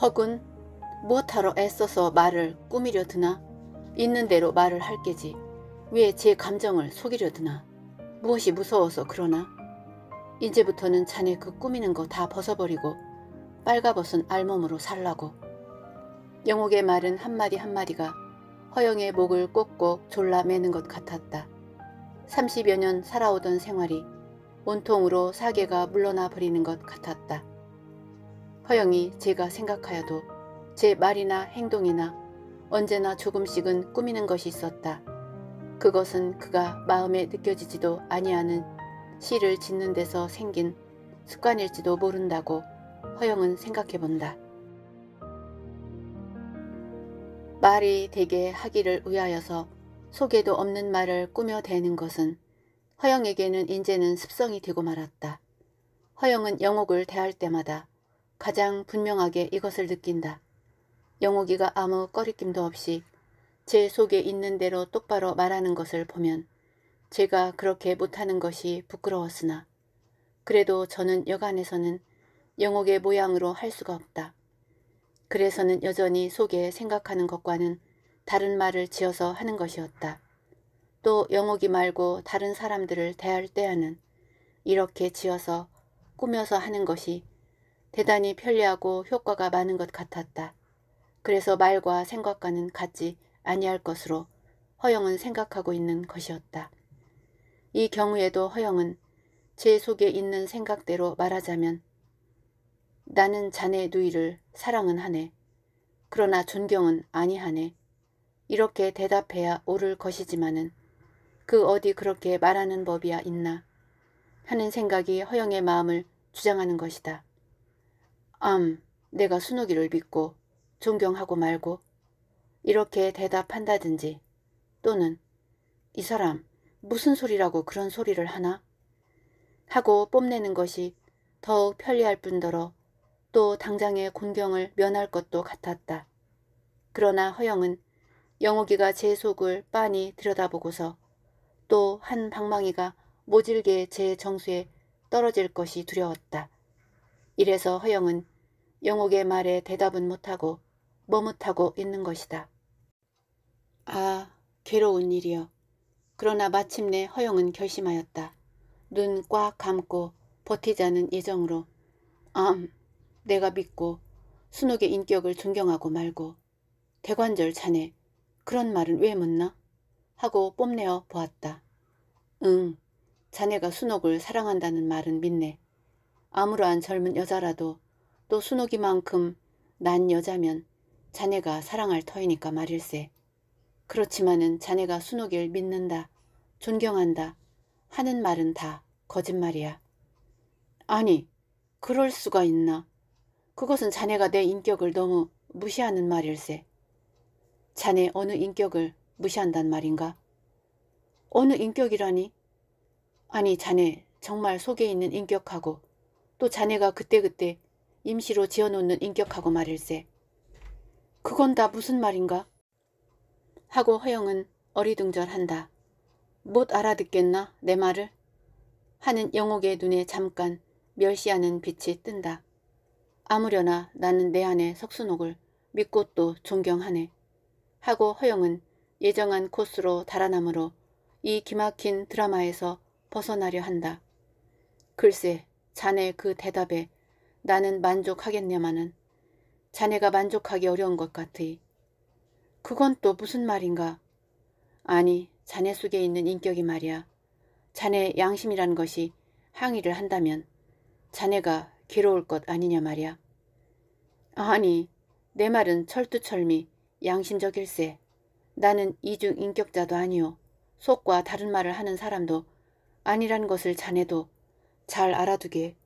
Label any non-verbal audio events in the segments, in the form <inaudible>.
허군 무엇하러 애써서 말을 꾸미려 드나 있는 대로 말을 할게지 왜 제 감정을 속이려 드나 무엇이 무서워서 그러나 이제부터는 자네 그 꾸미는 거 다 벗어버리고 빨가벗은 알몸으로 살라고 영옥의 말은 한마디 한마디가 허영의 목을 꼭꼭 졸라매는 것 같았다. 30여 년 살아오던 생활이 온통으로 사계가 물러나 버리는 것 같았다. 허영이 제가 생각하여도 제 말이나 행동이나 언제나 조금씩은 꾸미는 것이 있었다. 그것은 그가 마음에 느껴지지도 아니하는 시를 짓는 데서 생긴 습관일지도 모른다고 허영은 생각해본다. 말이 되게 하기를 위하여서 속에도 없는 말을 꾸며대는 것은 허영에게는 인제는 습성이 되고 말았다. 허영은 영옥을 대할 때마다 가장 분명하게 이것을 느낀다. 영옥이가 아무 꺼리낌도 없이 제 속에 있는 대로 똑바로 말하는 것을 보면 제가 그렇게 못하는 것이 부끄러웠으나 그래도 저는 여간에서는 영옥의 모양으로 할 수가 없다. 그래서는 여전히 속에 생각하는 것과는 다른 말을 지어서 하는 것이었다. 또 영옥이 말고 다른 사람들을 대할 때에는 이렇게 지어서 꾸며서 하는 것이 대단히 편리하고 효과가 많은 것 같았다. 그래서 말과 생각과는 같지 아니할 것으로 허영은 생각하고 있는 것이었다. 이 경우에도 허영은 제 속에 있는 생각대로 말하자면 나는 자네 누이를 사랑은 하네. 그러나 존경은 아니하네. 이렇게 대답해야 옳을 것이지만은 그 어디 그렇게 말하는 법이야 있나 하는 생각이 허영의 마음을 주장하는 것이다. 암, 내가 순욱이를 믿고 존경하고 말고 이렇게 대답한다든지 또는 이 사람 무슨 소리라고 그런 소리를 하나? 하고 뽐내는 것이 더욱 편리할 뿐더러 또 당장의 곤경을 면할 것도 같았다. 그러나 허영은 영옥이가 제 속을 빤히 들여다보고서 또 한 방망이가 모질게 제 정수에 떨어질 것이 두려웠다. 이래서 허영은 영옥의 말에 대답은 못하고 머뭇하고 있는 것이다. 아, 괴로운 일이여. 그러나 마침내 허영은 결심하였다. 눈 꽉 감고 버티자는 예정으로 암, 내가 믿고 순옥의 인격을 존경하고 말고 대관절 자네 그런 말은 왜 묻나? 하고 뽐내어 보았다. 응, 자네가 순옥을 사랑한다는 말은 믿네. 아무러한 젊은 여자라도 또 순옥이만큼 난 여자면 자네가 사랑할 터이니까 말일세. 그렇지만은 자네가 순옥일 믿는다, 존경한다 하는 말은 다 거짓말이야. 아니, 그럴 수가 있나. 그것은 자네가 내 인격을 너무 무시하는 말일세. 자네 어느 인격을 무시한단 말인가? 어느 인격이라니? 아니 자네 정말 속에 있는 인격하고 또 자네가 그때그때 임시로 지어놓는 인격하고 말일세. 그건 다 무슨 말인가? 하고 허영은 어리둥절한다. 못 알아듣겠나 내 말을? 하는 영옥의 눈에 잠깐 멸시하는 빛이 뜬다. 아무려나 나는 내 안에 석순옥을 믿고 또 존경하네. 하고 허영은 예정한 코스로 달아남으로 이 기막힌 드라마에서 벗어나려 한다. 글쎄 자네 그 대답에 나는 만족하겠냐마는 자네가 만족하기 어려운 것같으 그건 또 무슨 말인가? 아니 자네 속에 있는 인격이 말이야. 자네 양심이란 것이 항의를 한다면 자네가 괴로울 것 아니냐 말이야. 아니 내 말은 철두철미 양심적일세. 나는 이중 인격자도 아니오. 속과 다른 말을 하는 사람도 아니란 것을 자네도 잘 알아두게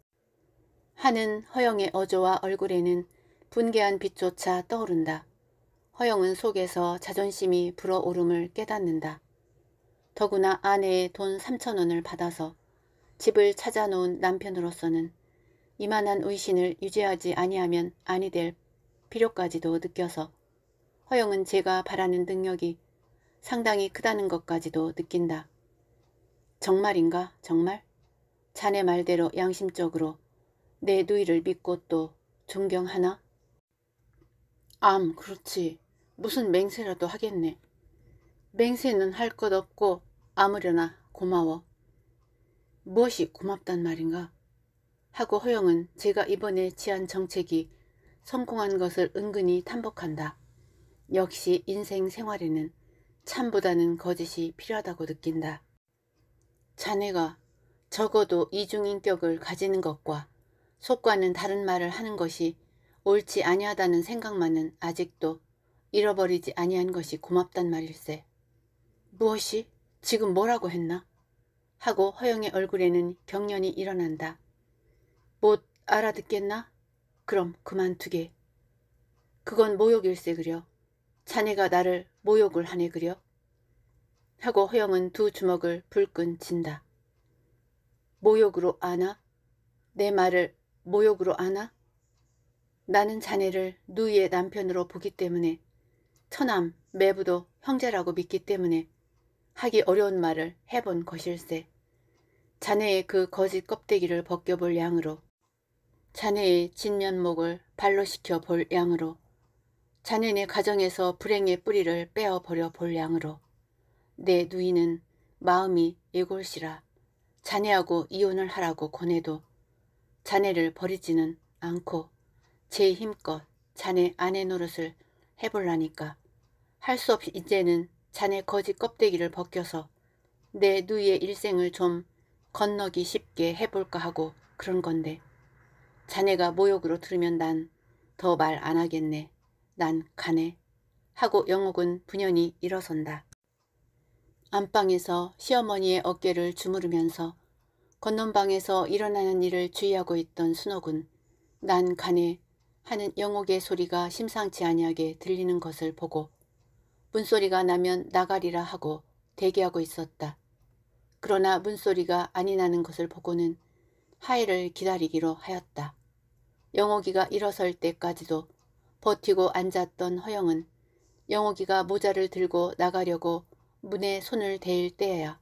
하는 허영의 어조와 얼굴에는 분개한 빛조차 떠오른다. 허영은 속에서 자존심이 불어오름을 깨닫는다. 더구나 아내의 돈 3천원을 받아서 집을 찾아놓은 남편으로서는 이만한 의신을 유지하지 아니하면 아니 될 필요까지도 느껴서 허영은 제가 바라는 능력이 상당히 크다는 것까지도 느낀다. 정말인가 정말? 자네 말대로 양심적으로 내 누이를 믿고 또 존경하나? 암, 그렇지. 무슨 맹세라도 하겠네. 맹세는 할 것 없고 아무려나 고마워. 무엇이 고맙단 말인가? 하고 허영은 제가 이번에 취한 정책이 성공한 것을 은근히 탐복한다. 역시 인생 생활에는 참보다는 거짓이 필요하다고 느낀다. 자네가 적어도 이중인격을 가지는 것과 속과는 다른 말을 하는 것이 옳지 아니하다는 생각만은 아직도 잃어버리지 아니한 것이 고맙단 말일세. 무엇이? 지금 뭐라고 했나? 하고 허영의 얼굴에는 경련이 일어난다. 못 알아듣겠나? 그럼 그만두게. 그건 모욕일세 그려. 자네가 나를 모욕을 하네 그려. 하고 허영은 두 주먹을 불끈 친다 모욕으로 아나? 내 말을 모욕으로 아나? 나는 자네를 누이의 남편으로 보기 때문에 처남, 매부도 형제라고 믿기 때문에 하기 어려운 말을 해본 것일세. 자네의 그 거짓 껍데기를 벗겨볼 양으로 자네의 진면목을 발로 시켜 볼 양으로 자네네 가정에서 불행의 뿌리를 빼어버려 볼 양으로 내 누이는 마음이 애골시라 자네하고 이혼을 하라고 권해도 자네를 버리지는 않고 제 힘껏 자네 아내 노릇을 해볼라니까. 할 수 없이 이제는 자네 거지 껍데기를 벗겨서 내 누이의 일생을 좀 건너기 쉽게 해볼까 하고 그런 건데 자네가 모욕으로 들으면 난 더 말 안 하겠네. 난 가네. 하고 영옥은 분연히 일어선다. 안방에서 시어머니의 어깨를 주무르면서 건넌방에서 일어나는 일을 주의하고 있던 순옥은 난 가네 하는 영옥의 소리가 심상치 아니하게 들리는 것을 보고 문소리가 나면 나가리라 하고 대기하고 있었다. 그러나 문소리가 아니 나는 것을 보고는 하해를 기다리기로 하였다. 영옥이가 일어설 때까지도 버티고 앉았던 허영은 영옥이가 모자를 들고 나가려고 문에 손을 대일 때에야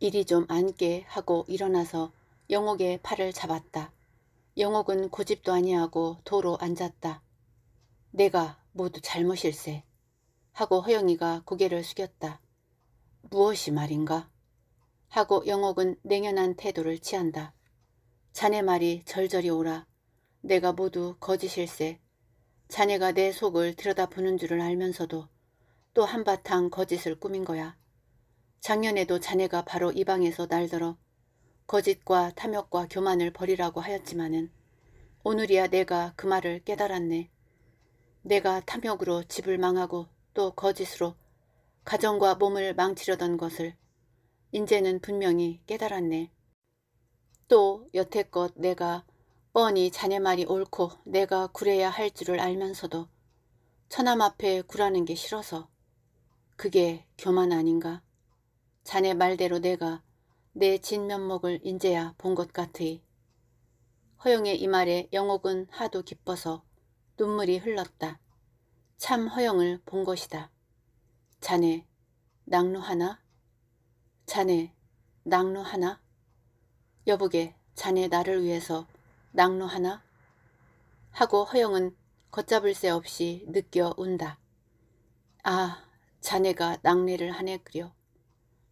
이리 좀 앉게 하고 일어나서 영옥의 팔을 잡았다. 영옥은 고집도 아니하고 도로 앉았다. 내가 모두 잘못일세. 하고 허영이가 고개를 숙였다. 무엇이 말인가? 하고 영옥은 냉연한 태도를 취한다. 자네 말이 절절히 오라. 내가 모두 거짓일세. 자네가 내 속을 들여다보는 줄을 알면서도 또 한바탕 거짓을 꾸민 거야. 작년에도 자네가 바로 이 방에서 날들어 거짓과 탐욕과 교만을 버리라고 하였지만은 오늘이야 내가 그 말을 깨달았네. 내가 탐욕으로 집을 망하고 또 거짓으로 가정과 몸을 망치려던 것을 인제는 분명히 깨달았네. 또 여태껏 내가 뻔히 자네 말이 옳고 내가 굴해야 할 줄을 알면서도 처남 앞에 굴하는 게 싫어서 그게 교만 아닌가? 자네 말대로 내가 내 진면목을 인제야 본 것 같으이. 허영의 이 말에 영옥은 하도 기뻐서 눈물이 흘렀다. 참 허영을 본 것이다. 자네 낙로하나? 자네 낙로하나? 여보게 자네 나를 위해서 낙로하나? 하고 허영은 걷잡을 새 없이 느껴 운다. 아 자네가 낙례를 하네 그려.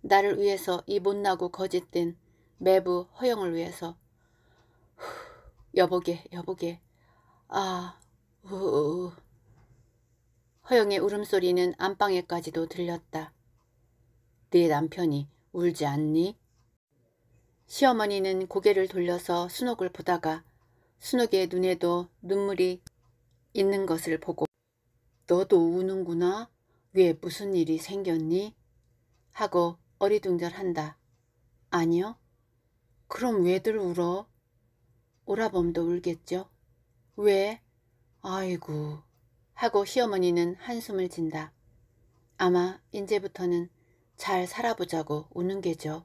나를 위해서 이 못나고 거짓된 매부 허영을 위해서 후, 여보게 여보게 아 우우 허영의 울음소리는 안방에까지도 들렸다. 네 남편이 울지 않니? 시어머니는 고개를 돌려서 순옥을 보다가 순옥의 눈에도 눈물이 있는 것을 보고 너도 우는구나? 왜 무슨 일이 생겼니? 하고 어리둥절한다. 아니요. 그럼 왜들 울어? 오라범도 울겠죠. 왜? 아이고. 하고 시어머니는 한숨을 진다. 아마 이제부터는 잘 살아보자고 우는 게죠.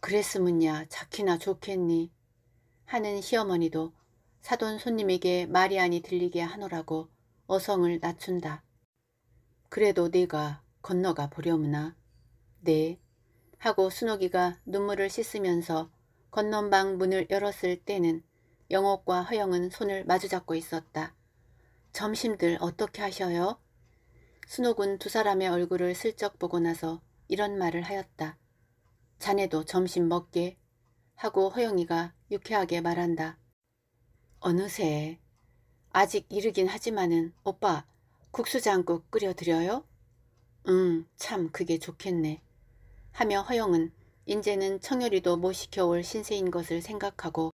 그랬으면야 자키나 좋겠니 하는 시어머니도 사돈 손님에게 말이 아니 들리게 하노라고 어성을 낮춘다. 그래도 네가 건너가 보려무나 네. 하고 순옥이가 눈물을 씻으면서 건넌방 문을 열었을 때는 영옥과 허영은 손을 마주잡고 있었다. 점심들 어떻게 하셔요? 순옥은 두 사람의 얼굴을 슬쩍 보고 나서 이런 말을 하였다. 자네도 점심 먹게 하고 허영이가 유쾌하게 말한다. 어느새 아직 이르긴 하지만은 오빠 국수장국 끓여드려요? 응, 음, 참 그게 좋겠네. 하며 허영은 인제는 청열이도 못 시켜올 신세인 것을 생각하고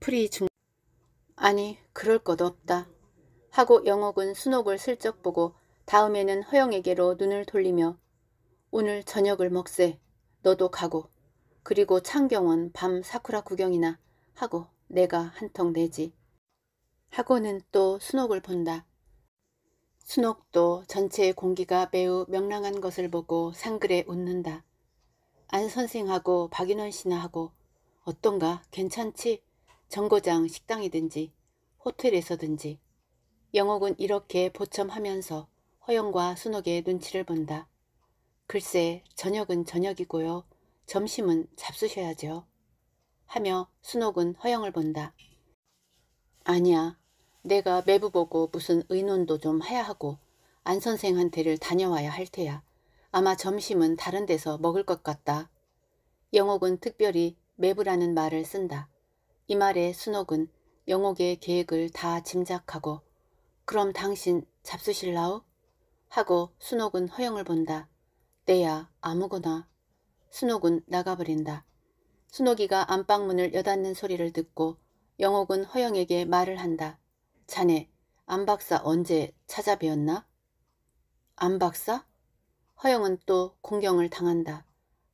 풀이 중 아니 그럴 것도 없다 하고 영옥은 순옥을 슬쩍 보고 다음에는 허영에게로 눈을 돌리며 오늘 저녁을 먹세 너도 가고 그리고 창경원 밤 사쿠라 구경이나 하고 내가 한턱 내지 하고는 또 순옥을 본다. 순옥도 전체의 공기가 매우 명랑한 것을 보고 상글에 웃는다. 안 선생하고 박인원 씨나 하고 어떤가 괜찮지? 정거장 식당이든지 호텔에서든지 영옥은 이렇게 보첨하면서 허영과 순옥의 눈치를 본다. 글쎄 저녁은 저녁이고요. 점심은 잡수셔야죠. 하며 순옥은 허영을 본다. 아니야 내가 매부 보고 무슨 의논도 좀 해야 하고 안 선생한테를 다녀와야 할 테야. 아마 점심은 다른 데서 먹을 것 같다. 영옥은 특별히 매부라는 말을 쓴다. 이 말에 순옥은 영옥의 계획을 다 짐작하고 그럼 당신 잡수실라오? 하고 순옥은 허영을 본다. 내야 아무거나. 순옥은 나가버린다. 순옥이가 안방문을 여닫는 소리를 듣고 영옥은 허영에게 말을 한다. 자네 안 박사 언제 찾아뵈었나? 안 박사? 허영은 또 공경을 당한다.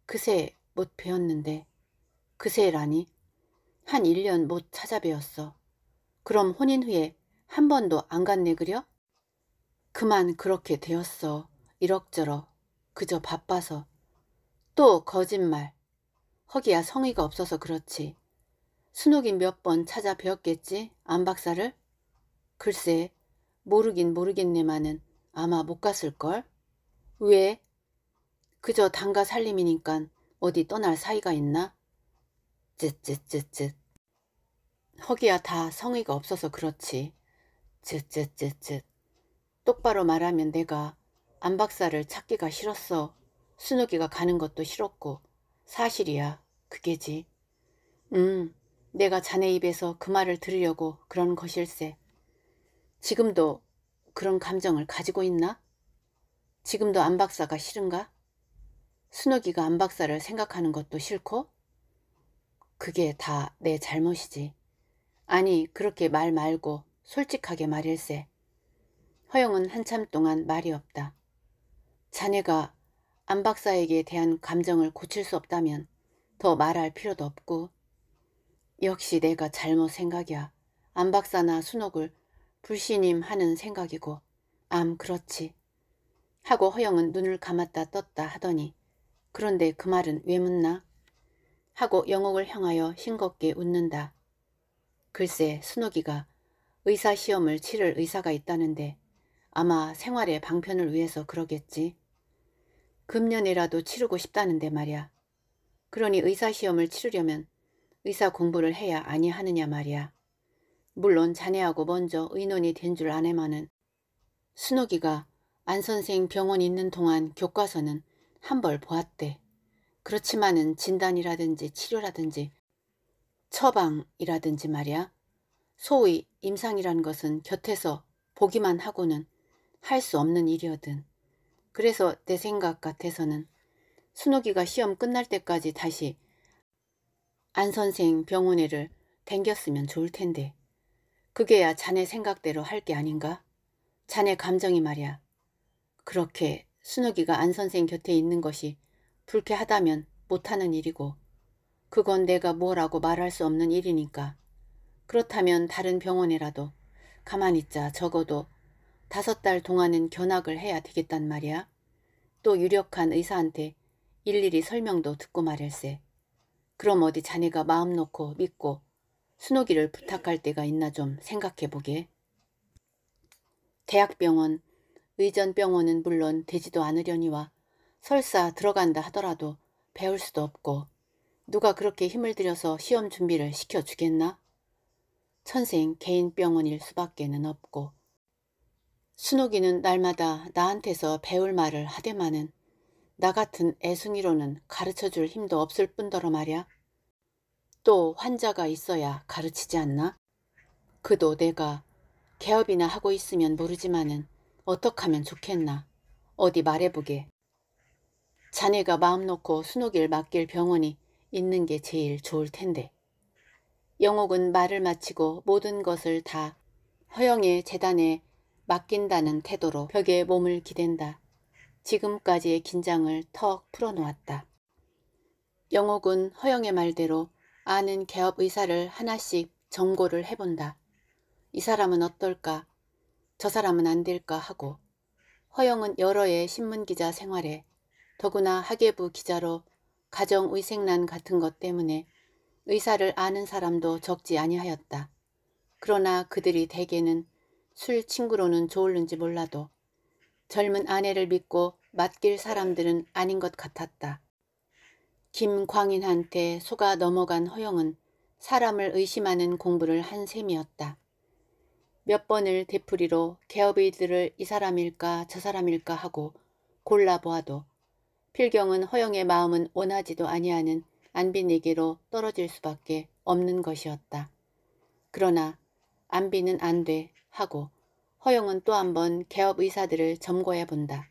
그새 못 뵈었는데. 그새라니. 한 1년 못 찾아뵈었어. 그럼 혼인 후에 한 번도 안 갔네 그려? 그만 그렇게 되었어. 이럭저럭. 그저 바빠서. 또 거짓말. 허기야 성의가 없어서 그렇지. 순옥이 몇 번 찾아뵈었겠지? 안 박사를? 글쎄 모르긴 모르겠네마는 아마 못 갔을걸? 왜? 그저 단가 살림이니깐 어디 떠날 사이가 있나? 쯧쯧쯧쯧 허기야 다 성의가 없어서 그렇지. 쯧쯧쯧쯧 똑바로 말하면 내가 안 박사를 찾기가 싫었어. 순욱이가 가는 것도 싫었고 사실이야. 그게지. 음, 내가 자네 입에서 그 말을 들으려고 그런 것일세. 지금도 그런 감정을 가지고 있나? 지금도 안 박사가 싫은가? 순옥이가 안 박사를 생각하는 것도 싫고? 그게 다 내 잘못이지. 아니 그렇게 말 말고 솔직하게 말일세. 허영은 한참 동안 말이 없다. 자네가 안 박사에게 대한 감정을 고칠 수 없다면 더 말할 필요도 없고 역시 내가 잘못 생각이야. 안 박사나 순옥을 불신임 하는 생각이고 암 그렇지 하고 허영은 눈을 감았다 떴다 하더니 그런데 그 말은 왜 묻나? 하고 영옥을 향하여 싱겁게 웃는다. 글쎄 순옥이가 의사시험을 치를 의사가 있다는데 아마 생활의 방편을 위해서 그러겠지. 금년에라도 치르고 싶다는데 말이야. 그러니 의사시험을 치르려면 의사 공부를 해야 아니하느냐 말이야. 물론 자네하고 먼저 의논이 된 줄 아네마는 순옥이가 안선생 병원 있는 동안 교과서는 한 벌 보았대. 그렇지만은 진단이라든지 치료라든지 처방이라든지 말이야. 소위 임상이란 것은 곁에서 보기만 하고는 할 수 없는 일이거든. 그래서 내 생각 같아서는 순옥이가 시험 끝날 때까지 다시 안 선생 병원에를 댕겼으면 좋을 텐데. 그게야 자네 생각대로 할 게 아닌가? 자네 감정이 말이야. 그렇게 순욱기가안 선생 곁에 있는 것이 불쾌하다면 못하는 일이고 그건 내가 뭐라고 말할 수 없는 일이니까. 그렇다면 다른 병원이라도 가만히 있자 적어도 다섯 달 동안은 견학을 해야 되겠단 말이야. 또 유력한 의사한테 일일이 설명도 듣고 말일세. 그럼 어디 자네가 마음 놓고 믿고 순옥이를 부탁할 때가 있나 좀 생각해보게. 대학병원, 의전병원은 물론 되지도 않으려니와 설사 들어간다 하더라도 배울 수도 없고 누가 그렇게 힘을 들여서 시험 준비를 시켜주겠나? 천생 개인병원일 수밖에는 없고 순옥이는 날마다 나한테서 배울 말을 하되마는나 같은 애숭이로는 가르쳐줄 힘도 없을 뿐더러 말야. 이또 환자가 있어야 가르치지 않나? 그도 내가 개업이나 하고 있으면 모르지만은 어떡하면 좋겠나. 어디 말해보게. 자네가 마음 놓고 수노길 맡길 병원이 있는 게 제일 좋을 텐데. 영옥은 말을 마치고 모든 것을 다 허영의 재단에 맡긴다는 태도로 벽에 몸을 기댄다. 지금까지의 긴장을 턱 풀어놓았다. 영옥은 허영의 말대로 아는 개업 의사를 하나씩 정고를 해본다. 이 사람은 어떨까? 저 사람은 안 될까 하고 허영은 여러 해 신문기자 생활에 더구나 학예부 기자로 가정위생란 같은 것 때문에 의사를 아는 사람도 적지 아니하였다. 그러나 그들이 대개는 술 친구로는 좋을는지 몰라도 젊은 아내를 믿고 맡길 사람들은 아닌 것 같았다. 김광인한테 속아 넘어간 허영은 사람을 의심하는 공부를 한 셈이었다. 몇 번을 되풀이로 개업이들을 이 사람일까 저 사람일까 하고 골라보아도 필경은 허영의 마음은 원하지도 아니하는 안빈에게로 떨어질 수밖에 없는 것이었다. 그러나 안빈은안 돼 하고 허영은 또 한 번 개업 의사들을 점거해 본다.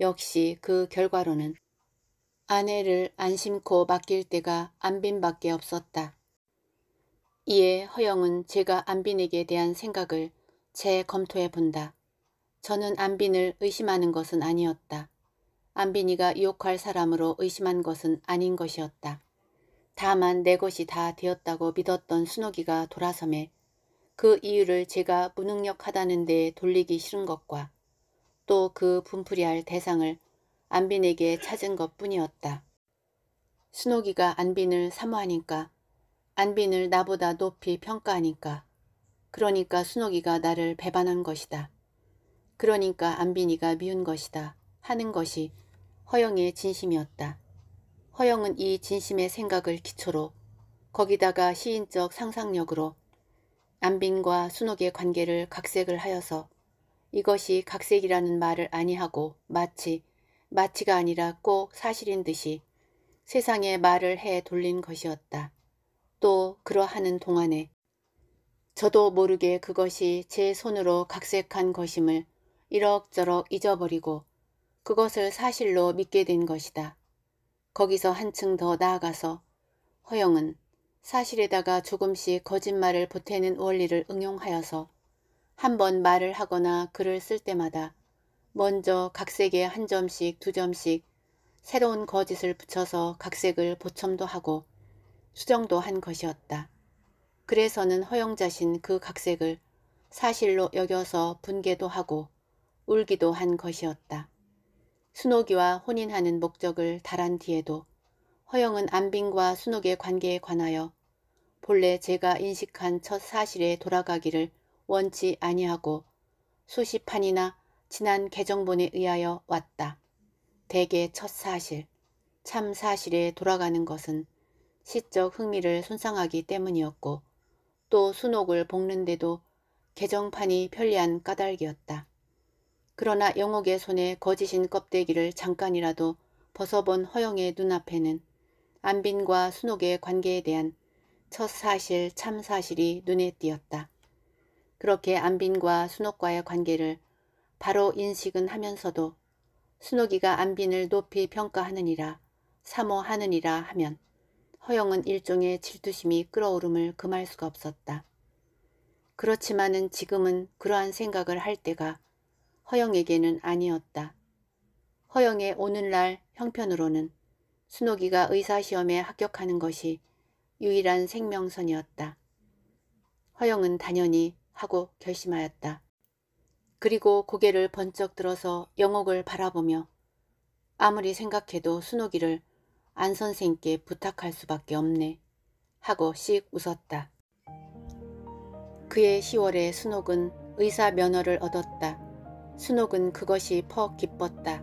역시 그 결과로는 아내를 안심코 맡길 때가 안빈밖에 없었다. 이에 허영은 제가 안빈에게 대한 생각을 재검토해 본다. 저는 안빈을 의심하는 것은 아니었다. 안빈이가 유혹할 사람으로 의심한 것은 아닌 것이었다. 다만 내 것이 다 되었다고 믿었던 순옥이가 돌아섬에 그 이유를 제가 무능력하다는 데 돌리기 싫은 것과 또 그 분풀이할 대상을 안빈에게 찾은 것뿐이었다. 순옥이가 안빈을 사모하니까 안빈을 나보다 높이 평가하니까 그러니까 순옥이가 나를 배반한 것이다. 그러니까 안빈이가 미운 것이다 하는 것이 허영의 진심이었다. 허영은 이 진심의 생각을 기초로 거기다가 시인적 상상력으로 안빈과 순옥의 관계를 각색을 하여서 이것이 각색이라는 말을 아니하고 마치 마치가 아니라 꼭 사실인 듯이 세상에 말을 해 돌린 것이었다. 또 그러하는 동안에 저도 모르게 그것이 제 손으로 각색한 것임을 이럭저럭 잊어버리고 그것을 사실로 믿게 된 것이다. 거기서 한층 더 나아가서 허영은 사실에다가 조금씩 거짓말을 보태는 원리를 응용하여서 한 번 말을 하거나 글을 쓸 때마다 먼저 각색에 한 점씩 두 점씩 새로운 거짓을 붙여서 각색을 보첨도 하고 수정도 한 것이었다. 그래서는 허영자신 그 각색을 사실로 여겨서 분개도 하고 울기도 한 것이었다. 순옥이와 혼인하는 목적을 달한 뒤에도 허영은 안빈과 순옥의 관계에 관하여 본래 제가 인식한 첫 사실에 돌아가기를 원치 아니하고 수십 판이나 지난 개정본에 의하여 왔다. 대개 첫 사실, 참 사실에 돌아가는 것은 시적 흥미를 손상하기 때문이었고 또 순옥을 볶는데도 개정판이 편리한 까닭이었다. 그러나 영옥의 손에 거짓인 껍데기를 잠깐이라도 벗어본 허영의 눈앞에는 안빈과 순옥의 관계에 대한 첫 사실, 참 사실이 눈에 띄었다. 그렇게 안빈과 순옥과의 관계를 바로 인식은 하면서도 순옥이가 안빈을 높이 평가하느니라 사모하느니라 하면 허영은 일종의 질투심이 끓어오름을 금할 수가 없었다. 그렇지만은 지금은 그러한 생각을 할 때가 허영에게는 아니었다. 허영의 오늘날 형편으로는 순옥이가 의사시험에 합격하는 것이 유일한 생명선이었다. 허영은 당연히 하고 결심하였다. 그리고 고개를 번쩍 들어서 영옥을 바라보며 아무리 생각해도 순옥이를 안 선생께 부탁할 수밖에 없네 하고 씩 웃었다. 그해 10월에 순옥은 의사 면허를 얻었다. 순옥은 그것이 퍽 기뻤다.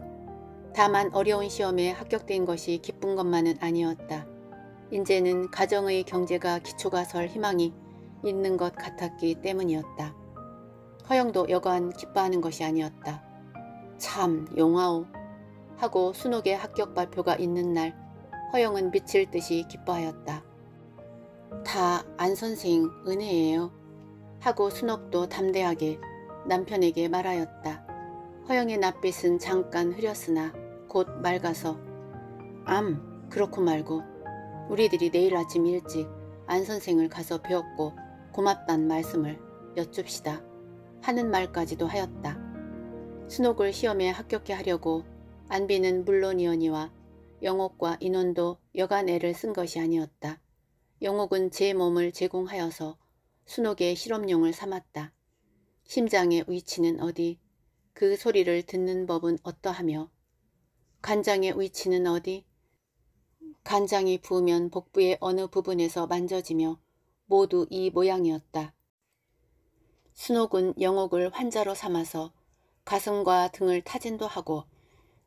다만 어려운 시험에 합격된 것이 기쁜 것만은 아니었다. 이제는 가정의 경제가 기초가 설 희망이 있는 것 같았기 때문이었다. 허영도 여간 기뻐하는 것이 아니었다. 참 용하오 하고 순옥의 합격 발표가 있는 날 허영은 미칠 듯이 기뻐하였다. 다 안선생 은혜예요 하고 순옥도 담대하게 남편에게 말하였다. 허영의 낯빛은 잠깐 흐렸으나 곧 맑아서 암 그렇고 말고 우리들이 내일 아침 일찍 안선생을 가서 배웠고 고맙단 말씀을 여쭙시다. 하는 말까지도 하였다. 스노글 시험에 합격해 하려고 안비는 물론이언니와 영옥과 인원도 여간 애를 쓴 것이 아니었다. 영옥은 제 몸을 제공하여서 순옥의 실험용을 삼았다. 심장의 위치는 어디, 그 소리를 듣는 법은 어떠하며, 간장의 위치는 어디, 간장이 부으면 복부의 어느 부분에서 만져지며 모두 이 모양이었다. 순옥은 영옥을 환자로 삼아서 가슴과 등을 타진도 하고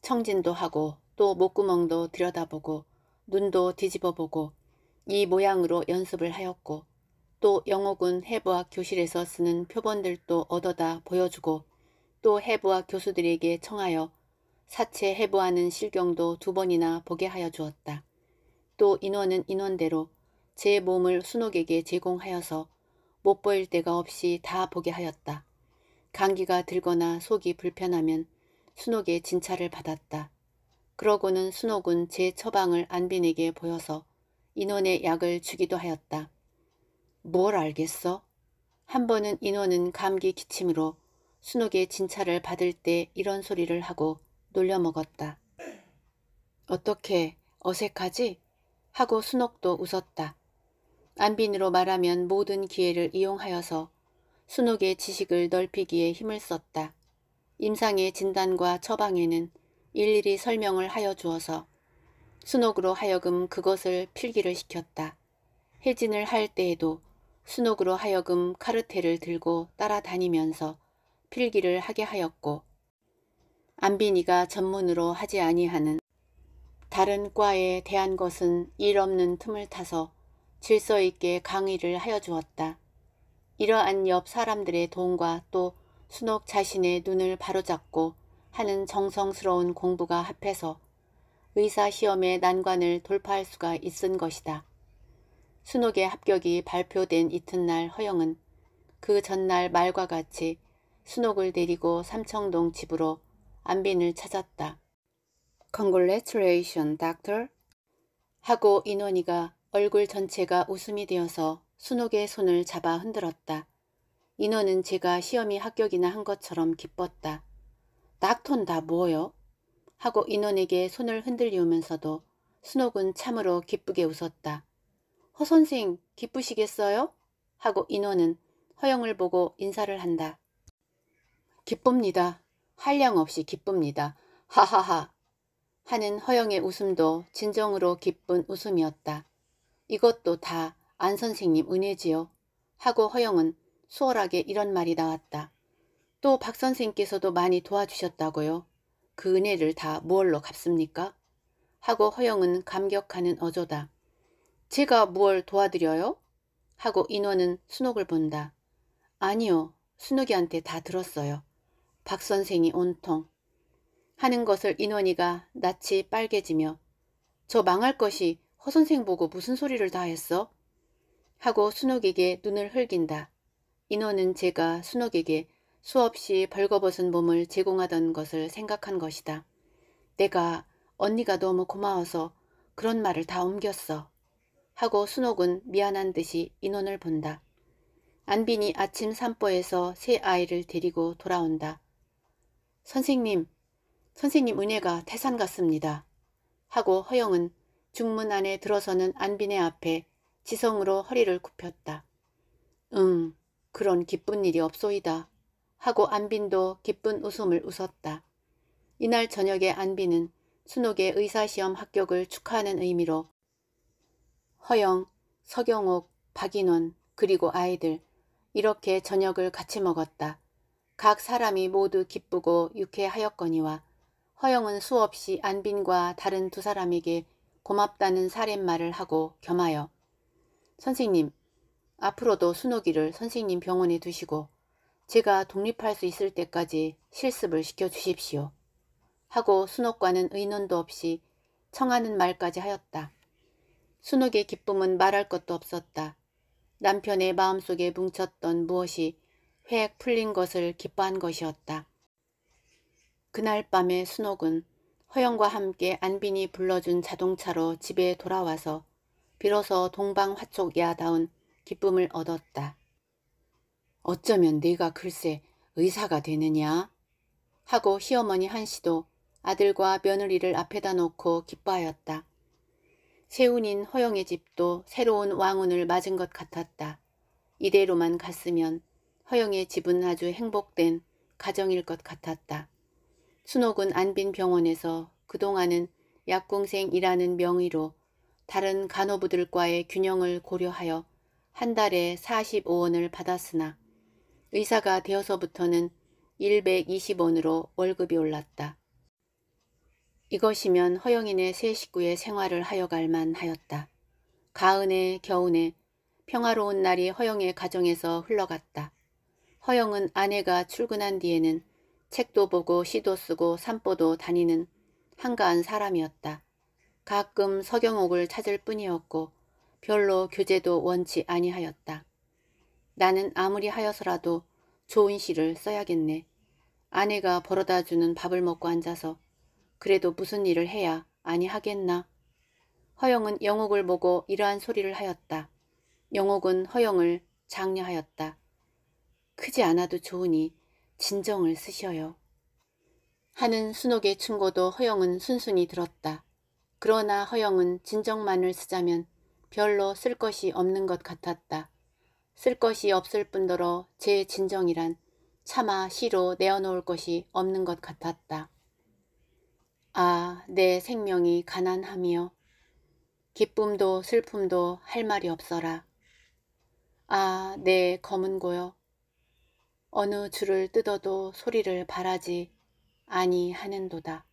청진도 하고 또 목구멍도 들여다보고 눈도 뒤집어보고 이 모양으로 연습을 하였고 또 영옥은 해부학 교실에서 쓰는 표본들도 얻어다 보여주고 또 해부학 교수들에게 청하여 사체 해부하는 실경도 두 번이나 보게 하여 주었다. 또 인원은 인원대로 제 몸을 순옥에게 제공하여서 못 보일 데가 없이 다 보게 하였다. 감기가 들거나 속이 불편하면 순옥의 진찰을 받았다. 그러고는 순옥은 제 처방을 안빈에게 보여서 인원의 약을 주기도 하였다. 뭘 알겠어? 한 번은 인원은 감기 기침으로 순옥의 진찰을 받을 때 이런 소리를 하고 놀려먹었다. 어떻게 어색하지? 하고 순옥도 웃었다. 안빈으로 말하면 모든 기회를 이용하여서 순옥의 지식을 넓히기에 힘을 썼다. 임상의 진단과 처방에는 일일이 설명을 하여 주어서 순옥으로 하여금 그것을 필기를 시켰다. 해진을 할 때에도 순옥으로 하여금 카르텔을 들고 따라다니면서 필기를 하게 하였고 안빈이가 전문으로 하지 아니하는 다른 과에 대한 것은 일 없는 틈을 타서 질서 있게 강의를 하여 주었다. 이러한 옆 사람들의 도움과 또 순옥 자신의 눈을 바로잡고 하는 정성스러운 공부가 합해서 의사 시험의 난관을 돌파할 수가 있은 것이다. 순옥의 합격이 발표된 이튿날 허영은 그 전날 말과 같이 순옥을 데리고 삼청동 집으로 안빈을 찾았다. c o n g r a t u l a t i o n doctor. 하고 인원이가 얼굴 전체가 웃음이 되어서 순옥의 손을 잡아 흔들었다. 인어는 제가 시험이 합격이나 한 것처럼 기뻤다. 낙톤다 뭐요? 하고 인원에게 손을 흔들리우면서도 순옥은 참으로 기쁘게 웃었다. 허 선생 기쁘시겠어요? 하고 인원은 허영을 보고 인사를 한다. 기쁩니다. 한량 없이 기쁩니다. 하하하 하는 허영의 웃음도 진정으로 기쁜 웃음이었다. 이것도 다 안 선생님 은혜지요. 하고 허영은 수월하게 이런 말이 나왔다. 또 박 선생께서도 많이 도와주셨다고요. 그 은혜를 다 무얼로 갚습니까? 하고 허영은 감격하는 어조다. 제가 무얼 도와드려요? 하고 인원은 순옥을 본다. 아니요. 순옥이한테 다 들었어요. 박 선생이 온통. 하는 것을 인원이가 낯이 빨개지며 저 망할 것이 허선생 보고 무슨 소리를 다 했어? 하고 순옥에게 눈을 흘긴다. 인원은 제가 순옥에게 수없이 벌거벗은 몸을 제공하던 것을 생각한 것이다. 내가 언니가 너무 고마워서 그런 말을 다 옮겼어. 하고 순옥은 미안한 듯이 인원을 본다. 안빈이 아침 산보에서 새 아이를 데리고 돌아온다. 선생님, 선생님 은혜가 태산 같습니다. 하고 허영은 중문 안에 들어서는 안빈의 앞에 지성으로 허리를 굽혔다. 응, 그런 기쁜 일이 없소이다. 하고 안빈도 기쁜 웃음을 웃었다. 이날 저녁에 안빈은 순옥의 의사시험 합격을 축하하는 의미로 허영, 서경옥, 박인원, 그리고 아이들 이렇게 저녁을 같이 먹었다. 각 사람이 모두 기쁘고 유쾌하였거니와 허영은 수없이 안빈과 다른 두 사람에게 고맙다는 사례말을 하고 겸하여 선생님, 앞으로도 순옥이를 선생님 병원에 두시고 제가 독립할 수 있을 때까지 실습을 시켜주십시오. 하고 순옥과는 의논도 없이 청하는 말까지 하였다. 순옥의 기쁨은 말할 것도 없었다. 남편의 마음속에 뭉쳤던 무엇이 회액 풀린 것을 기뻐한 것이었다. 그날 밤에 순옥은 허영과 함께 안빈이 불러준 자동차로 집에 돌아와서 비로소 동방화촉 야다운 기쁨을 얻었다. 어쩌면 네가 글쎄 의사가 되느냐? 하고 시어머니 한씨도 아들과 며느리를 앞에다 놓고 기뻐하였다. 세운인 허영의 집도 새로운 왕운을 맞은 것 같았다. 이대로만 갔으면 허영의 집은 아주 행복된 가정일 것 같았다. 순옥은 안빈병원에서 그동안은 약공생이라는 명의로 다른 간호부들과의 균형을 고려하여 한 달에 45원을 받았으나 의사가 되어서부터는 120원으로 월급이 올랐다. 이것이면 허영인의 세 식구의 생활을 하여갈 만하였다. 가은에겨운에 평화로운 날이 허영의 가정에서 흘러갔다. 허영은 아내가 출근한 뒤에는 책도 보고 시도 쓰고 산보도 다니는 한가한 사람이었다. 가끔 서경옥을 찾을 뿐이었고 별로 교재도 원치 아니하였다. 나는 아무리 하여서라도 좋은 시를 써야겠네. 아내가 벌어다 주는 밥을 먹고 앉아서 그래도 무슨 일을 해야 아니 하겠나. 허영은 영옥을 보고 이러한 소리를 하였다. 영옥은 허영을 장려하였다. 크지 않아도 좋으니 진정을 쓰셔요. 하는 순옥의 충고도 허영은 순순히 들었다. 그러나 허영은 진정만을 쓰자면 별로 쓸 것이 없는 것 같았다. 쓸 것이 없을 뿐더러 제 진정이란 차마 시로 내어놓을 것이 없는 것 같았다. 아, 내 생명이 가난함이여. 기쁨도 슬픔도 할 말이 없어라. 아, 내 검은 고여. 어느 줄을 뜯어도 소리를 바라지 아니 하는도다.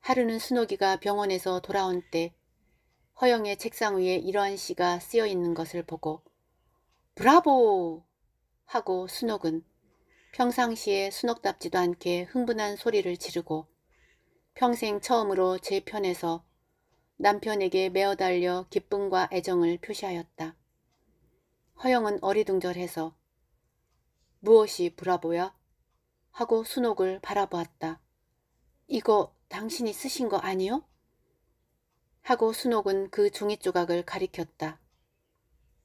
하루는 순옥이가 병원에서 돌아온 때 허영의 책상 위에 이러한 시가 쓰여 있는 것을 보고 브라보! 하고 순옥은 평상시에 순옥답지도 않게 흥분한 소리를 지르고 평생 처음으로 제 편에서 남편에게 메어달려 기쁨과 애정을 표시하였다. 허영은 어리둥절해서 무엇이 브라보야? 하고 순옥을 바라보았다. 이거 당신이 쓰신 거 아니요? 하고 순옥은 그 종이 조각을 가리켰다.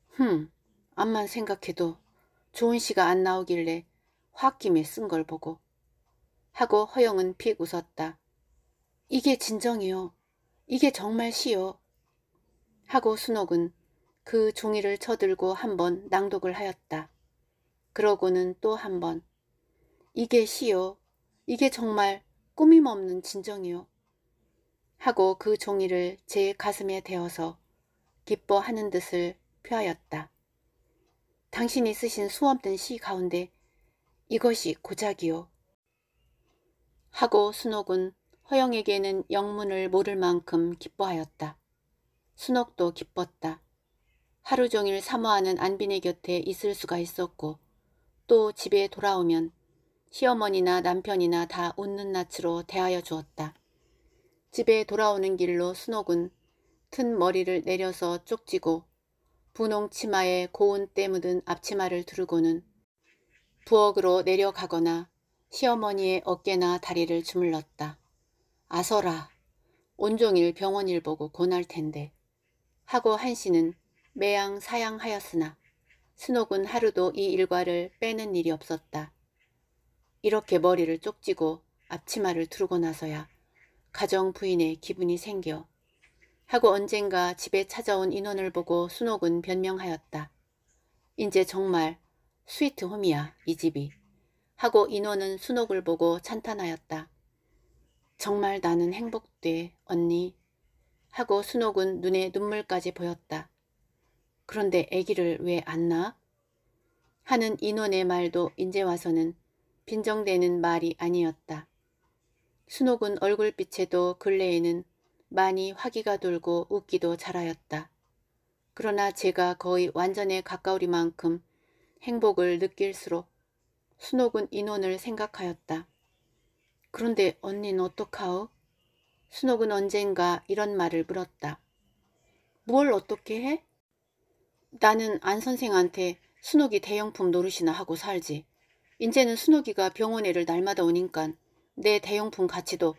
흠, 암만 생각해도 좋은 시가 안 나오길래 홧김에쓴 걸 보고. 하고 허영은 픽 웃었다. 이게 진정이요. 이게 정말 시요. 하고 순옥은 그 종이를 쳐들고 한번 낭독을 하였다. 그러고는 또 한 번. 이게 시요. 이게 정말 꾸밈없는 진정이요. 하고 그 종이를 제 가슴에 대어서 기뻐하는 듯을 표하였다. 당신이 쓰신 수없는 시 가운데 이것이 고작이요. 하고 순옥은 허영에게는 영문을 모를 만큼 기뻐하였다. 순옥도 기뻤다. 하루 종일 사모하는 안빈의 곁에 있을 수가 있었고 또 집에 돌아오면 시어머니나 남편이나 다 웃는 낯으로 대하여 주었다. 집에 돌아오는 길로 순옥은 튼 머리를 내려서 쪽지고 분홍 치마에 고운 때 묻은 앞치마를 두르고는 부엌으로 내려가거나 시어머니의 어깨나 다리를 주물렀다. 아서라. 온종일 병원일 보고 고날 텐데. 하고 한씨는 매양 사양하였으나 순옥은 하루도 이 일과를 빼는 일이 없었다. 이렇게 머리를 쪽지고 앞치마를 두르고 나서야 가정 부인의 기분이 생겨 하고 언젠가 집에 찾아온 인원을 보고 순옥은 변명하였다. 이제 정말 스위트홈이야 이 집이 하고 인원은 순옥을 보고 찬탄하였다. 정말 나는 행복돼 언니 하고 순옥은 눈에 눈물까지 보였다. 그런데 아기를 왜 안 낳아? 하는 인원의 말도 이제 와서는 빈정대는 말이 아니었다. 순옥은 얼굴빛에도 근래에는 많이 화기가 돌고 웃기도 잘하였다. 그러나 제가 거의 완전에 가까우리만큼 행복을 느낄수록 순옥은 인원을 생각하였다. 그런데 언니는 어떡하오? 순옥은 언젠가 이런 말을 물었다. 뭘 어떻게 해? 나는 안 선생한테 순옥이 대형품 노릇이나 하고 살지. 인제는 순옥이가 병원에를 날마다 오니깐 내 대형품 가치도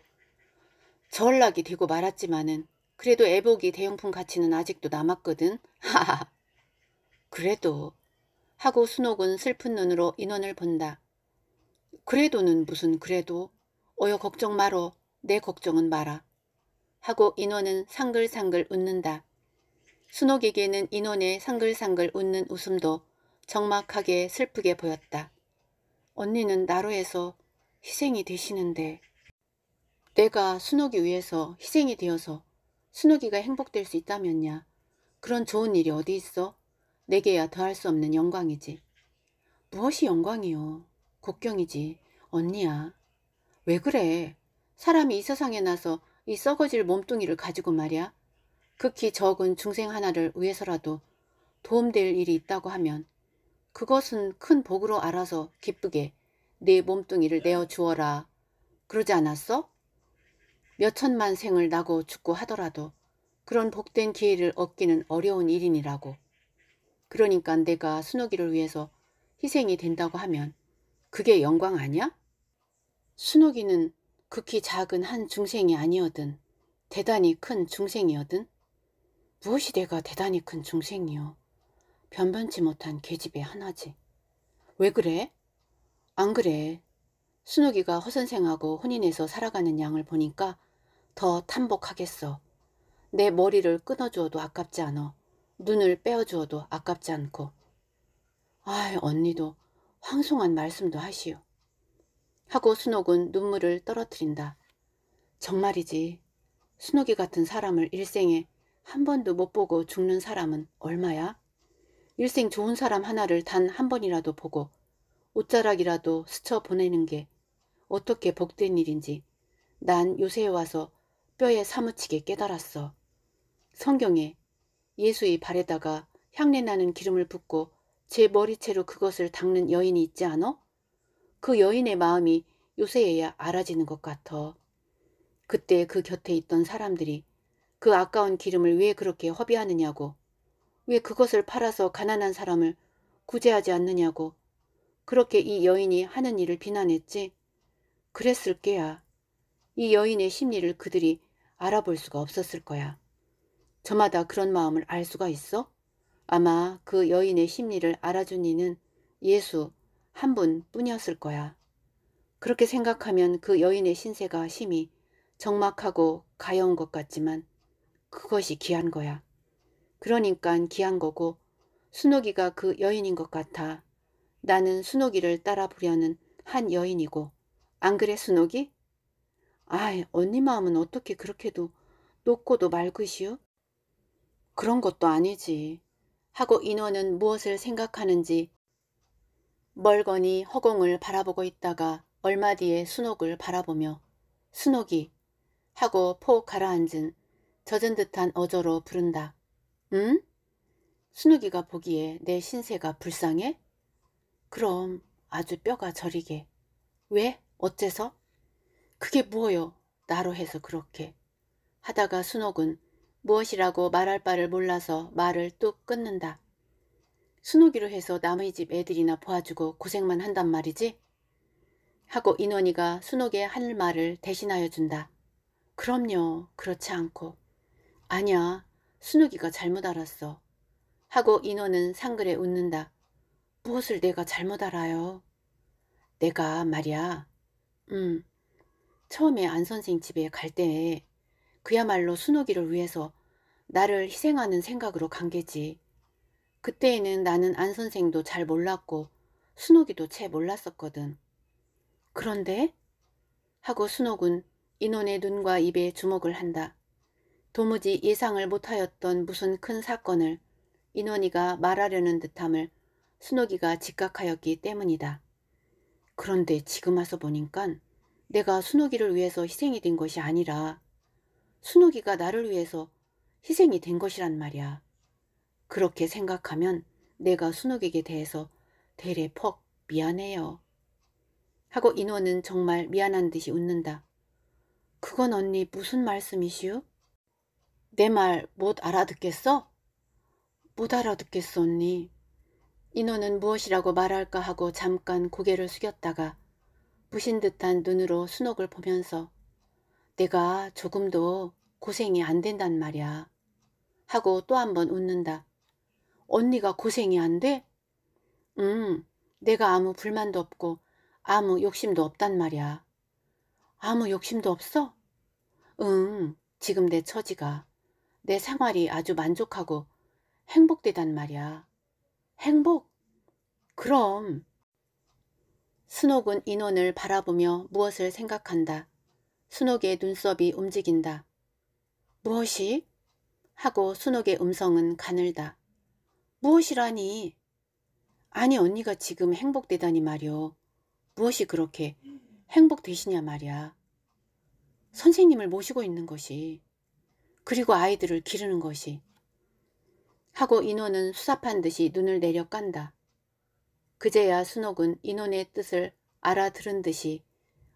전락이 되고 말았지만은 그래도 애복이 대형품 가치는 아직도 남았거든. 하하. 그래도 하고 순옥은 슬픈 눈으로 인원을 본다. 그래도는 무슨 그래도 어여 걱정 마로 내 걱정은 마라 하고 인원은 상글상글 웃는다. 순옥에게는 인원의 상글상글 웃는 웃음도 적막하게 슬프게 보였다. 언니는 나로해서 희생이 되시는데 내가 순옥이 위해서 희생이 되어서 순옥이가 행복될 수 있다면야 그런 좋은 일이 어디 있어? 내게야 더할 수 없는 영광이지. 무엇이 영광이요? 국경이지 언니야. 왜 그래? 사람이 이 세상에 나서 이 썩어질 몸뚱이를 가지고 말이야. 극히 적은 중생 하나를 위해서라도 도움될 일이 있다고 하면 그것은 큰 복으로 알아서 기쁘게 내 네 몸뚱이를 내어주어라. 그러지 않았어? 몇천만 생을 나고 죽고 하더라도 그런 복된 기회를 얻기는 어려운 일인이라고. 그러니까 내가 순옥이를 위해서 희생이 된다고 하면 그게 영광 아니야? 순옥이는 극히 작은 한 중생이 아니어든 대단히 큰중생이어든 무엇이대가 대단히 큰 중생이요. 변변치 못한 계집애 하나지. 왜 그래? 안 그래. 순욱이가 허선생하고 혼인해서 살아가는 양을 보니까 더 탐복하겠어. 내 머리를 끊어주어도 아깝지 않아. 눈을 빼어주어도 아깝지 않고. 아이 언니도 황송한 말씀도 하시오. 하고 순옥은 눈물을 떨어뜨린다. 정말이지. 순옥이 같은 사람을 일생에 한 번도 못 보고 죽는 사람은 얼마야? 일생 좋은 사람 하나를 단 한 번이라도 보고 옷자락이라도 스쳐 보내는 게 어떻게 복된 일인지 난 요새 에 와서 뼈에 사무치게 깨달았어. 성경에 예수의 발에다가 향내나는 기름을 붓고 제 머리채로 그것을 닦는 여인이 있지 않어? 그 여인의 마음이 요새에야 알아지는 것 같아. 그때 그 곁에 있던 사람들이 그 아까운 기름을 왜 그렇게 허비하느냐고. 왜 그것을 팔아서 가난한 사람을 구제하지 않느냐고. 그렇게 이 여인이 하는 일을 비난했지. 그랬을 게야. 이 여인의 심리를 그들이 알아볼 수가 없었을 거야. 저마다 그런 마음을 알 수가 있어? 아마 그 여인의 심리를 알아준 이는 예수 한 분뿐이었을 거야. 그렇게 생각하면 그 여인의 신세가 심히 적막하고 가여운 것 같지만 그것이 귀한 거야. 그러니까 귀한 거고 순옥이가 그 여인인 것 같아. 나는 순옥이를 따라 부려는한 여인이고 안 그래 순옥이? 아이 언니 마음은 어떻게 그렇게도 놓고도 말고시요 그런 것도 아니지. 하고 인원은 무엇을 생각하는지 멀거니 허공을 바라보고 있다가 얼마 뒤에 순옥을 바라보며 순옥이 하고 포 가라앉은 젖은 듯한 어조로 부른다. 응? 순욱이가 보기에 내 신세가 불쌍해? 그럼 아주 뼈가 저리게. 왜? 어째서? 그게 뭐요? 나로 해서 그렇게. 하다가 순옥은 무엇이라고 말할 바를 몰라서 말을 뚝 끊는다. 순옥이로 해서 남의 집 애들이나 보아주고 고생만 한단 말이지? 하고 인원이가 순옥의 할 말을 대신하여 준다. 그럼요. 그렇지 않고. 아니야. 순욱이가 잘못 알았어. 하고 인호는 상글에 웃는다. 무엇을 내가 잘못 알아요? 내가 말이야. 응. 처음에 안 선생 집에 갈 때에 그야말로 순옥이를 위해서 나를 희생하는 생각으로 간 게지. 그때에는 나는 안 선생도 잘 몰랐고 순옥이도 채 몰랐었거든. 그런데? 하고 순옥은 인원의 눈과 입에 주목을 한다. 도무지 예상을 못하였던 무슨 큰 사건을 인원이가 말하려는 듯함을 순옥이가 직각하였기 때문이다. 그런데 지금 와서 보니깐 내가 순옥이를 위해서 희생이 된 것이 아니라 순옥이가 나를 위해서 희생이 된 것이란 말이야. 그렇게 생각하면 내가 순옥에게 대해서 대래 퍽 미안해요. 하고 인원은 정말 미안한 듯이 웃는다. 그건 언니 무슨 말씀이시오? 내말못 알아듣겠어? 못 알아듣겠어 언니. 인호는 무엇이라고 말할까 하고 잠깐 고개를 숙였다가 부신 듯한 눈으로 순옥을 보면서 내가 조금도 고생이 안 된단 말이야. 하고 또 한 번 웃는다. 언니가 고생이 안 돼? 응, 내가 아무 불만도 없고 아무 욕심도 없단 말이야. 아무 욕심도 없어? 응, 지금 내 처지가. 내 생활이 아주 만족하고 행복되단 말이야. 행복? 그럼. 순옥은 인원을 바라보며 무엇을 생각한다. 순옥의 눈썹이 움직인다. 무엇이? 하고 순옥의 음성은 가늘다. 무엇이라니? 아니 언니가 지금 행복되다니 말이오. 무엇이 그렇게 행복되시냐 말이야. 선생님을 모시고 있는 것이. 그리고 아이들을 기르는 것이. 하고 인원은수사판 듯이 눈을 내려 깐다. 그제야 순옥은 인원의 뜻을 알아들은 듯이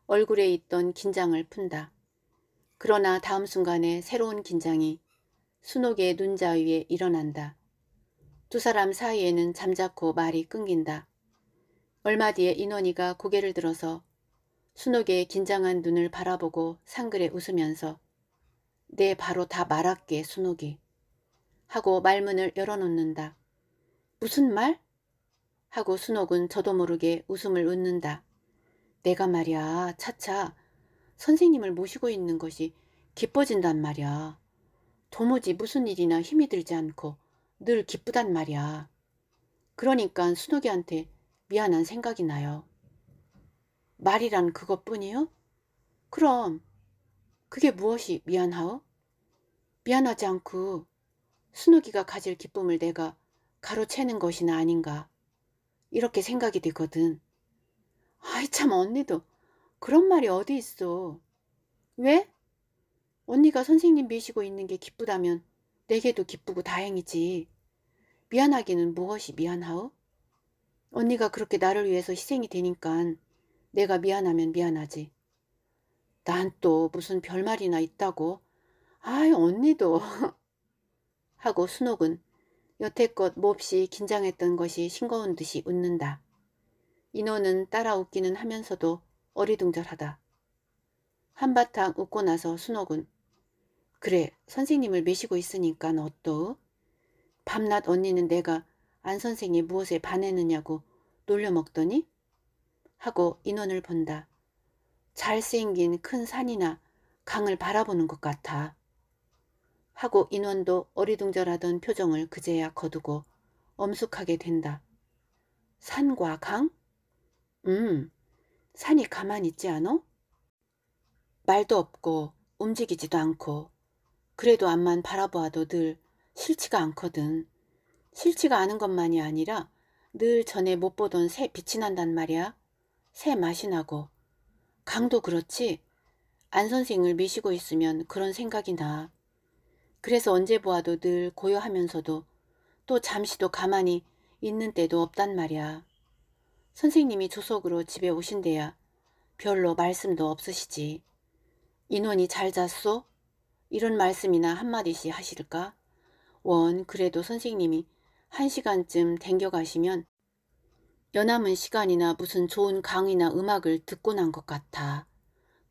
얼굴에 있던 긴장을 푼다. 그러나 다음 순간에 새로운 긴장이 순옥의 눈자 위에 일어난다. 두 사람 사이에는 잠자코 말이 끊긴다. 얼마 뒤에 인원이가 고개를 들어서 순옥의 긴장한 눈을 바라보고 상글에 웃으면서 네 바로 다 말할게 순옥이 하고 말문을 열어놓는다. 무슨 말? 하고 순옥은 저도 모르게 웃음을 웃는다. 내가 말이야 차차 선생님을 모시고 있는 것이 기뻐진단 말이야. 도무지 무슨 일이나 힘이 들지 않고 늘 기쁘단 말이야. 그러니까 순옥이한테 미안한 생각이 나요. 말이란 그것뿐이요? 그럼 그게 무엇이 미안하오? 미안하지 않고 순욱이가 가질 기쁨을 내가 가로채는 것이나 아닌가 이렇게 생각이 되거든. 아이 참 언니도 그런 말이 어디 있어. 왜? 언니가 선생님 미시고 있는 게 기쁘다면 내게도 기쁘고 다행이지. 미안하기는 무엇이 미안하오? 언니가 그렇게 나를 위해서 희생이 되니까 내가 미안하면 미안하지. 난또 무슨 별말이나 있다고. 아이 언니도. <laughs> 하고 순옥은 여태껏 몹시 긴장했던 것이 싱거운 듯이 웃는다. 인호는 따라 웃기는 하면서도 어리둥절하다. 한바탕 웃고 나서 순옥은 그래 선생님을 메시고 있으니까 어떠? 밤낮 언니는 내가 안 선생이 무엇에 반했느냐고 놀려먹더니 하고 인원을 본다. 잘생긴 큰 산이나 강을 바라보는 것 같아. 하고 인원도 어리둥절하던 표정을 그제야 거두고 엄숙하게 된다. 산과 강? 음, 산이 가만 있지 않어? 말도 없고 움직이지도 않고 그래도 암만 바라보아도 늘 싫지가 않거든. 싫지가 않은 것만이 아니라 늘 전에 못 보던 새 빛이 난단 말이야. 새 맛이 나고 강도 그렇지? 안 선생을 미시고 있으면 그런 생각이 나. 그래서 언제 보아도 늘 고요하면서도 또 잠시도 가만히 있는 때도 없단 말이야. 선생님이 조석으로 집에 오신대야 별로 말씀도 없으시지. 인원이 잘 잤소? 이런 말씀이나 한마디씩 하실까? 원 그래도 선생님이 한 시간쯤 댕겨가시면 연남은 시간이나 무슨 좋은 강의나 음악을 듣고 난 것 같아.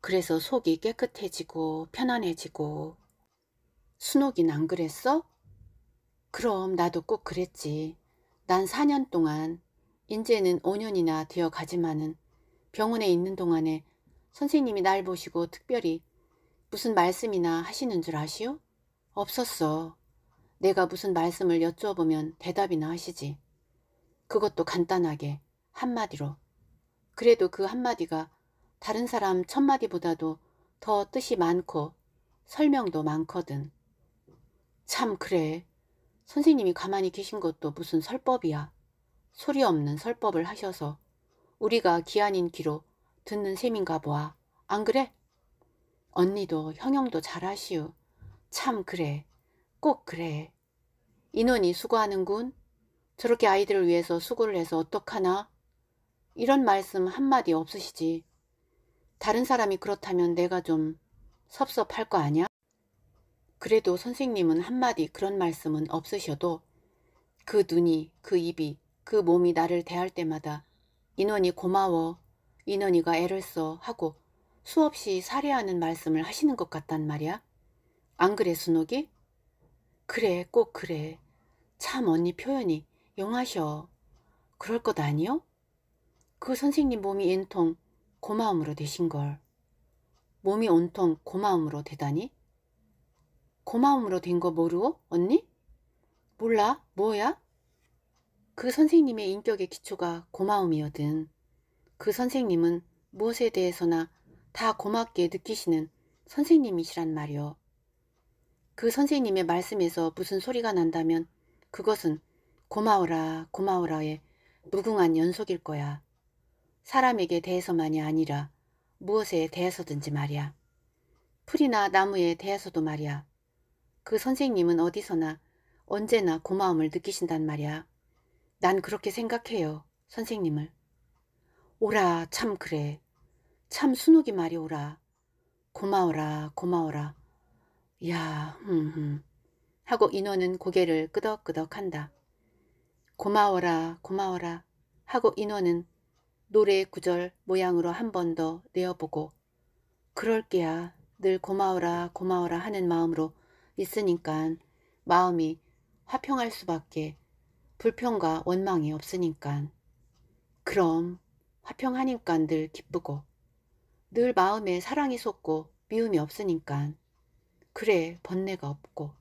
그래서 속이 깨끗해지고 편안해지고. 순옥인 안 그랬어? 그럼 나도 꼭 그랬지. 난 4년 동안, 이제는 5년이나 되어 가지만은 병원에 있는 동안에 선생님이 날 보시고 특별히 무슨 말씀이나 하시는 줄 아시오? 없었어. 내가 무슨 말씀을 여쭤보면 대답이나 하시지. 그것도 간단하게 한마디로. 그래도 그 한마디가 다른 사람 첫마디보다도 더 뜻이 많고 설명도 많거든. 참 그래. 선생님이 가만히 계신 것도 무슨 설법이야. 소리 없는 설법을 하셔서 우리가 기한인 귀로 듣는 셈인가 보아. 안 그래? 언니도 형형도 잘하시우. 참 그래. 꼭 그래. 인원이 수고하는군. 저렇게 아이들을 위해서 수고를 해서 어떡하나? 이런 말씀 한마디 없으시지. 다른 사람이 그렇다면 내가 좀 섭섭할 거 아냐? 그래도 선생님은 한마디 그런 말씀은 없으셔도 그 눈이, 그 입이, 그 몸이 나를 대할 때마다 인원이 고마워, 인원이가 애를 써 하고 수없이 사례하는 말씀을 하시는 것 같단 말이야. 안 그래, 순옥이? 그래, 꼭 그래. 참 언니 표현이 용하셔 그럴 것 아니요? 그 선생님 몸이 온통 고마움으로 되신 걸. 몸이 온통 고마움으로 되다니? 고마움으로 된 거 모르오? 언니? 몰라? 뭐야? 그 선생님의 인격의 기초가 고마움이거든. 그 선생님은 무엇에 대해서나 다 고맙게 느끼시는 선생님이시란 말이오. 그 선생님의 말씀에서 무슨 소리가 난다면 그것은 고마워라 고마워라의 무궁한 연속일 거야. 사람에게 대해서만이 아니라 무엇에 대해서든지 말이야. 풀이나 나무에 대해서도 말이야. 그 선생님은 어디서나 언제나 고마움을 느끼신단 말이야. 난 그렇게 생각해요. 선생님을. 오라 참 그래. 참 순옥이 말이 오라. 고마워라 고마워라. 야 흠흠 하고 인원은 고개를 끄덕끄덕한다. 고마워라 고마워라 하고 인원은 노래 구절 모양으로 한 번 더 내어보고 그럴게야 늘 고마워라 고마워라 하는 마음으로 있으니까 마음이 화평할 수밖에 불평과 원망이 없으니까 그럼 화평하니까 늘 기쁘고 늘 마음에 사랑이 솟고 미움이 없으니까 그래 번뇌가 없고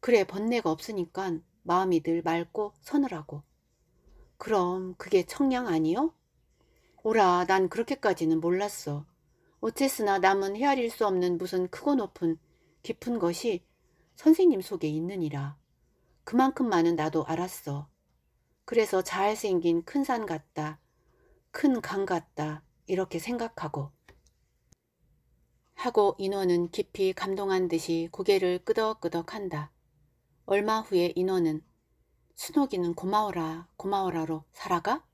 그래 번뇌가 없으니까 마음이 늘 맑고 서늘하고 그럼 그게 청량 아니요? 오라 난 그렇게까지는 몰랐어. 어째서나 남은 헤아릴 수 없는 무슨 크고 높은 깊은 것이 선생님 속에 있느니라. 그만큼만은 나도 알았어. 그래서 잘생긴 큰 산 같다. 큰 강 같다. 이렇게 생각하고 하고 인원은 깊이 감동한 듯이 고개를 끄덕끄덕한다. 얼마 후에 인호는 순옥이는 고마워라 고마워라로 살아가?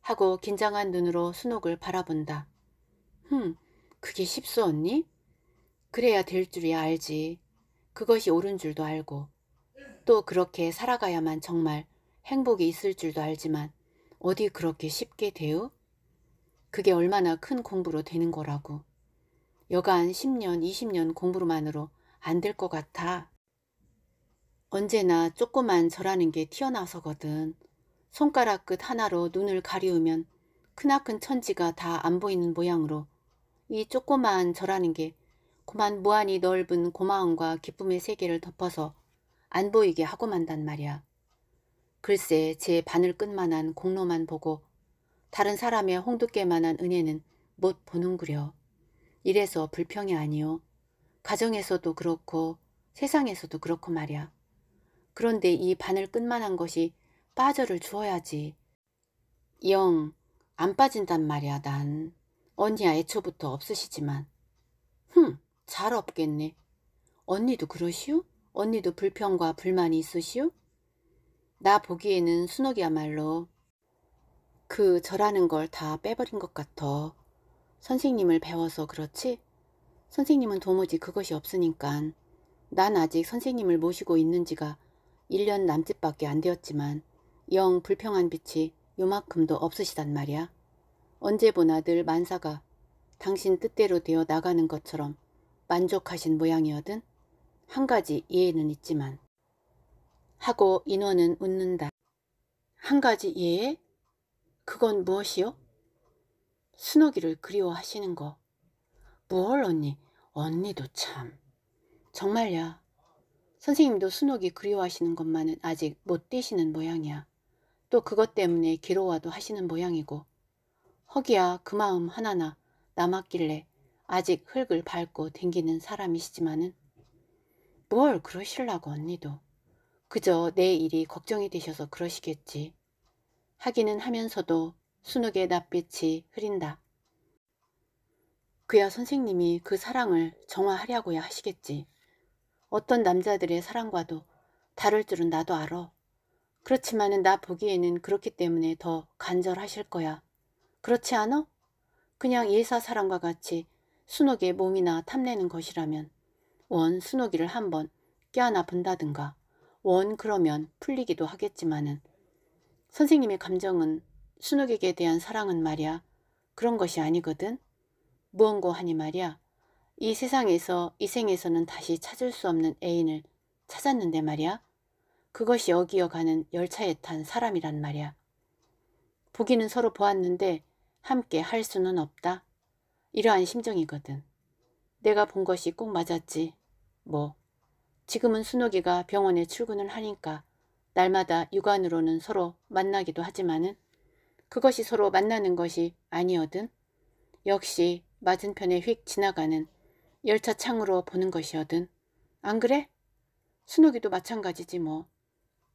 하고 긴장한 눈으로 순옥을 바라본다. 흠 그게 쉽소 언니? 그래야 될 줄이야 알지. 그것이 옳은 줄도 알고 또 그렇게 살아가야만 정말 행복이 있을 줄도 알지만 어디 그렇게 쉽게 돼우 그게 얼마나 큰 공부로 되는 거라고. 여간 10년, 20년 공부로만으로 안 될 것 같아. 언제나 조그만 저라는 게 튀어나서거든. 손가락 끝 하나로 눈을 가리우면 크나큰 천지가 다 안 보이는 모양으로 이 조그만 저라는 게그만 무한히 넓은 고마움과 기쁨의 세계를 덮어서 안 보이게 하고 만단 말이야. 글쎄 제 바늘 끝만한 공로만 보고 다른 사람의 홍두깨만한 은혜는 못 보는구려. 이래서 불평이 아니오 가정에서도 그렇고 세상에서도 그렇고 말이야. 그런데 이 바늘 끝만한 것이 빠져를 주어야지. 영, 안 빠진단 말이야, 난. 언니야 애초부터 없으시지만. 흠, 잘 없겠네. 언니도 그러시오? 언니도 불평과 불만이 있으시오? 나 보기에는 순옥이야말로 그 저라는 걸 다 빼버린 것 같아. 선생님을 배워서 그렇지? 선생님은 도무지 그것이 없으니깐 난 아직 선생님을 모시고 있는지가 1년 남짓밖에 안 되었지만 영 불평한 빛이 요만큼도 없으시단 말이야. 언제 보나 늘 만사가 당신 뜻대로 되어 나가는 것처럼 만족하신 모양이거든 한 가지 이해는 있지만 하고 인원은 웃는다. 한 가지 이해? 그건 무엇이요? 순옥이를 그리워하시는 거. 무얼 언니, 언니도 참. 정말야. 선생님도 순옥이 그리워하시는 것만은 아직 못 뛰시는 모양이야. 또 그것 때문에 괴로워도 하시는 모양이고 허기야 그 마음 하나나 남았길래 아직 흙을 밟고 댕기는 사람이시지만은 뭘 그러실라고 언니도 그저 내 일이 걱정이 되셔서 그러시겠지. 하기는 하면서도 순욱의 낯빛이 흐린다. 그야 선생님이 그 사랑을 정화하려고야 하시겠지. 어떤 남자들의 사랑과도 다를 줄은 나도 알아. 그렇지만은 나 보기에는 그렇기 때문에 더 간절하실 거야. 그렇지 않아? 그냥 예사 사랑과 같이 순옥의 몸이나 탐내는 것이라면 원 순옥이를 한번 껴안아 본다든가 원 그러면 풀리기도 하겠지만은 선생님의 감정은 순옥에게 대한 사랑은 말이야 그런 것이 아니거든 무언고 하니 말이야 이 세상에서 이 생에서는 다시 찾을 수 없는 애인을 찾았는데 말이야. 그것이 여기어 가는 열차에 탄 사람이란 말이야. 보기는 서로 보았는데 함께 할 수는 없다. 이러한 심정이거든. 내가 본 것이 꼭 맞았지. 뭐. 지금은 순옥이가 병원에 출근을 하니까 날마다 육안으로는 서로 만나기도 하지만은 그것이 서로 만나는 것이 아니어든 역시 맞은편에 휙 지나가는 열차 창으로 보는 것이거든. 안 그래? 순옥이도 마찬가지지 뭐.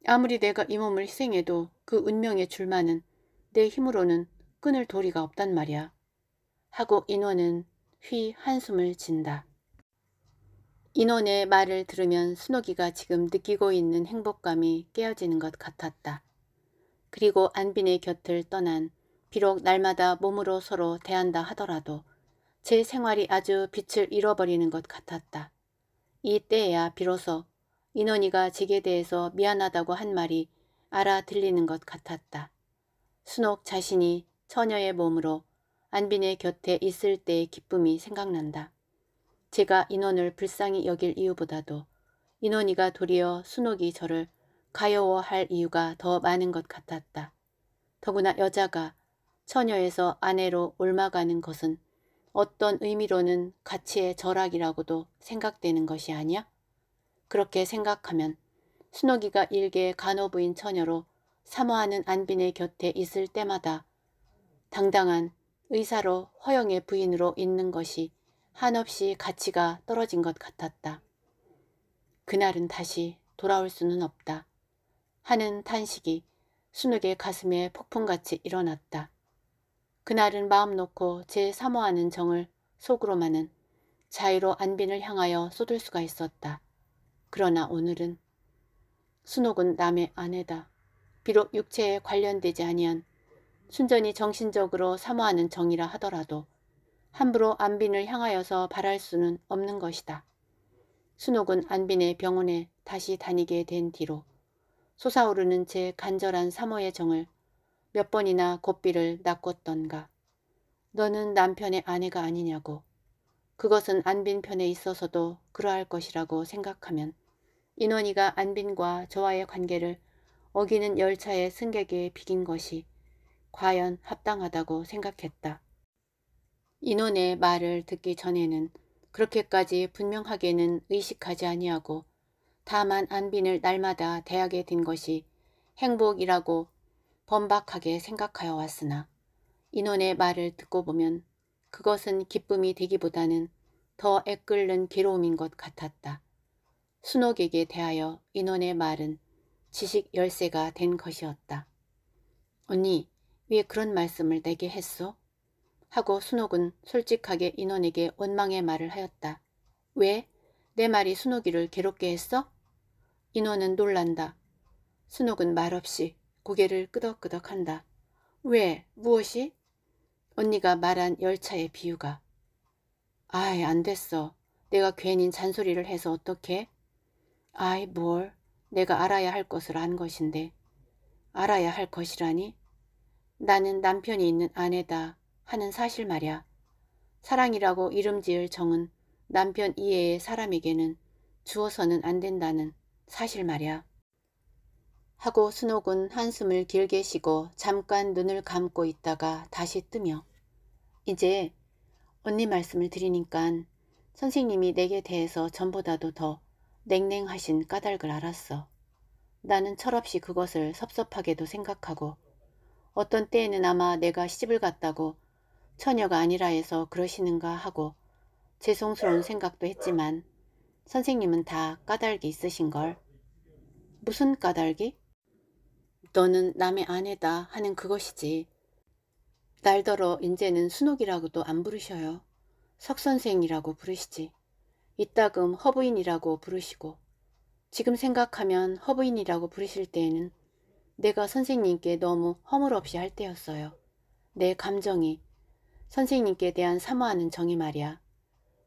아무리 내가 이 몸을 희생해도 그 운명의 줄만은 내 힘으로는 끊을 도리가 없단 말이야. 하고 인원은 휘 한숨을 진다. 인원의 말을 들으면 순옥이가 지금 느끼고 있는 행복감이 깨어지는 것 같았다. 그리고 안빈의 곁을 떠난 비록 날마다 몸으로 서로 대한다 하더라도 제 생활이 아주 빛을 잃어버리는 것 같았다. 이때에야 비로소 인원이가 제게 대해서 미안하다고 한 말이 알아들리는 것 같았다. 순옥 자신이 처녀의 몸으로 안빈의 곁에 있을 때의 기쁨이 생각난다. 제가 인원을 불쌍히 여길 이유보다도 인원이가 도리어 순옥이 저를 가여워할 이유가 더 많은 것 같았다. 더구나 여자가 처녀에서 아내로 옮아가는 것은 어떤 의미로는 가치의 절약이라고도 생각되는 것이 아니야? 그렇게 생각하면 순옥이가 일개 간호부인 처녀로 사모하는 안빈의 곁에 있을 때마다 당당한 의사로 허영의 부인으로 있는 것이 한없이 가치가 떨어진 것 같았다. 그날은 다시 돌아올 수는 없다. 하는 탄식이 순욱의 가슴에 폭풍같이 일어났다. 그날은 마음 놓고 제 사모하는 정을 속으로만은 자유로 안빈을 향하여 쏟을 수가 있었다. 그러나 오늘은 순옥은 남의 아내다. 비록 육체에 관련되지 아니한 순전히 정신적으로 사모하는 정이라 하더라도 함부로 안빈을 향하여서 바랄 수는 없는 것이다. 순옥은 안빈의 병원에 다시 다니게 된 뒤로 솟아오르는 제 간절한 사모의 정을 몇 번이나 고삐를 낚았던가. 너는 남편의 아내가 아니냐고. 그것은 안빈 편에 있어서도 그러할 것이라고 생각하면 인원이가 안빈과 저와의 관계를 어기는 열차의 승객에 비긴 것이 과연 합당하다고 생각했다. 인원의 말을 듣기 전에는 그렇게까지 분명하게는 의식하지 아니하고 다만 안빈을 날마다 대하게된 것이 행복이라고 번박하게 생각하여 왔으나 인원의 말을 듣고 보면 그것은 기쁨이 되기보다는 더 애끓는 괴로움인 것 같았다. 순옥에게 대하여 인원의 말은 지식 열쇠가 된 것이었다. 언니, 왜 그런 말씀을 내게 했소? 하고 순옥은 솔직하게 인원에게 원망의 말을 하였다. 왜? 내 말이 순옥이를 괴롭게 했어? 인원은 놀란다. 순옥은 말없이 고개를 끄덕끄덕한다. 왜? 무엇이? 언니가 말한 열차의 비유가. 아이 안 됐어. 내가 괜히 잔소리를 해서 어떡해 아이 뭘. 내가 알아야 할 것을 안 것인데. 알아야 할 것이라니? 나는 남편이 있는 아내다 하는 사실 말야. 이 사랑이라고 이름 지을 정은 남편 이외의 사람에게는 주어서는 안 된다는 사실 말야. 이 하고 순옥은 한숨을 길게 쉬고 잠깐 눈을 감고 있다가 다시 뜨며 이제 언니 말씀을 드리니깐 선생님이 내게 대해서 전보다도 더 냉랭하신 까닭을 알았어. 나는 철없이 그것을 섭섭하게도 생각하고 어떤 때에는 아마 내가 시집을 갔다고 처녀가 아니라 해서 그러시는가 하고 죄송스러운 생각도 했지만 선생님은 다 까닭이 있으신걸. 무슨 까닭이? 너는 남의 아내다 하는 그것이지. 날더러 인제는 순옥이라고도 안 부르셔요. 석선생이라고 부르시지. 이따금 허부인이라고 부르시고 지금 생각하면 허부인이라고 부르실 때에는 내가 선생님께 너무 허물없이 할 때였어요. 내 감정이 선생님께 대한 사모하는 정이 말이야.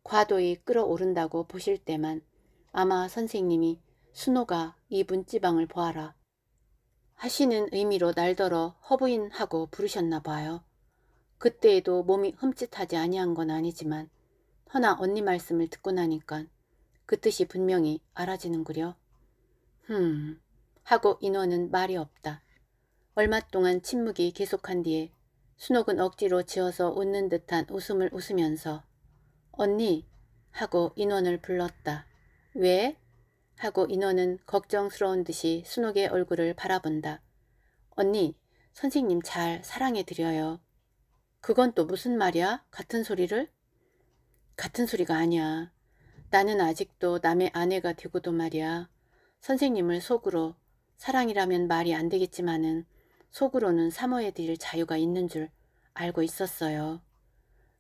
과도히 끌어오른다고 보실 때만 아마 선생님이 순호가 이 문지방을 보아라. 하시는 의미로 날더러 허부인하고 부르셨나 봐요. 그때에도 몸이 흠칫하지 아니한 건 아니지만 허나 언니 말씀을 듣고 나니깐 그 뜻이 분명히 알아지는구려. 흠 하고 인원은 말이 없다. 얼마 동안 침묵이 계속한 뒤에 순옥은 억지로 지어서 웃는 듯한 웃음을 웃으면서 언니 하고 인원을 불렀다. 왜? 하고 인호는 걱정스러운 듯이 순옥의 얼굴을 바라본다. 언니, 선생님 잘 사랑해드려요. 그건 또 무슨 말이야? 같은 소리를? 같은 소리가 아니야. 나는 아직도 남의 아내가 되고도 말이야. 선생님을 속으로 사랑이라면 말이 안 되겠지만은 속으로는 사모해드릴 자유가 있는 줄 알고 있었어요.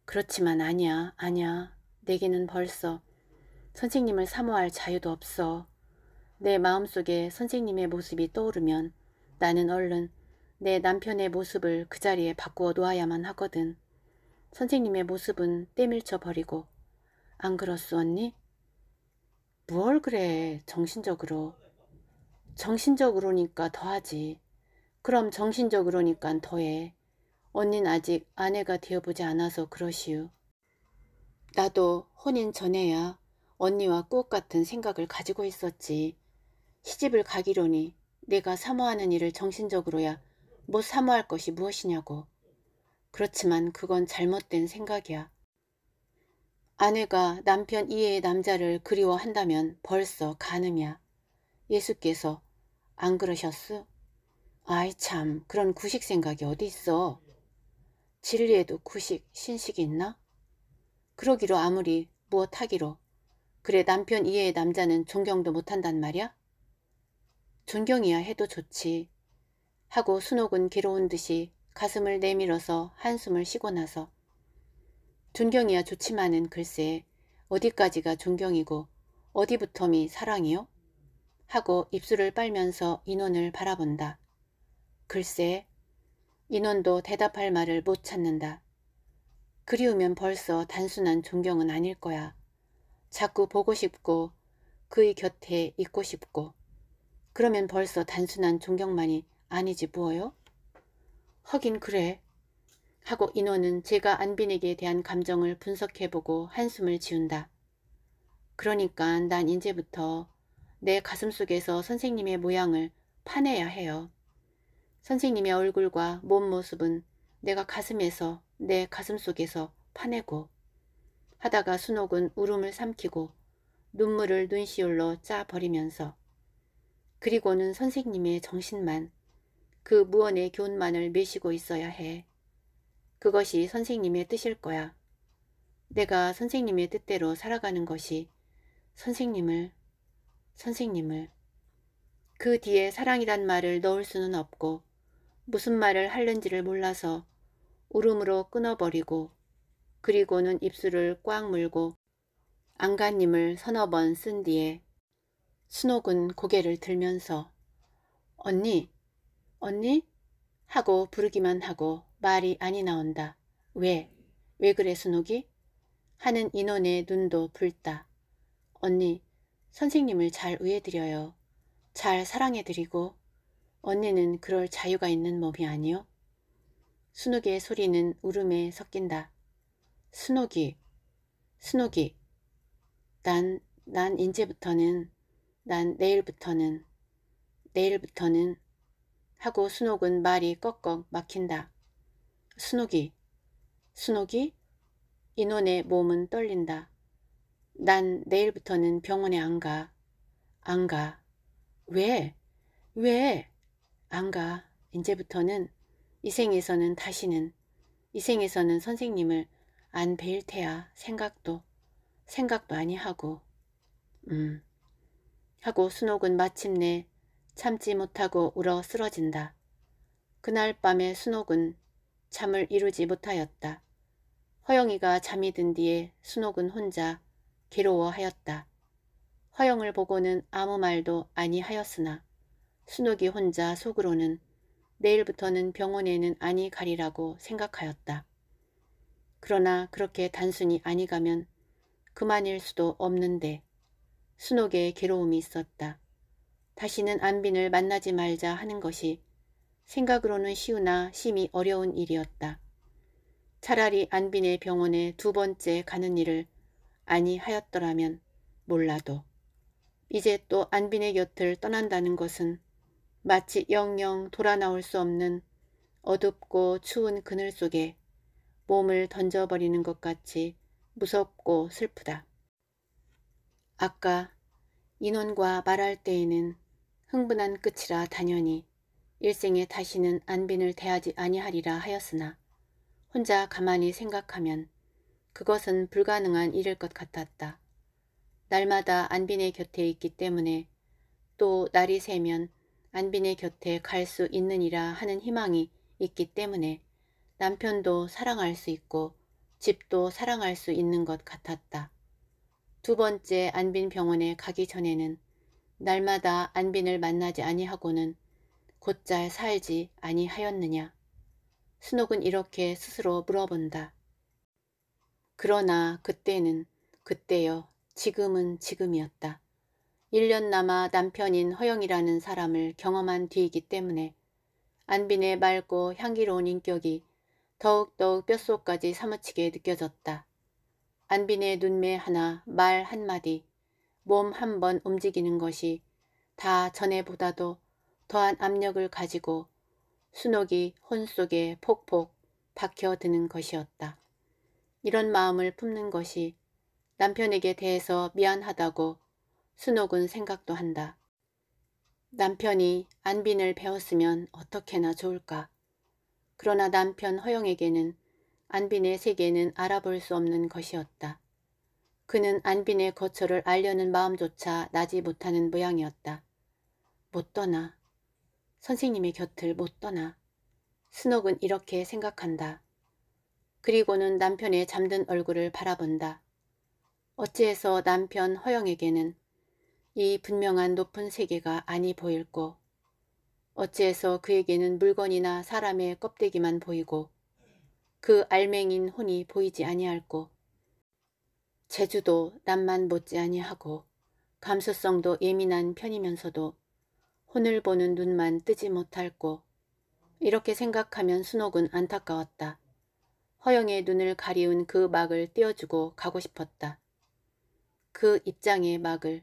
그렇지만 아니야, 아니야. 내게는 벌써 선생님을 사모할 자유도 없어. 내 마음속에 선생님의 모습이 떠오르면 나는 얼른 내 남편의 모습을 그 자리에 바꾸어 놓아야만 하거든. 선생님의 모습은 때밀쳐 버리고 안 그렇소 언니? 무얼 그래 정신적으로. 정신적으로니까 더하지. 그럼 정신적으로니까 더해. 언닌 아직 아내가 되어보지 않아서 그러시오. 나도 혼인 전에야 언니와 꽃 같은 생각을 가지고 있었지. 시집을 가기로니 내가 사모하는 일을 정신적으로야 못 사모할 것이 무엇이냐고. 그렇지만 그건 잘못된 생각이야. 아내가 남편 이해의 남자를 그리워한다면 벌써 가늠이야. 예수께서 안그러셨어 아이 참 그런 구식 생각이 어디 있어. 진리에도 구식, 신식이 있나? 그러기로 아무리 무엇하기로 그래 남편 이해의 남자는 존경도 못한단 말이야? 존경이야 해도 좋지. 하고 순옥은 괴로운 듯이 가슴을 내밀어서 한숨을 쉬고 나서 존경이야 좋지만은 글쎄 어디까지가 존경이고 어디부터미 사랑이요? 하고 입술을 빨면서 인원을 바라본다. 글쎄 인원도 대답할 말을 못 찾는다. 그리우면 벌써 단순한 존경은 아닐 거야. 자꾸 보고 싶고 그의 곁에 있고 싶고 그러면 벌써 단순한 존경만이 아니지 뭐요? 하긴 그래. 하고 인호는 제가 안빈에게 대한 감정을 분석해보고 한숨을 지운다. 그러니까 난 이제부터 내 가슴속에서 선생님의 모양을 파내야 해요. 선생님의 얼굴과 몸 모습은 내가 가슴에서 내 가슴속에서 파내고 하다가 순옥은 울음을 삼키고 눈물을 눈시울로 짜버리면서 그리고는 선생님의 정신만 그 무언의 교훈만을 메시고 있어야 해. 그것이 선생님의 뜻일 거야. 내가 선생님의 뜻대로 살아가는 것이 선생님을, 선생님을. 그 뒤에 사랑이란 말을 넣을 수는 없고 무슨 말을 할는지를 몰라서 울음으로 끊어버리고 그리고는 입술을 꽉 물고 안간힘을 서너 번 쓴 뒤에 순옥은 고개를 들면서 언니, 언니? 하고 부르기만 하고 말이 아니 나온다. 왜? 왜 그래 순옥이? 하는 인원의 눈도 붉다. 언니, 선생님을 잘위해드려요잘 사랑해드리고 언니는 그럴 자유가 있는 몸이 아니요? 순욱의 소리는 울음에 섞인다. 순옥이, 순옥이. 난, 난 이제부터는, 난 내일부터는, 내일부터는 하고 순녹은 말이 꺽꺽 막힌다. 순녹이순녹이 인원의 몸은 떨린다. 난 내일부터는 병원에 안 가. 안 가. 왜? 왜? 안 가. 이제부터는 이 생에서는 다시는 이 생에서는 선생님을 안 배일 테야 생각도 생각도 아니하고 음 하고 순옥은 마침내 참지 못하고 울어 쓰러진다. 그날 밤에 순옥은 잠을 이루지 못하였다. 허영이가 잠이 든 뒤에 순옥은 혼자 괴로워하였다. 허영을 보고는 아무 말도 아니하였으나 순옥이 혼자 속으로는 내일부터는 병원에는 아니 가리라고 생각하였다. 그러나 그렇게 단순히 아니가면 그만일 수도 없는데 순옥에 괴로움이 있었다. 다시는 안빈을 만나지 말자 하는 것이 생각으로는 쉬우나 심히 어려운 일이었다. 차라리 안빈의 병원에 두 번째 가는 일을 아니하였더라면 몰라도 이제 또 안빈의 곁을 떠난다는 것은 마치 영영 돌아나올 수 없는 어둡고 추운 그늘 속에 몸을 던져버리는 것 같이 무섭고 슬프다. 아까 인원과 말할 때에는 흥분한 끝이라 당연히 일생에 다시는 안빈을 대하지 아니하리라 하였으나 혼자 가만히 생각하면 그것은 불가능한 일일 것 같았다. 날마다 안빈의 곁에 있기 때문에 또 날이 새면 안빈의 곁에 갈 수 있느니라 하는 희망이 있기 때문에 남편도 사랑할 수 있고 집도 사랑할 수 있는 것 같았다. 두 번째 안빈 병원에 가기 전에는 날마다 안빈을 만나지 아니하고는 곧잘 살지 아니하였느냐. 순옥은 이렇게 스스로 물어본다. 그러나 그때는 그때요. 지금은 지금이었다. 1년 남아 남편인 허영이라는 사람을 경험한 뒤이기 때문에 안빈의 맑고 향기로운 인격이 더욱더욱 뼛속까지 사무치게 느껴졌다. 안빈의 눈매 하나, 말 한마디, 몸 한 번 움직이는 것이 다 전에보다도 더한 압력을 가지고 순옥이 혼 속에 폭폭 박혀드는 것이었다. 이런 마음을 품는 것이 남편에게 대해서 미안하다고 순옥은 생각도 한다. 남편이 안빈을 배웠으면 어떻게나 좋을까. 그러나 남편 허영에게는 안빈의 세계는 알아볼 수 없는 것이었다. 그는 안빈의 거처를 알려는 마음조차 나지 못하는 모양이었다. 못 떠나. 선생님의 곁을 못 떠나. 스녹은 이렇게 생각한다. 그리고는 남편의 잠든 얼굴을 바라본다. 어찌해서 남편 허영에게는 이 분명한 높은 세계가 아니 보일꼬 어째서 그에게는 물건이나 사람의 껍데기만 보이고 그 알맹인 혼이 보이지 아니할꼬 제주도 남만 못지 아니하고 감수성도 예민한 편이면서도 혼을 보는 눈만 뜨지 못할꼬 이렇게 생각하면 순옥은 안타까웠다. 허영의 눈을 가리운 그 막을 띄어주고 가고 싶었다. 그 입장의 막을.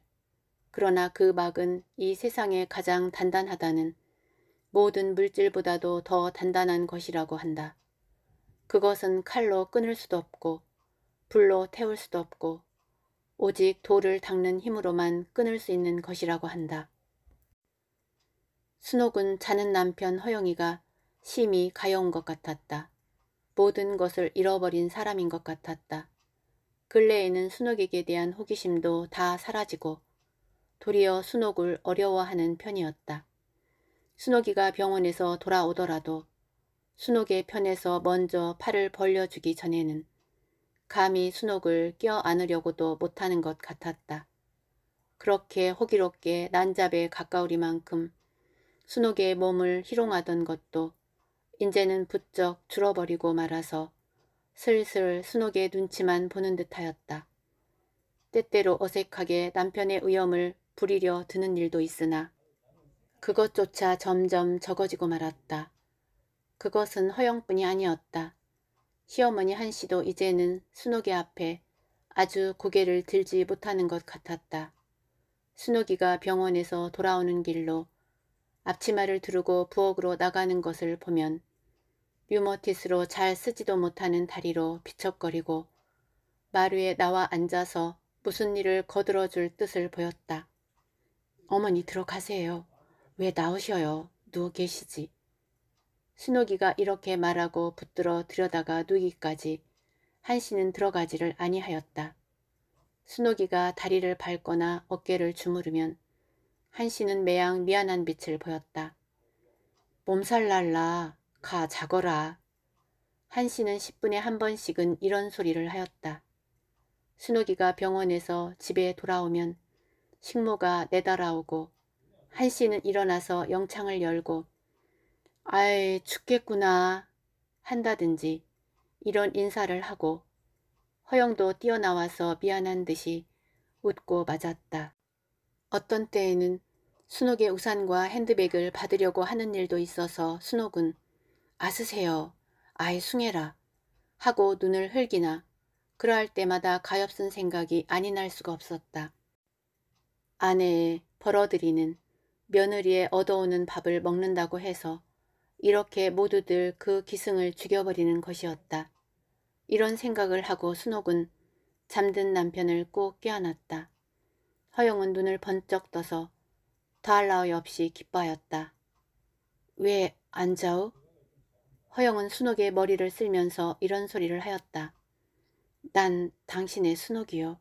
그러나 그 막은 이 세상에 가장 단단하다는 모든 물질보다도 더 단단한 것이라고 한다. 그것은 칼로 끊을 수도 없고 불로 태울 수도 없고 오직 돌을 닦는 힘으로만 끊을 수 있는 것이라고 한다. 순옥은 자는 남편 허영이가 심히 가여운 것 같았다. 모든 것을 잃어버린 사람인 것 같았다. 근래에는 순옥에게 대한 호기심도 다 사라지고 도리어 순옥을 어려워하는 편이었다. 순옥이가 병원에서 돌아오더라도 순옥의 편에서 먼저 팔을 벌려주기 전에는 감히 순옥을 껴안으려고도 못하는 것 같았다. 그렇게 호기롭게 난잡에 가까우리만큼 순옥의 몸을 희롱하던 것도 이제는 부쩍 줄어버리고 말아서 슬슬 순옥의 눈치만 보는 듯하였다. 때때로 어색하게 남편의 위험을 부리려 드는 일도 있으나 그것조차 점점 적어지고 말았다. 그것은 허영뿐이 아니었다. 시어머니 한씨도 이제는 순옥이 앞에 아주 고개를 들지 못하는 것 같았다. 순옥이가 병원에서 돌아오는 길로 앞치마를 두르고 부엌으로 나가는 것을 보면 류머티스로 잘 쓰지도 못하는 다리로 비척거리고 마루에 나와 앉아서 무슨 일을 거들어줄 뜻을 보였다. 어머니 들어가세요. 왜 나오셔요? 누워 계시지. 신옥이가 이렇게 말하고 붙들어 들여다가 누기까지 한씨는 들어가지를 아니하였다. 순옥이가 다리를 밟거나 어깨를 주무르면 한씨는 매양 미안한 빛을 보였다. 몸살 날라 가 자거라. 한씨는 10분에 한 번씩은 이런 소리를 하였다. 순옥이가 병원에서 집에 돌아오면 식모가 내달아오고 한씨는 일어나서 영창을 열고 아이 죽겠구나 한다든지 이런 인사를 하고 허영도 뛰어나와서 미안한 듯이 웃고 맞았다. 어떤 때에는 순옥의 우산과 핸드백을 받으려고 하는 일도 있어서 순옥은 아스세요. 아이 숭해라. 하고 눈을 흘기나 그러할 때마다 가엾은 생각이 아니 날 수가 없었다. 아내의 벌어들이는 며느리의 얻어오는 밥을 먹는다고 해서 이렇게 모두들 그 기승을 죽여버리는 것이었다. 이런 생각을 하고 순옥은 잠든 남편을 꼭 껴안았다. 허영은 눈을 번쩍 떠서 더할 나위 없이 기뻐하였다. 왜 안 자우? 허영은 순옥의 머리를 쓸면서 이런 소리를 하였다. 난 당신의 순옥이요.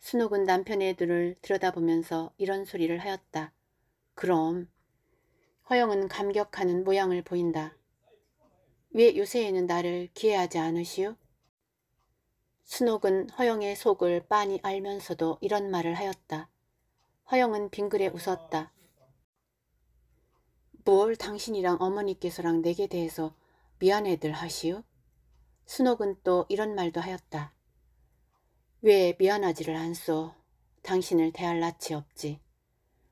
순옥은 남편의 눈을 들여다보면서 이런 소리를 하였다. 그럼 허영은 감격하는 모양을 보인다. 왜 요새에는 나를 기해하지 않으시오? 순옥은 허영의 속을 빤히 알면서도 이런 말을 하였다. 허영은 빙그레 웃었다. 뭘 당신이랑 어머니께서랑 내게 대해서 미안해들 하시오? 순옥은 또 이런 말도 하였다. 왜 미안하지를 않소? 당신을 대할 낯이 없지.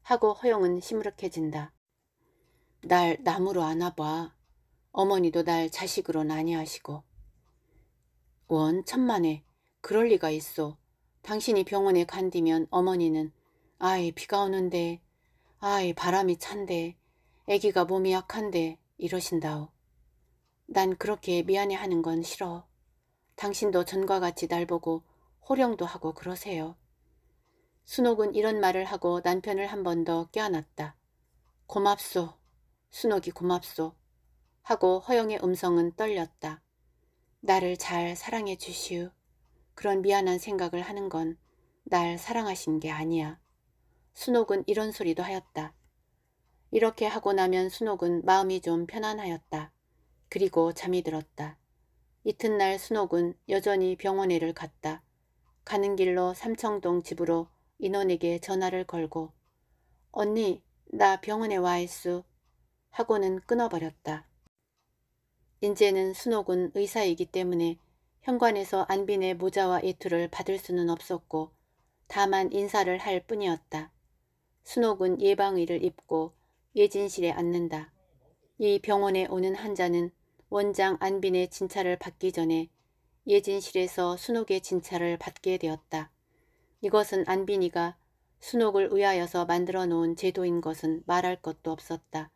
하고 허영은 시무룩해진다. 날 남으로 안아봐. 어머니도 날 자식으로 난이하시고. 원 천만에 그럴 리가 있어. 당신이 병원에 간디면 어머니는 아이 비가 오는데 아이 바람이 찬데 애기가 몸이 약한데 이러신다오. 난 그렇게 미안해하는 건 싫어. 당신도 전과 같이 날 보고 호령도 하고 그러세요. 순옥은 이런 말을 하고 남편을 한 번 더 껴안았다. 고맙소. 순옥이 고맙소. 하고 허영의 음성은 떨렸다. 나를 잘 사랑해 주시오. 그런 미안한 생각을 하는 건 날 사랑하신 게 아니야. 순옥은 이런 소리도 하였다. 이렇게 하고 나면 순옥은 마음이 좀 편안하였다. 그리고 잠이 들었다. 이튿날 순옥은 여전히 병원에를 갔다. 가는 길로 삼청동 집으로 인원에게 전화를 걸고 언니 나 병원에 와 있수 하고는 끊어버렸다. 인제는 순옥은 의사이기 때문에 현관에서 안빈의 모자와 외투를 받을 수는 없었고 다만 인사를 할 뿐이었다. 순옥은 예방의를 입고 예진실에 앉는다. 이 병원에 오는 환자는 원장 안빈의 진찰을 받기 전에 예진실에서 순옥의 진찰을 받게 되었다. 이것은 안빈이가 순옥을 의하여서 만들어 놓은 제도인 것은 말할 것도 없었다.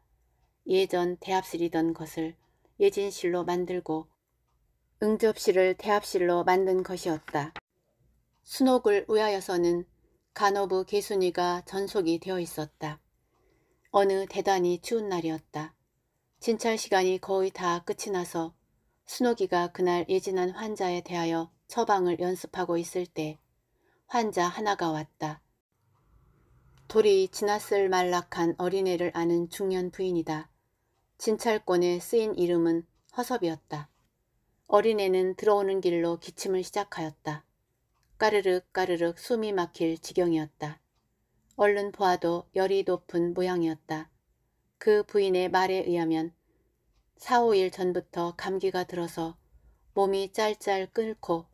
예전 대합실이던 것을 예진실로 만들고 응접실을 대합실로 만든 것이었다. 순옥을 의하여서는 간호부 계순이가 전속이 되어 있었다. 어느 대단히 추운 날이었다. 진찰 시간이 거의 다 끝이 나서 순옥이가 그날 예진한 환자에 대하여 처방을 연습하고 있을 때 환자 하나가 왔다. 돌이 지났을 말락한 어린애를 아는 중년 부인이다. 진찰권에 쓰인 이름은 허섭이었다. 어린애는 들어오는 길로 기침을 시작하였다. 까르륵 까르륵 숨이 막힐 지경이었다. 얼른 보아도 열이 높은 모양이었다. 그 부인의 말에 의하면 4, 5일 전부터 감기가 들어서 몸이 짤짤 끓고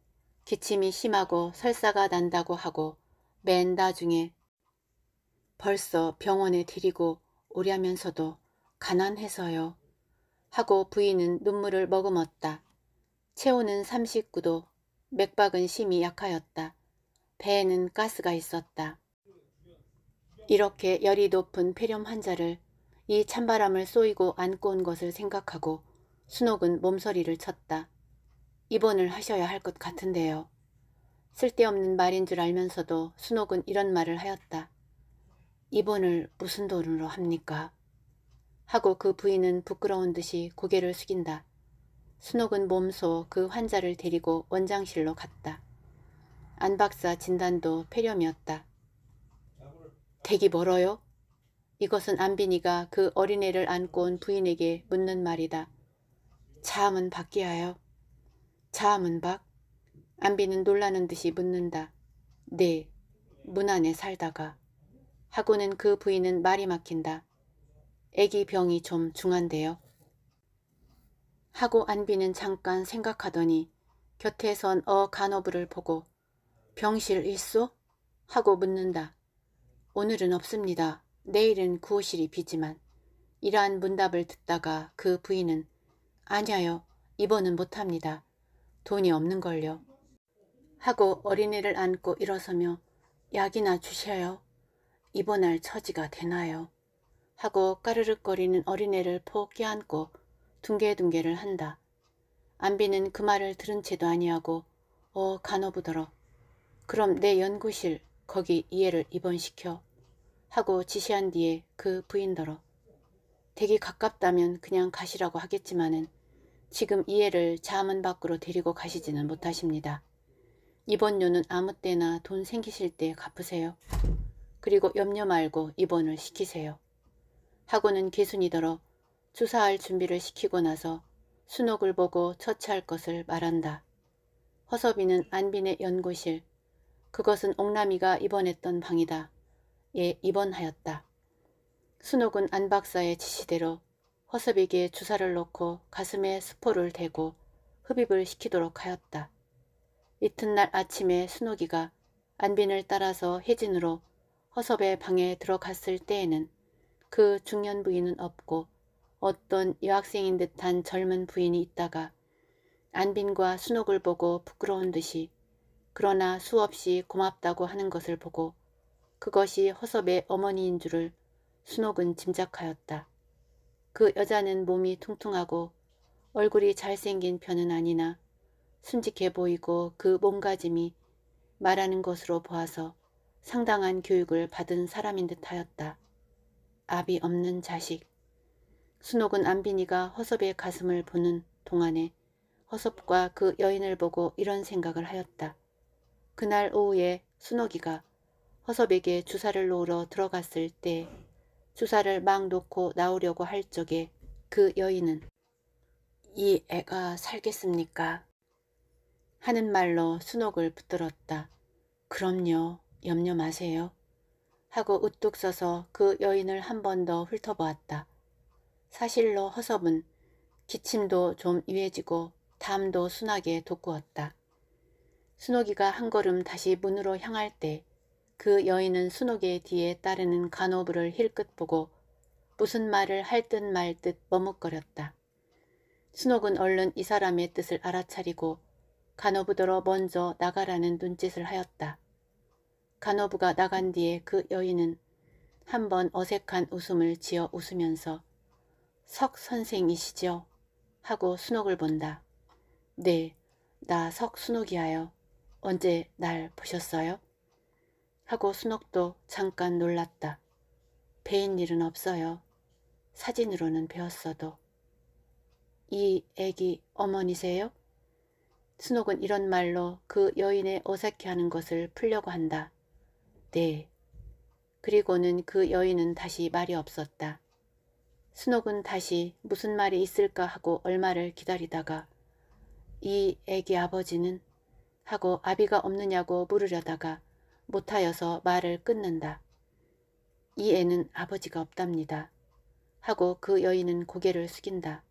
기침이 심하고 설사가 난다고 하고 맨 나중에 벌써 병원에 데리고 오려면서도 가난해서요. 하고 부인은 눈물을 머금었다. 체온은 39도, 맥박은 심히 약하였다. 배에는 가스가 있었다. 이렇게 열이 높은 폐렴 환자를 이 찬바람을 쏘이고 안고 온 것을 생각하고 순옥은 몸서리를 쳤다. 입원을 하셔야 할 것 같은데요. 쓸데없는 말인 줄 알면서도 순옥은 이런 말을 하였다. 입원을 무슨 돈으로 합니까? 하고 그 부인은 부끄러운 듯이 고개를 숙인다. 순옥은 몸소 그 환자를 데리고 원장실로 갔다. 안 박사 진단도 폐렴이었다. 되기 멀어요? 이것은 안빈이가 그 어린애를 안고 온 부인에게 묻는 말이다. 차은받기하여 자문박? 안비는 놀라는 듯이 묻는다. 네, 문 안에 살다가. 하고는 그 부인은 말이 막힌다. 애기 병이 좀 중한데요. 하고 안비는 잠깐 생각하더니 곁에 선어 간호부를 보고 병실 있소? 하고 묻는다. 오늘은 없습니다. 내일은 구호실이 비지만. 이러한 문답을 듣다가 그 부인은 아냐요. 이번은 못합니다. 돈이 없는걸요. 하고 어린애를 안고 일어서며 약이나 주셔요. 입원할 처지가 되나요? 하고 까르륵거리는 어린애를 폭 껴안고 둥개둥개를 한다. 안비는 그 말을 들은 채도 아니하고 어 간호부더러 그럼 내 연구실 거기 이해를 입원시켜 하고 지시한 뒤에 그 부인더러 댁이 가깝다면 그냥 가시라고 하겠지만은 지금 이해를 자문 밖으로 데리고 가시지는 못하십니다. 이번 요는 아무 때나 돈 생기실 때 갚으세요. 그리고 염려 말고 입원을 시키세요. 하고는 개순이더러 주사할 준비를 시키고 나서 순옥을 보고 처치할 것을 말한다. 허섭이는 안빈의 연구실, 그것은 옥남이가 입원했던 방이다. 예, 입원하였다. 순옥은 안 박사의 지시대로 허섭에게 주사를 놓고 가슴에 스포를 대고 흡입을 시키도록 하였다. 이튿날 아침에 순옥이가 안빈을 따라서 혜진으로 허섭의 방에 들어갔을 때에는 그 중년 부인은 없고 어떤 여학생인 듯한 젊은 부인이 있다가 안빈과 순옥을 보고 부끄러운 듯이 그러나 수없이 고맙다고 하는 것을 보고 그것이 허섭의 어머니인 줄을 순옥은 짐작하였다. 그 여자는 몸이 퉁퉁하고 얼굴이 잘생긴 편은 아니나 순직해 보이고 그 몸가짐이 말하는 것으로 보아서 상당한 교육을 받은 사람인 듯하였다. 압이 없는 자식. 순옥은 안빈이가 허섭의 가슴을 보는 동안에 허섭과 그 여인을 보고 이런 생각을 하였다. 그날 오후에 순옥이가 허섭에게 주사를 놓으러 들어갔을 때 수사를 막 놓고 나오려고 할 적에 그 여인은 이 애가 살겠습니까? 하는 말로 순옥을 붙들었다. 그럼요. 염려 마세요. 하고 우뚝 서서 그 여인을 한 번 더 훑어보았다. 사실로 허섭은 기침도 좀 유해지고 담도 순하게 돋구었다. 순옥이가 한 걸음 다시 문으로 향할 때그 여인은 순옥의 뒤에 따르는 간호부를 힐끗 보고 무슨 말을 할 듯 말 듯 머뭇거렸다. 순옥은 얼른 이 사람의 뜻을 알아차리고 간호부더러 먼저 나가라는 눈짓을 하였다. 간호부가 나간 뒤에 그 여인은 한번 어색한 웃음을 지어 웃으면서 석 선생이시죠? 하고 순옥을 본다. 네, 나 석순옥이하여 언제 날 보셨어요? 하고 순옥도 잠깐 놀랐다. 배인 일은 없어요. 사진으로는 배웠어도. 이 애기 어머니세요? 순옥은 이런 말로 그 여인의 어색해하는 것을 풀려고 한다. 네. 그리고는 그 여인은 다시 말이 없었다. 순옥은 다시 무슨 말이 있을까 하고 얼마를 기다리다가 이 애기 아버지는 하고 아비가 없느냐고 물으려다가 못하여서 말을 끊는다. 이 애는 아버지가 없답니다. 하고 그 여인은 고개를 숙인다.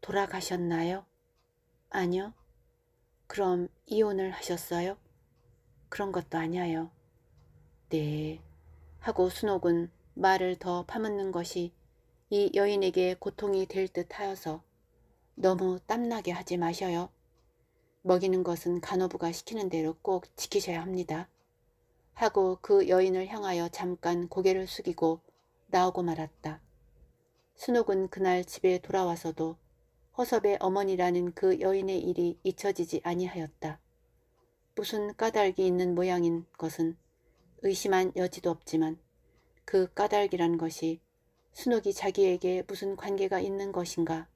돌아가셨나요? 아니요. 그럼 이혼을 하셨어요? 그런 것도 아니에요. 네. 하고 순옥은 말을 더 파묻는 것이 이 여인에게 고통이 될 듯 하여서 너무 땀나게 하지 마셔요. 먹이는 것은 간호부가 시키는 대로 꼭 지키셔야 합니다. 하고 그 여인을 향하여 잠깐 고개를 숙이고 나오고 말았다. 순옥은 그날 집에 돌아와서도 허섭의 어머니라는 그 여인의 일이 잊혀지지 아니하였다. 무슨 까닭이 있는 모양인 것은 의심한 여지도 없지만 그 까닭이란 것이 순옥이 자기에게 무슨 관계가 있는 것인가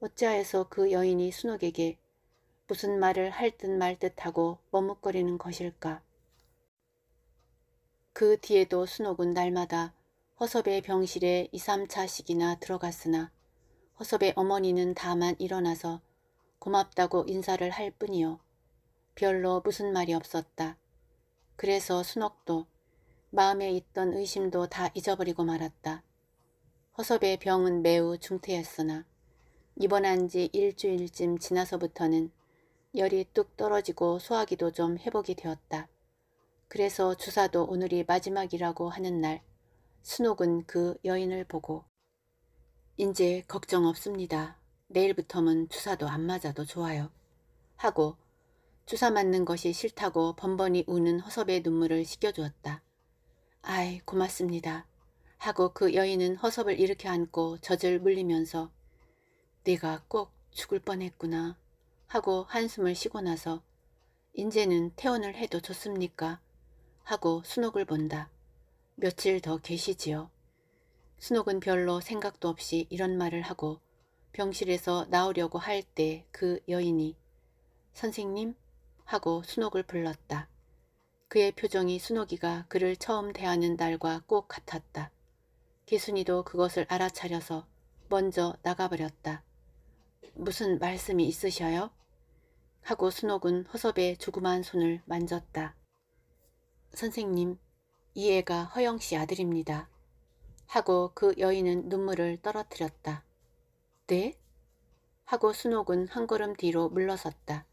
어찌하여서 그 여인이 순옥에게 무슨 말을 할 듯 말 듯하고 머뭇거리는 것일까 그 뒤에도 순옥은 날마다 허섭의 병실에 2, 3차씩이나 들어갔으나 허섭의 어머니는 다만 일어나서 고맙다고 인사를 할 뿐이요. 별로 무슨 말이 없었다. 그래서 순옥도 마음에 있던 의심도 다 잊어버리고 말았다. 허섭의 병은 매우 중퇴했으나 입원한 지 일주일쯤 지나서부터는 열이 뚝 떨어지고 소화기도 좀 회복이 되었다. 그래서 주사도 오늘이 마지막이라고 하는 날 순옥은 그 여인을 보고 이제 걱정 없습니다. 내일부터는 주사도 안 맞아도 좋아요. 하고 주사 맞는 것이 싫다고 번번이 우는 허섭의 눈물을 씻겨주었다 아이 고맙습니다. 하고 그 여인은 허섭을 일으켜 안고 젖을 물리면서 내가 꼭 죽을 뻔했구나 하고 한숨을 쉬고 나서 인제는 퇴원을 해도 좋습니까? 하고 순옥을 본다. 며칠 더 계시지요. 순옥은 별로 생각도 없이 이런 말을 하고 병실에서 나오려고 할 때 그 여인이 선생님 하고 순옥을 불렀다. 그의 표정이 순옥이가 그를 처음 대하는 날과 꼭 같았다. 기순이도 그것을 알아차려서 먼저 나가버렸다. 무슨 말씀이 있으셔요? 하고 순옥은 허섭의 조그만 손을 만졌다. 선생님, 이 애가 허영 씨 아들입니다. 하고 그 여인은 눈물을 떨어뜨렸다. 네? 하고 순옥은 한 걸음 뒤로 물러섰다.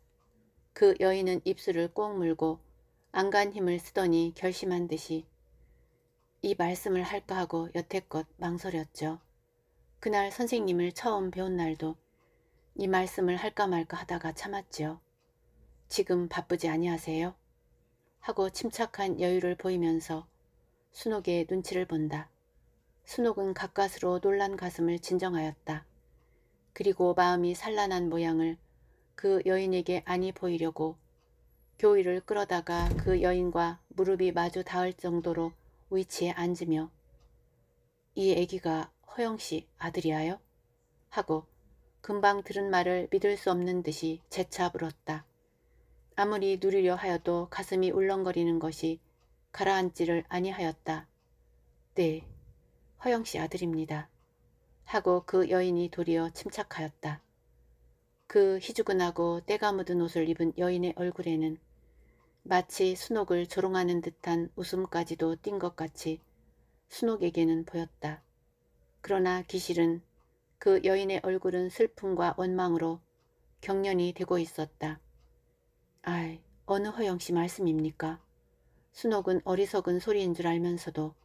그 여인은 입술을 꼭 물고 안간 힘을 쓰더니 결심한 듯이 이 말씀을 할까 하고 여태껏 망설였죠. 그날 선생님을 처음 배운 날도 이 말씀을 할까 말까 하다가 참았지요. 지금 바쁘지 아니하세요? 하고 침착한 여유를 보이면서 순옥의 눈치를 본다. 순옥은 가까스로 놀란 가슴을 진정하였다. 그리고 마음이 산란한 모양을 그 여인에게 아니 보이려고 교의를 끌어다가 그 여인과 무릎이 마주 닿을 정도로 위치에 앉으며 이 애기가 허영씨 아들이야요? 하고 금방 들은 말을 믿을 수 없는 듯이 재차 불었다 아무리 누리려 하여도 가슴이 울렁거리는 것이 가라앉지를 아니하였다. 네, 허영씨 아들입니다. 하고 그 여인이 도리어 침착하였다. 그희죽은하고 때가 묻은 옷을 입은 여인의 얼굴에는 마치 순옥을 조롱하는 듯한 웃음까지도 띈 것 같이 순옥에게는 보였다. 그러나 기실은 그 여인의 얼굴은 슬픔과 원망으로 경련이 되고 있었다. 아이, 어느 허영씨 말씀입니까? 순옥은 어리석은 소리인 줄 알면서도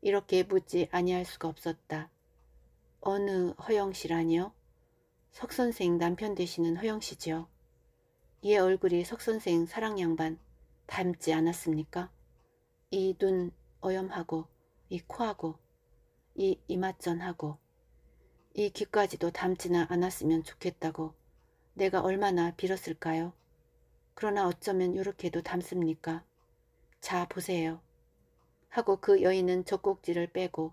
이렇게 묻지 아니할 수가 없었다. 어느 허영씨라니요? 석선생 남편 되시는 허영씨지요. 이의 얼굴이 석선생 사랑 양반 닮지 않았습니까? 이 눈 어염하고 이 코하고 이이마전하고이 귀까지도 닮지나 않았으면 좋겠다고 내가 얼마나 빌었을까요? 그러나 어쩌면 이렇게도 담습니까? 자 보세요. 하고 그 여인은 젖꼭지를 빼고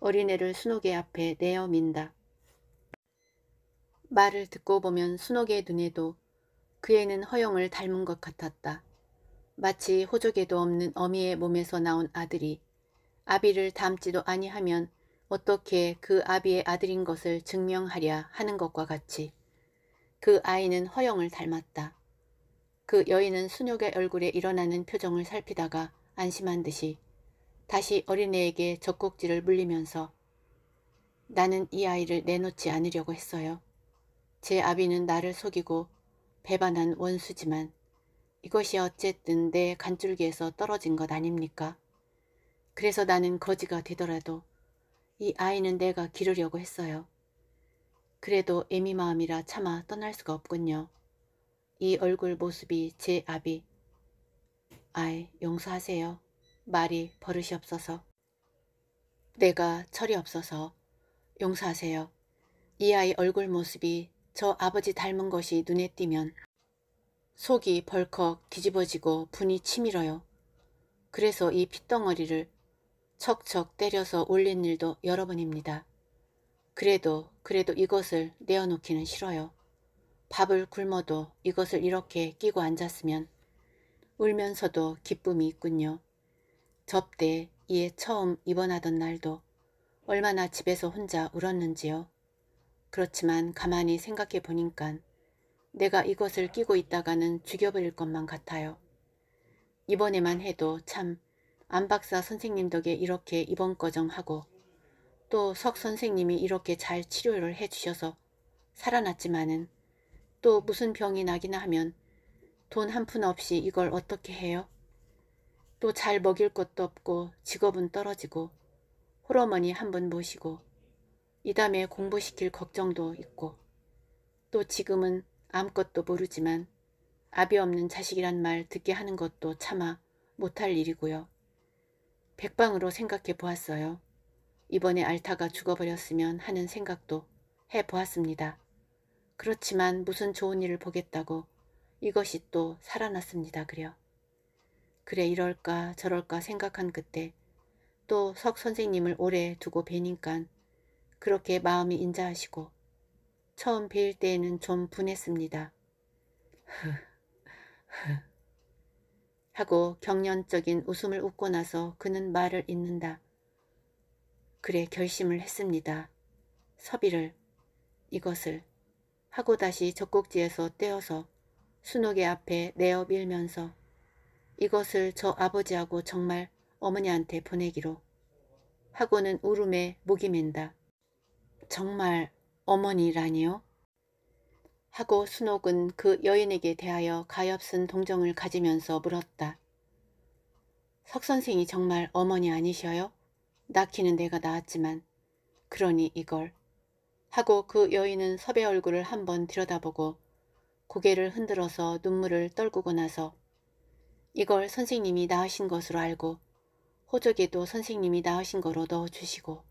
어린애를 순옥의 앞에 내어 민다. 말을 듣고 보면 순옥의 눈에도 그 애는 허영을 닮은 것 같았다. 마치 호적에도 없는 어미의 몸에서 나온 아들이 아비를 닮지도 아니하면 어떻게 그 아비의 아들인 것을 증명하랴 하는 것과 같이 그 아이는 허영을 닮았다. 그 여인은 순혁의 얼굴에 일어나는 표정을 살피다가 안심한 듯이 다시 어린애에게 젖꼭지를 물리면서 나는 이 아이를 내놓지 않으려고 했어요. 제 아비는 나를 속이고 배반한 원수지만 이것이 어쨌든 내 간줄기에서 떨어진 것 아닙니까? 그래서 나는 거지가 되더라도 이 아이는 내가 기르려고 했어요. 그래도 애미 마음이라 차마 떠날 수가 없군요. 이 얼굴 모습이 제 아비. 아이, 용서하세요. 말이 버릇이 없어서. 내가 철이 없어서. 용서하세요. 이 아이 얼굴 모습이 저 아버지 닮은 것이 눈에 띄면 속이 벌컥 뒤집어지고 분이 치밀어요. 그래서 이 핏덩어리를 척척 때려서 올린 일도 여러 번입니다. 그래도 그래도 이것을 내어놓기는 싫어요. 밥을 굶어도 이것을 이렇게 끼고 앉았으면 울면서도 기쁨이 있군요. 접대 이에 처음 입원하던 날도 얼마나 집에서 혼자 울었는지요. 그렇지만 가만히 생각해 보니깐 내가 이것을 끼고 있다가는 죽여버릴 것만 같아요. 이번에만 해도 참 안박사 선생님 덕에 이렇게 입원 거정하고 또 석 선생님이 이렇게 잘 치료를 해주셔서 살아났지만은 또 무슨 병이 나기나 하면 돈 한 푼 없이 이걸 어떻게 해요? 또 잘 먹일 것도 없고 직업은 떨어지고 홀어머니 한 분 모시고 이담에 공부시킬 걱정도 있고 또 지금은 아무것도 모르지만 아비 없는 자식이란 말 듣게 하는 것도 차마 못할 일이고요. 백방으로 생각해 보았어요. 이번에 알타가 죽어버렸으면 하는 생각도 해보았습니다. 그렇지만 무슨 좋은 일을 보겠다고 이것이 또 살아났습니다. 그려. 그래 이럴까 저럴까 생각한 그때 또 석 선생님을 오래 두고 뵈니깐 그렇게 마음이 인자하시고 처음 뵐 때에는 좀 분했습니다. <laughs> 하고 경련적인 웃음을 웃고 나서 그는 말을 잇는다. 그래 결심을 했습니다. 섭이를 이것을 하고 다시 젖꼭지에서 떼어서 순옥의 앞에 내어 밀면서 이것을 저 아버지하고 정말 어머니한테 보내기로 하고는 울음에 목이 맨다. 정말 어머니라니요? 하고 순옥은 그 여인에게 대하여 가엾은 동정을 가지면서 물었다. 석 선생이 정말 어머니 아니셔요? 낳기는 내가 낳았지만 그러니 이걸 하고 그 여인은 섭의 얼굴을 한번 들여다보고 고개를 흔들어서 눈물을 떨구고 나서 이걸 선생님이 낳으신 것으로 알고 호적에도 선생님이 낳으신 거로 넣어주시고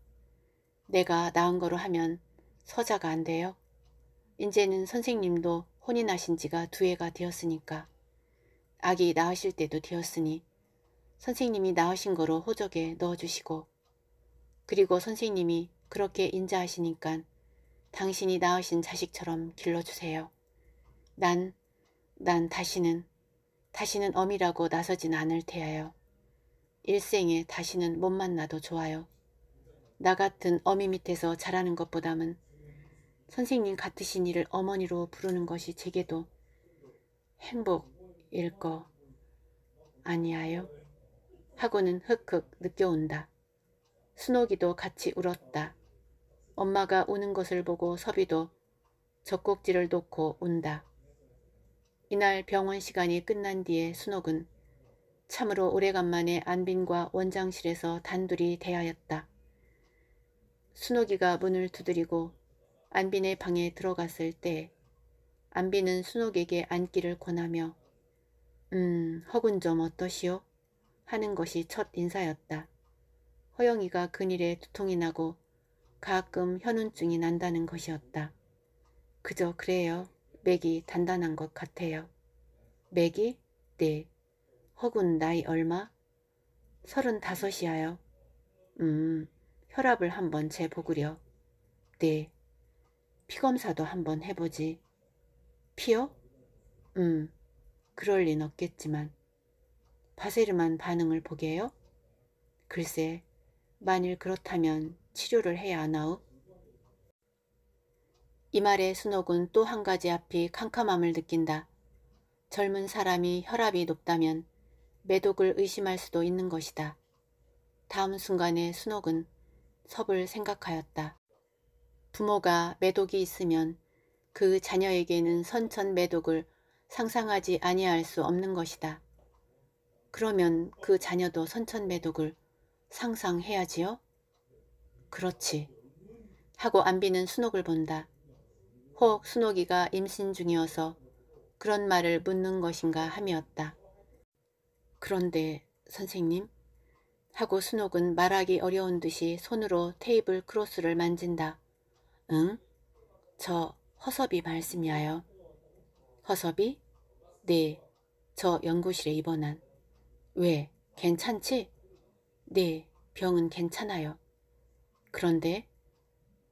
내가 낳은 거로 하면 서자가 안 돼요. 이제는 선생님도 혼인하신 지가 두 해가 되었으니까 아기 낳으실 때도 되었으니 선생님이 낳으신 거로 호적에 넣어주시고 그리고 선생님이 그렇게 인자하시니깐 당신이 낳으신 자식처럼 길러주세요. 난, 난 다시는, 다시는 어미라고 나서진 않을 테야요. 일생에 다시는 못 만나도 좋아요. 나 같은 어미 밑에서 자라는 것보다는 선생님 같으신 이를 어머니로 부르는 것이 제게도 행복일 거아니하요 하고는 흑흑 느껴온다. 순옥이도 같이 울었다. 엄마가 우는 것을 보고 섭이도 젖꼭지를 놓고 운다. 이날 병원 시간이 끝난 뒤에 순옥은 참으로 오래간만에 안빈과 원장실에서 단둘이 대하였다. 순옥이가 문을 두드리고 안빈의 방에 들어갔을 때 안빈은 순옥에게 앉기를 권하며 음, 허군 좀 어떠시오? 하는 것이 첫 인사였다. 허영이가 그일에 두통이 나고 가끔 현운증이 난다는 것이었다. 그저 그래요. 맥이 단단한 것 같아요. 맥이? 네. 허군 나이 얼마? 서른다섯이야요. 음, 혈압을 한번 재보구려. 네. 피검사도 한번 해보지. 피요? 음, 그럴 리는 없겠지만. 바세르만 반응을 보게요? 글쎄, 만일 그렇다면 치료를 해야 하나오? 이 말에 순옥은 또 한 가지 앞이 캄캄함을 느낀다. 젊은 사람이 혈압이 높다면 매독을 의심할 수도 있는 것이다. 다음 순간에 순옥은 섭을 생각하였다. 부모가 매독이 있으면 그 자녀에게는 선천 매독을 상상하지 아니할 수 없는 것이다. 그러면 그 자녀도 선천 매독을 상상해야지요? 그렇지. 하고 안비는 순옥을 본다. 혹 순옥이가 임신 중이어서 그런 말을 묻는 것인가 함이었다. 그런데 선생님? 하고 순옥은 말하기 어려운 듯이 손으로 테이블 크로스를 만진다. 응? 저 허섭이 말씀이하여. 허섭이? 네. 저 연구실에 입원한. 왜? 괜찮지? 네. 병은 괜찮아요. 그런데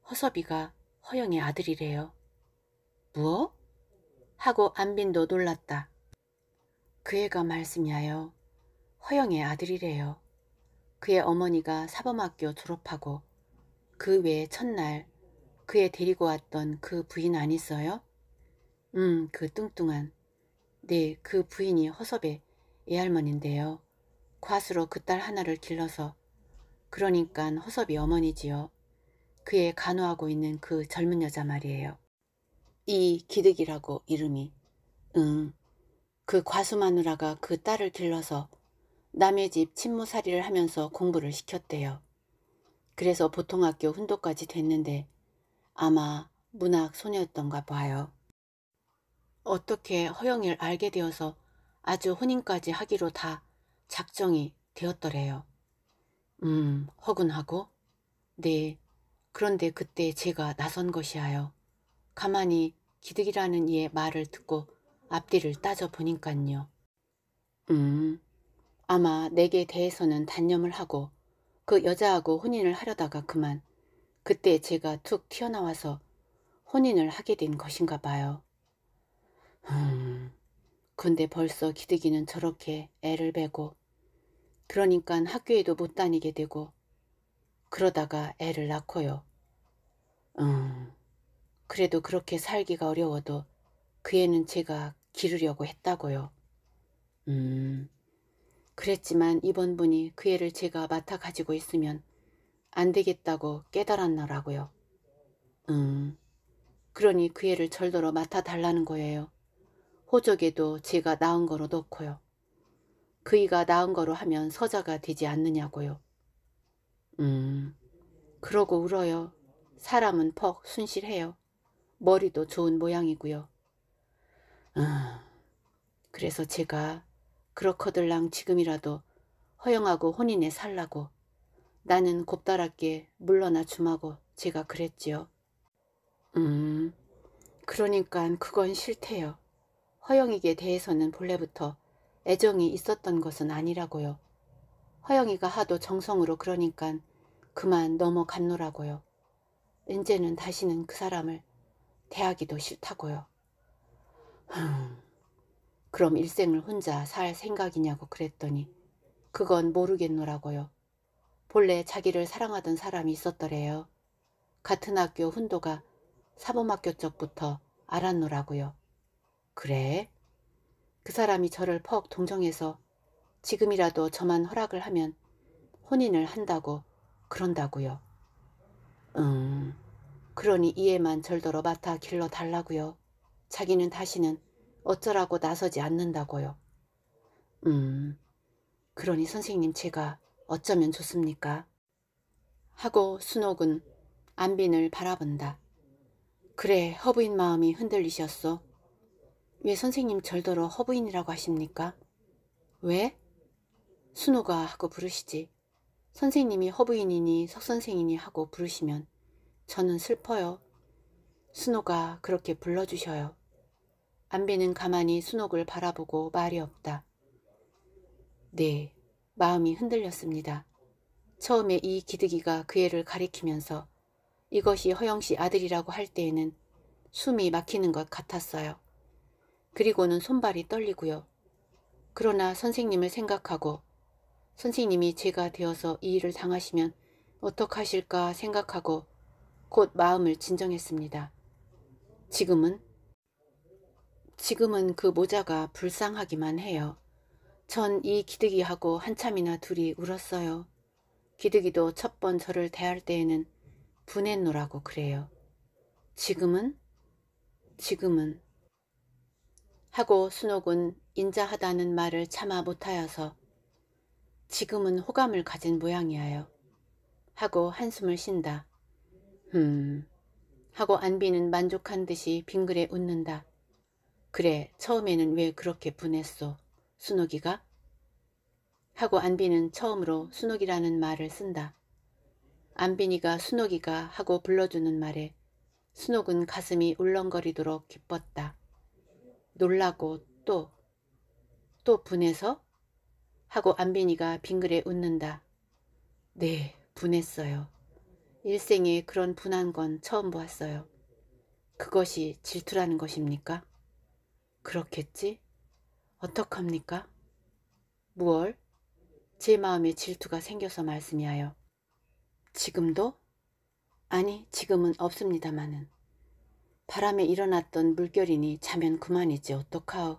허섭이가 허영의 아들이래요. 무엇? 뭐? 하고 안빈도 놀랐다. 그 애가 말씀이야요. 허영의 아들이래요. 그의 어머니가 사범학교 졸업하고 그 외에 첫날 그애 데리고 왔던 그 부인 안 있어요? 음, 그 뚱뚱한. 네, 그 부인이 허섭의 애할머니인데요. 과수로 그 딸 하나를 길러서 그러니까 허섭이 어머니지요. 그의 간호하고 있는 그 젊은 여자 말이에요. 이 기득이라고 이름이. 응. 그 과수 마누라가 그 딸을 길러서 남의 집 친모살이를 하면서 공부를 시켰대요. 그래서 보통학교 훈도까지 됐는데 아마 문학 소녀였던가 봐요. 어떻게 허영이 알게 되어서 아주 혼인까지 하기로 다 작정이 되었더래요. 음, 허근하고 네. 그런데 그때 제가 나선 것이하여 가만히 기득이라는 이의 말을 듣고 앞뒤를 따져 보니깐요. 음, 아마 내게 대해서는 단념을 하고 그 여자하고 혼인을 하려다가 그만 그때 제가 툭 튀어나와서 혼인을 하게 된 것인가 봐요. 음, 근데 벌써 기득이는 저렇게 애를 베고 그러니까 학교에도 못 다니게 되고 그러다가 애를 낳고요. 음, 그래도 그렇게 살기가 어려워도 그 애는 제가 기르려고 했다고요. 음, 그랬지만 이번 분이 그 애를 제가 맡아 가지고 있으면 안 되겠다고 깨달았나라고요. 음, 그러니 그 애를 절더로 맡아 달라는 거예요. 호적에도 제가 낳은 거로 놓고요 그이가 낳은 거로 하면 서자가 되지 않느냐고요. 음, 그러고 울어요. 사람은 퍽 순실해요. 머리도 좋은 모양이고요. 음, 그래서 제가 그렇거들랑 지금이라도 허영하고 혼인에 살라고 나는 곱다랗게 물러나 주마고 제가 그랬지요. 음, 그러니까 그건 싫대요. 허영에게 대해서는 본래부터 애정이 있었던 것은 아니라고요. 허영이가 하도 정성으로 그러니깐 그만 넘어갔노라고요. 은재는 다시는 그 사람을 대하기도 싫다고요. 흠, 그럼 일생을 혼자 살 생각이냐고 그랬더니 그건 모르겠노라고요. 본래 자기를 사랑하던 사람이 있었더래요. 같은 학교 훈도가 사범학교 쪽부터 알았노라고요. 그래? 그 사람이 저를 퍽 동정해서 지금이라도 저만 허락을 하면 혼인을 한다고 그런다고요. 음, 그러니 이에만 절더러 맡아 길러 달라고요. 자기는 다시는 어쩌라고 나서지 않는다고요. 음, 그러니 선생님 제가 어쩌면 좋습니까? 하고 순옥은 안빈을 바라본다. 그래 허브인 마음이 흔들리셨소. 왜 선생님 절더러 허부인이라고 하십니까? 왜? 순호가 하고 부르시지. 선생님이 허부인이니 석선생이니 하고 부르시면 저는 슬퍼요. 순호가 그렇게 불러주셔요. 안배는 가만히 순옥을 바라보고 말이 없다. 네, 마음이 흔들렸습니다. 처음에 이 기드기가 그 애를 가리키면서 이것이 허영씨 아들이라고 할 때에는 숨이 막히는 것 같았어요. 그리고는 손발이 떨리고요. 그러나 선생님을 생각하고 선생님이 제가 되어서 이 일을 당하시면 어떡하실까 생각하고 곧 마음을 진정했습니다. 지금은? 지금은 그 모자가 불쌍하기만 해요. 전 이 기득이하고 한참이나 둘이 울었어요. 기득이도 첫 번 저를 대할 때에는 분했노라고 그래요. 지금은? 지금은 하고 순옥은 인자하다는 말을 참아 못하여서 지금은 호감을 가진 모양이하여 하고 한숨을 쉰다. 흠 하고 안비는 만족한 듯이 빙그레 웃는다. 그래 처음에는 왜 그렇게 분했소 순옥이가? 하고 안비는 처음으로 순옥이라는 말을 쓴다. 안비니가 순옥이가 하고 불러주는 말에 순옥은 가슴이 울렁거리도록 기뻤다. 놀라고 또, 또 분해서? 하고 안빈이가 빙그레 웃는다. 네, 분했어요. 일생에 그런 분한 건 처음 보았어요. 그것이 질투라는 것입니까? 그렇겠지? 어떡합니까? 무얼? 제 마음에 질투가 생겨서 말씀이하여. 지금도? 아니, 지금은 없습니다마는. 바람에 일어났던 물결이니 자면 그만이지 어떡하오.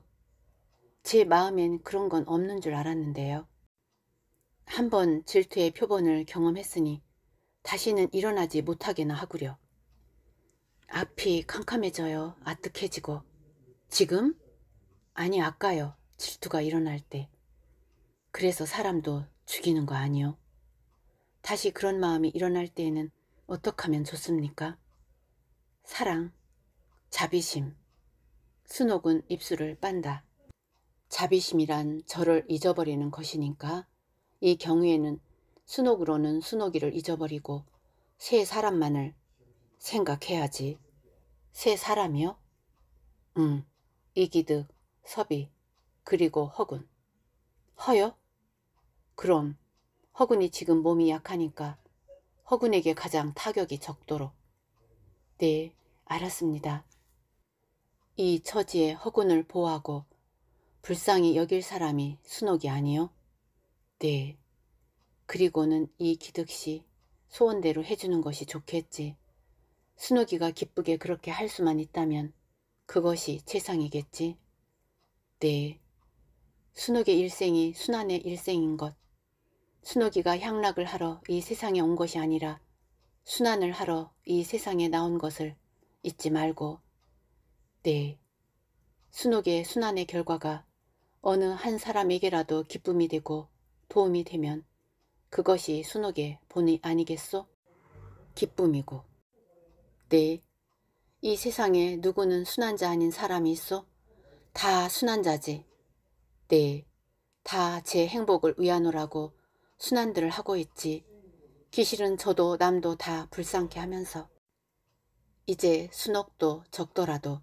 제 마음엔 그런 건 없는 줄 알았는데요. 한 번 질투의 표본을 경험했으니 다시는 일어나지 못하게나 하구려. 앞이 캄캄해져요. 아뜩해지고. 지금? 아니 아까요. 질투가 일어날 때. 그래서 사람도 죽이는 거 아니요. 다시 그런 마음이 일어날 때에는 어떡하면 좋습니까? 사랑 자비심. 순옥은 입술을 빤다. 자비심이란 저를 잊어버리는 것이니까 이 경우에는 순옥으로는 순옥이를 잊어버리고 새 사람만을 생각해야지. 새 사람이요? 응. 이기득, 섭이, 그리고 허군. 허요? 그럼 허군이 지금 몸이 약하니까 허군에게 가장 타격이 적도록. 네, 알았습니다. 이 처지의 허군을 보호하고 불쌍히 여길 사람이 순옥이 아니요? 네. 그리고는 이 기득시 소원대로 해주는 것이 좋겠지. 순옥이가 기쁘게 그렇게 할 수만 있다면 그것이 최상이겠지. 네. 순옥의 일생이 순환의 일생인 것. 순옥이가 향락을 하러 이 세상에 온 것이 아니라 순환을 하러 이 세상에 나온 것을 잊지 말고 네. 순옥의 순환의 결과가 어느 한 사람에게라도 기쁨이 되고 도움이 되면 그것이 순옥의 본의 아니겠소? 기쁨이고 네, 이 세상에 누구는 순환자 아닌 사람이 있어? 다 순환자지. 네, 다 제 행복을 위하노라고 순환들을 하고 있지. 기실은 저도 남도 다 불쌍케 하면서 이제 순옥도 적더라도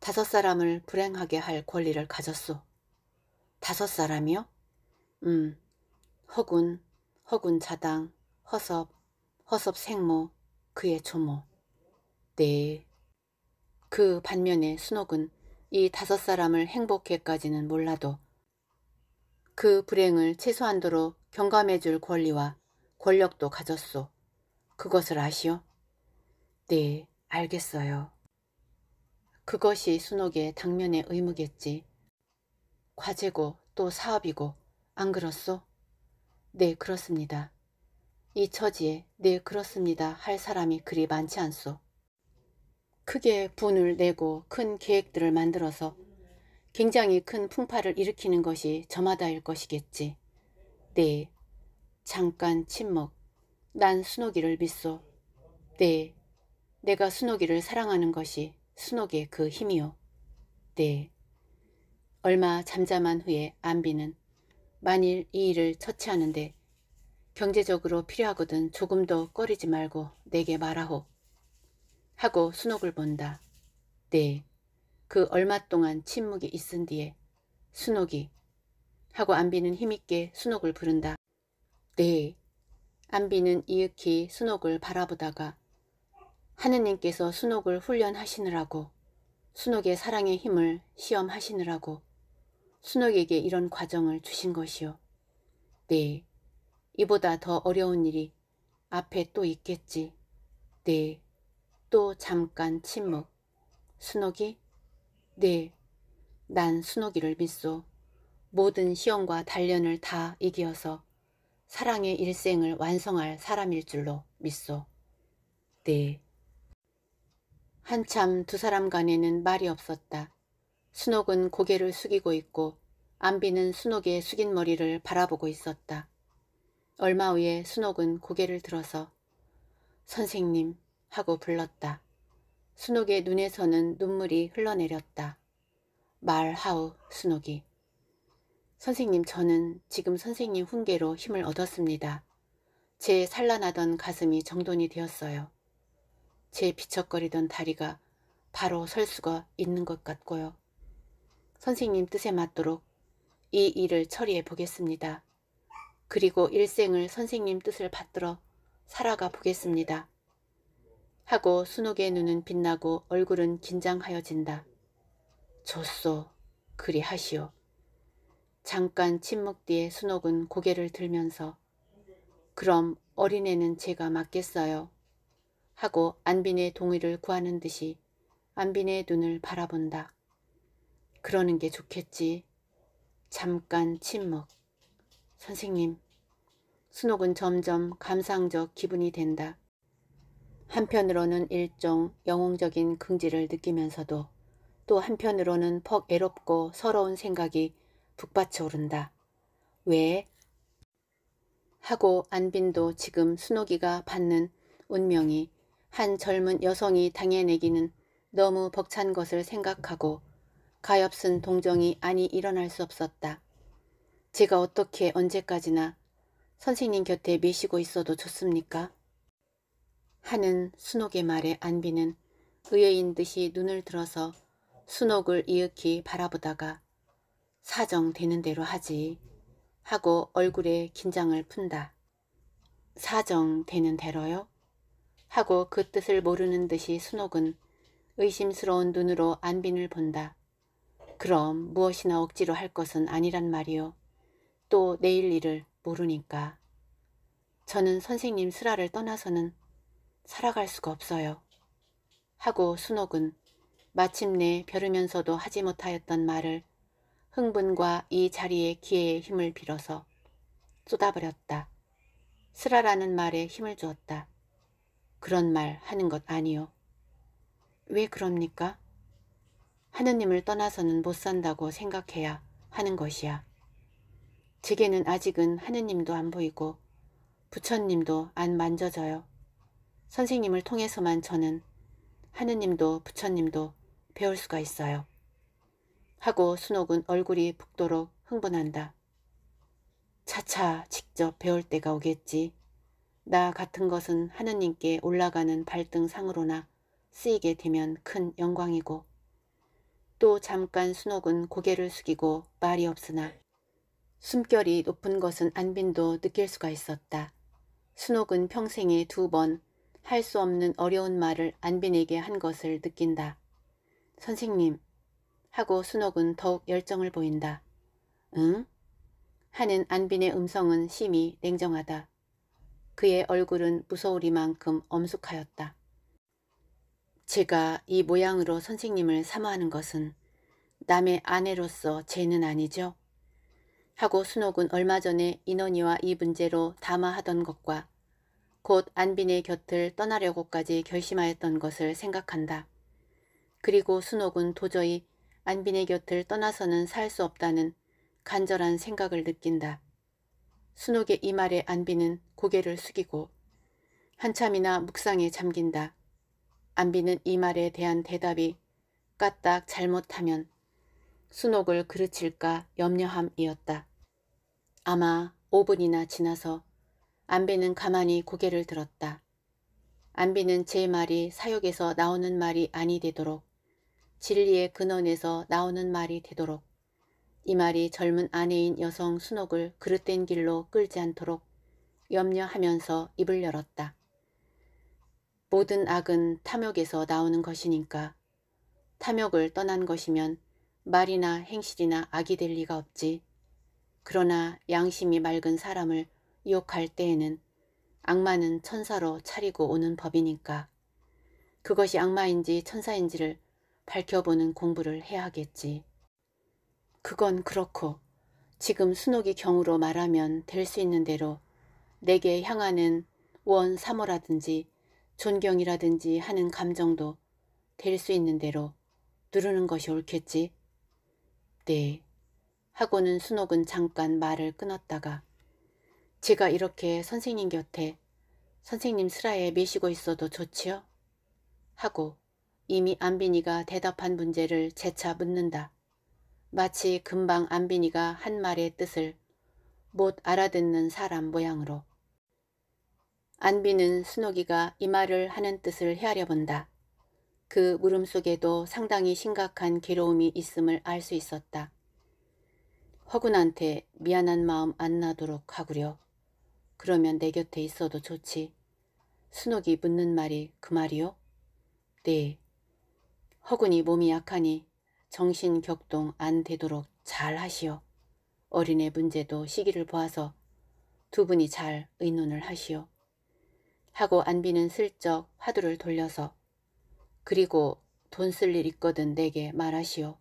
다섯 사람을 불행하게 할 권리를 가졌소. 다섯 사람이요? 음, 허군, 허군 자당, 허섭, 허섭 생모, 그의 조모. 네. 그 반면에 순옥은 이 다섯 사람을 행복해까지는 몰라도 그 불행을 최소한도로 경감해줄 권리와 권력도 가졌소. 그것을 아시오? 네, 알겠어요. 그것이 순옥의 당면의 의무겠지. 과제고 또 사업이고 안 그렇소? 네 그렇습니다. 이 처지에 네 그렇습니다 할 사람이 그리 많지 않소. 크게 분을 내고 큰 계획들을 만들어서 굉장히 큰 풍파를 일으키는 것이 저마다일 것이겠지. 네. 잠깐 침묵. 난 순옥이를 믿소. 네. 내가 순옥이를 사랑하는 것이 순옥의 그 힘이요. 네. 얼마 잠잠한 후에 안비는 만일 이 일을 처치하는데 경제적으로 필요하거든 조금 더 꺼리지 말고 내게 말하호. 하고 순옥을 본다. 네. 그 얼마 동안 침묵이 있은 뒤에 순옥이 하고 안비는 힘있게 순옥을 부른다. 네. 안비는 이윽히 순옥을 바라보다가 하느님께서 순옥을 훈련하시느라고 순옥의 사랑의 힘을 시험하시느라고 순옥에게 이런 과정을 주신 것이요. 네, 이보다 더 어려운 일이 앞에 또 있겠지. 네, 또 잠깐 침묵. 순옥이? 네, 난 순옥이를 믿소. 모든 시험과 단련을 다 이기어서 사랑의 일생을 완성할 사람일 줄로 믿소. 네. 한참 두 사람 간에는 말이 없었다. 순옥은 고개를 숙이고 있고 안비는 순옥의 숙인 머리를 바라보고 있었다. 얼마 후에 순옥은 고개를 들어서 선생님 하고 불렀다. 순옥의 눈에서는 눈물이 흘러내렸다. 말하우 순옥이 선생님 저는 지금 선생님 훈계로 힘을 얻었습니다. 제 산란하던 가슴이 정돈이 되었어요. 제 비척거리던 다리가 바로 설 수가 있는 것 같고요. 선생님 뜻에 맞도록 이 일을 처리해 보겠습니다. 그리고 일생을 선생님 뜻을 받들어 살아가 보겠습니다. 하고 순옥의 눈은 빛나고 얼굴은 긴장하여진다. 좋소, 그리하시오. 잠깐 침묵 뒤에 순옥은 고개를 들면서 그럼 어린애는 제가 맡겠어요. 하고 안빈의 동의를 구하는 듯이 안빈의 눈을 바라본다. 그러는 게 좋겠지. 잠깐 침묵. 선생님. 순옥은 점점 감상적 기분이 된다. 한편으로는 일종 영웅적인 긍지를 느끼면서도 또 한편으로는 퍽 애롭고 서러운 생각이 북받쳐 오른다. 왜? 하고 안빈도 지금 순옥이가 받는 운명이 한 젊은 여성이 당해내기는 너무 벅찬 것을 생각하고 가엾은 동정이 아니 일어날 수 없었다. 제가 어떻게 언제까지나 선생님 곁에 미시고 있어도 좋습니까? 하는 순옥의 말에 안비는 의외인 듯이 눈을 들어서 순옥을 이윽히 바라보다가 사정되는 대로 하지 하고 얼굴에 긴장을 푼다. 사정되는 대로요? 하고 그 뜻을 모르는 듯이 순옥은 의심스러운 눈으로 안빈을 본다. 그럼 무엇이나 억지로 할 것은 아니란 말이오또 내일 일을 모르니까. 저는 선생님 슬라를 떠나서는 살아갈 수가 없어요. 하고 순옥은 마침내 벼르면서도 하지 못하였던 말을 흥분과 이 자리의 기회의 힘을 빌어서 쏟아버렸다. 슬라라는 말에 힘을 주었다. 그런 말 하는 것 아니요. 왜 그럽니까? 하느님을 떠나서는 못 산다고 생각해야 하는 것이야. 제게는 아직은 하느님도 안 보이고 부처님도 안 만져져요. 선생님을 통해서만 저는 하느님도 부처님도 배울 수가 있어요. 하고 순옥은 얼굴이 붓도록 흥분한다. 차차 직접 배울 때가 오겠지. 나 같은 것은 하느님께 올라가는 발등상으로나 쓰이게 되면 큰 영광이고 또 잠깐 순옥은 고개를 숙이고 말이 없으나 숨결이 높은 것은 안빈도 느낄 수가 있었다. 순옥은 평생에 두 번 할 수 없는 어려운 말을 안빈에게 한 것을 느낀다. 선생님 하고 순옥은 더욱 열정을 보인다. 응? 하는 안빈의 음성은 심히 냉정하다. 그의 얼굴은 무서우리만큼 엄숙하였다. 제가 이 모양으로 선생님을 사모하는 것은 남의 아내로서 죄는 아니죠? 하고 순옥은 얼마 전에 인원이와 이 문제로 담화하던 것과 곧 안빈의 곁을 떠나려고까지 결심하였던 것을 생각한다. 그리고 순옥은 도저히 안빈의 곁을 떠나서는 살 수 없다는 간절한 생각을 느낀다. 순옥의 이 말에 안비는 고개를 숙이고 한참이나 묵상에 잠긴다. 안비는 이 말에 대한 대답이 까딱 잘못하면 순옥을 그르칠까 염려함이었다. 아마 5분이나 지나서 안비는 가만히 고개를 들었다. 안비는 제 말이 사역에서 나오는 말이 아니 되도록 진리의 근원에서 나오는 말이 되도록 이 말이 젊은 아내인 여성 순옥을 그릇된 길로 끌지 않도록 염려하면서 입을 열었다. 모든 악은 탐욕에서 나오는 것이니까 탐욕을 떠난 것이면 말이나 행실이나 악이 될 리가 없지. 그러나 양심이 맑은 사람을 유혹할 때에는 악마는 천사로 차리고 오는 법이니까 그것이 악마인지 천사인지를 밝혀보는 공부를 해야 겠지 그건 그렇고 지금 순옥이 경우로 말하면 될 수 있는 대로 내게 향하는 원 사모라든지 존경이라든지 하는 감정도 될 수 있는 대로 누르는 것이 옳겠지? 네. 하고는 순옥은 잠깐 말을 끊었다가 제가 이렇게 선생님 곁에 선생님 슬하에 매시고 있어도 좋지요? 하고 이미 안빈이가 대답한 문제를 재차 묻는다. 마치 금방 안빈이가 한 말의 뜻을 못 알아듣는 사람 모양으로 안빈은 순옥이가 이 말을 하는 뜻을 헤아려 본다. 그 물음 속에도 상당히 심각한 괴로움이 있음을 알 수 있었다. 허군한테 미안한 마음 안 나도록 하구려. 그러면 내 곁에 있어도 좋지. 순옥이 묻는 말이 그 말이요? 네. 허군이 몸이 약하니 정신 격동 안 되도록 잘 하시오. 어린애 문제도 시기를 보아서 두 분이 잘 의논을 하시오. 하고 안비는 슬쩍 화두를 돌려서 그리고 돈 쓸 일 있거든 내게 말하시오.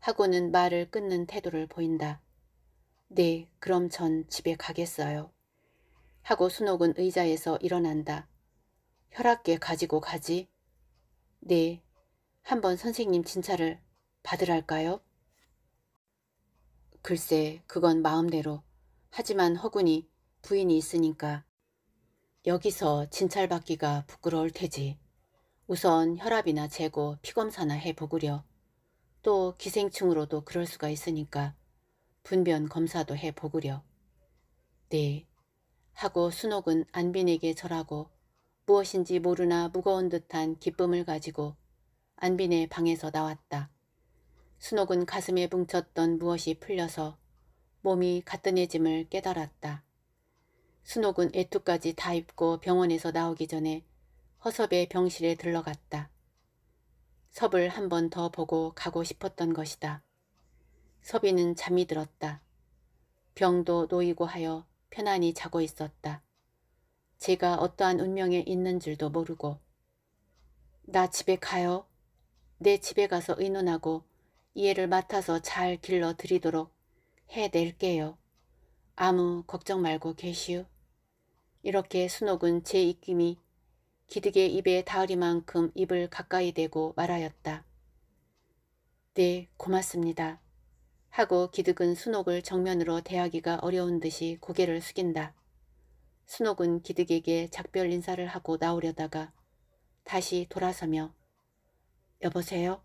하고는 말을 끊는 태도를 보인다. 네, 그럼 전 집에 가겠어요. 하고 순옥은 의자에서 일어난다. 혈압계 가지고 가지? 네, 한번 선생님 진찰을 받으랄까요? 글쎄 그건 마음대로 하지만 허군이 부인이 있으니까 여기서 진찰받기가 부끄러울 테지. 우선 혈압이나 재고, 피검사나 해보구려. 또 기생충으로도 그럴 수가 있으니까 분변 검사도 해보구려. 네. 하고 순옥은 안빈에게 절하고 무엇인지 모르나 무거운 듯한 기쁨을 가지고 안빈의 방에서 나왔다. 순옥은 가슴에 뭉쳤던 무엇이 풀려서 몸이 가뜩해짐을 깨달았다. 순옥은 애투까지 다 입고 병원에서 나오기 전에 허섭의 병실에 들러갔다. 섭을 한 번 더 보고 가고 싶었던 것이다. 섭이는 잠이 들었다. 병도 놓이고 하여 편안히 자고 있었다. 제가 어떠한 운명에 있는 줄도 모르고 나 집에 가요. 내 집에 가서 의논하고 이해를 맡아서 잘 길러드리도록 해낼게요. 아무 걱정 말고 계시오. 이렇게 순옥은 제 입김이 기득의 입에 닿으리만큼 입을 가까이 대고 말하였다. 네, 고맙습니다. 하고 기득은 순옥을 정면으로 대하기가 어려운 듯이 고개를 숙인다. 순옥은 기득에게 작별 인사를 하고 나오려다가 다시 돌아서며 여보세요?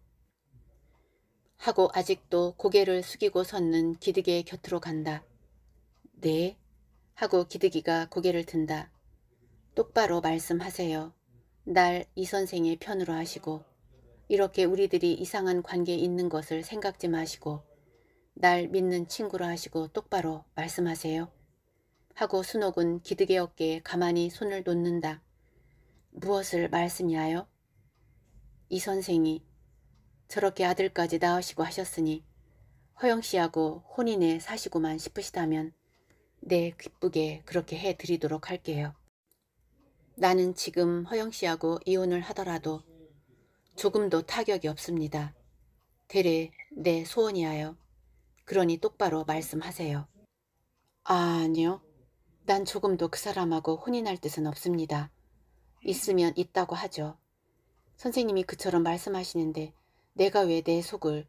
하고 아직도 고개를 숙이고 섰는 기득의 곁으로 간다. 네? 하고 기득이가 고개를 든다. 똑바로 말씀하세요. 날 이 선생의 편으로 하시고 이렇게 우리들이 이상한 관계에 있는 것을 생각지 마시고 날 믿는 친구로 하시고 똑바로 말씀하세요. 하고 순옥은 기득의 어깨에 가만히 손을 놓는다. 무엇을 말씀이하여? 이 선생이 저렇게 아들까지 낳으시고 하셨으니 허영씨하고 혼인에 사시고만 싶으시다면 네 기쁘게 그렇게 해드리도록 할게요. 나는 지금 허영씨하고 이혼을 하더라도 조금도 타격이 없습니다. 대래 내 네, 소원이하여 그러니 똑바로 말씀하세요. 아, 아니요. 난 조금도 그 사람하고 혼인할 뜻은 없습니다. 있으면 있다고 하죠. 선생님이 그처럼 말씀하시는데 내가 왜 내 속을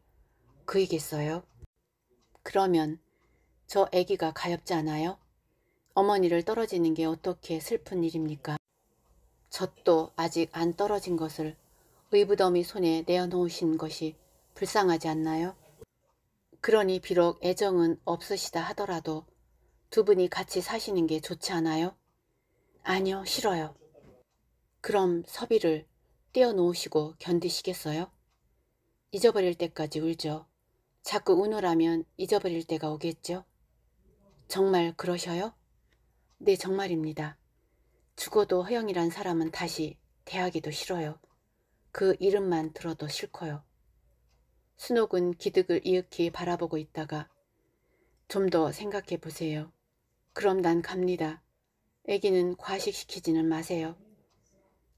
그이게 써요? 그러면 저애기가 가엾지 않아요? 어머니를 떨어지는 게 어떻게 슬픈 일입니까? 저 또 아직 안 떨어진 것을 의부덤미 손에 내어놓으신 것이 불쌍하지 않나요? 그러니 비록 애정은 없으시다 하더라도 두 분이 같이 사시는 게 좋지 않아요? 아니요, 싫어요. 그럼 섭비를 떼어놓으시고 견디시겠어요? 잊어버릴 때까지 울죠. 자꾸 우노라면 잊어버릴 때가 오겠죠? 정말 그러셔요? 네, 정말입니다. 죽어도 허영이란 사람은 다시 대하기도 싫어요. 그 이름만 들어도 싫고요. 순옥은 기득을 이윽히 바라보고 있다가 좀 더 생각해 보세요. 그럼 난 갑니다. 애기는 과식시키지는 마세요.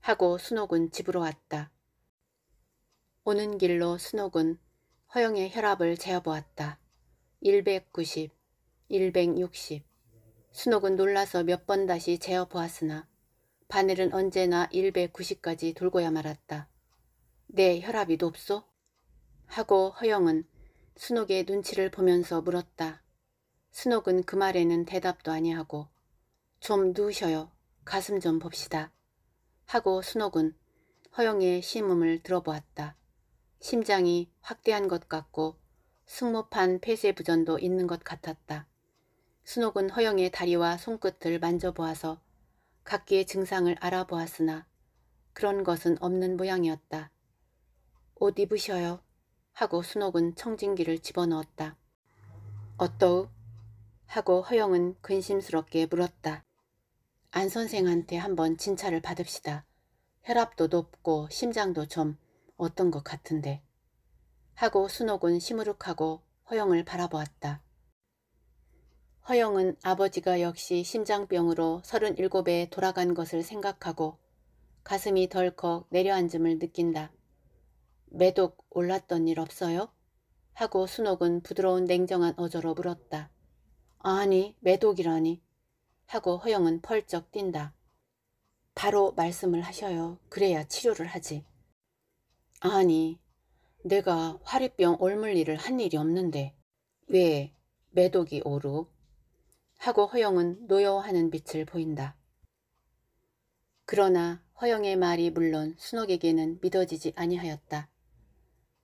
하고 순옥은 집으로 왔다. 오는 길로 순옥은 허영의 혈압을 재어보았다. 190, 160. 순옥은 놀라서 몇 번 다시 재어보았으나 바늘은 언제나 190까지 돌고야 말았다. 내 혈압이 높소? 하고 허영은 순옥의 눈치를 보면서 물었다. 순옥은 그 말에는 대답도 아니하고 좀 누우셔요. 가슴 좀 봅시다. 하고 순옥은 허영의 심음을 들어보았다. 심장이 확대한 것 같고 승모판 폐쇄부전도 있는 것 같았다. 순옥은 허영의 다리와 손끝을 만져보아서 각기의 증상을 알아보았으나 그런 것은 없는 모양이었다. 옷 입으셔요. 하고 순옥은 청진기를 집어넣었다. 어떠우? 하고 허영은 근심스럽게 물었다. 안 선생한테 한번 진찰을 받읍시다. 혈압도 높고 심장도 좀 어떤 것 같은데. 하고 순옥은 시무룩하고 허영을 바라보았다. 허영은 아버지가 역시 심장병으로 37에 돌아간 것을 생각하고 가슴이 덜컥 내려앉음을 느낀다. 매독 올랐던 일 없어요? 하고 순옥은 부드러운 냉정한 어조로 물었다. 아니, 매독이라니. 하고 허영은 펄쩍 뛴다. 바로 말씀을 하셔요. 그래야 치료를 하지. 아니, 내가 화리병 옮을 일을 한 일이 없는데 왜 매독이 오루? 하고 허영은 노여워하는 빛을 보인다. 그러나 허영의 말이 물론 순옥에게는 믿어지지 아니하였다.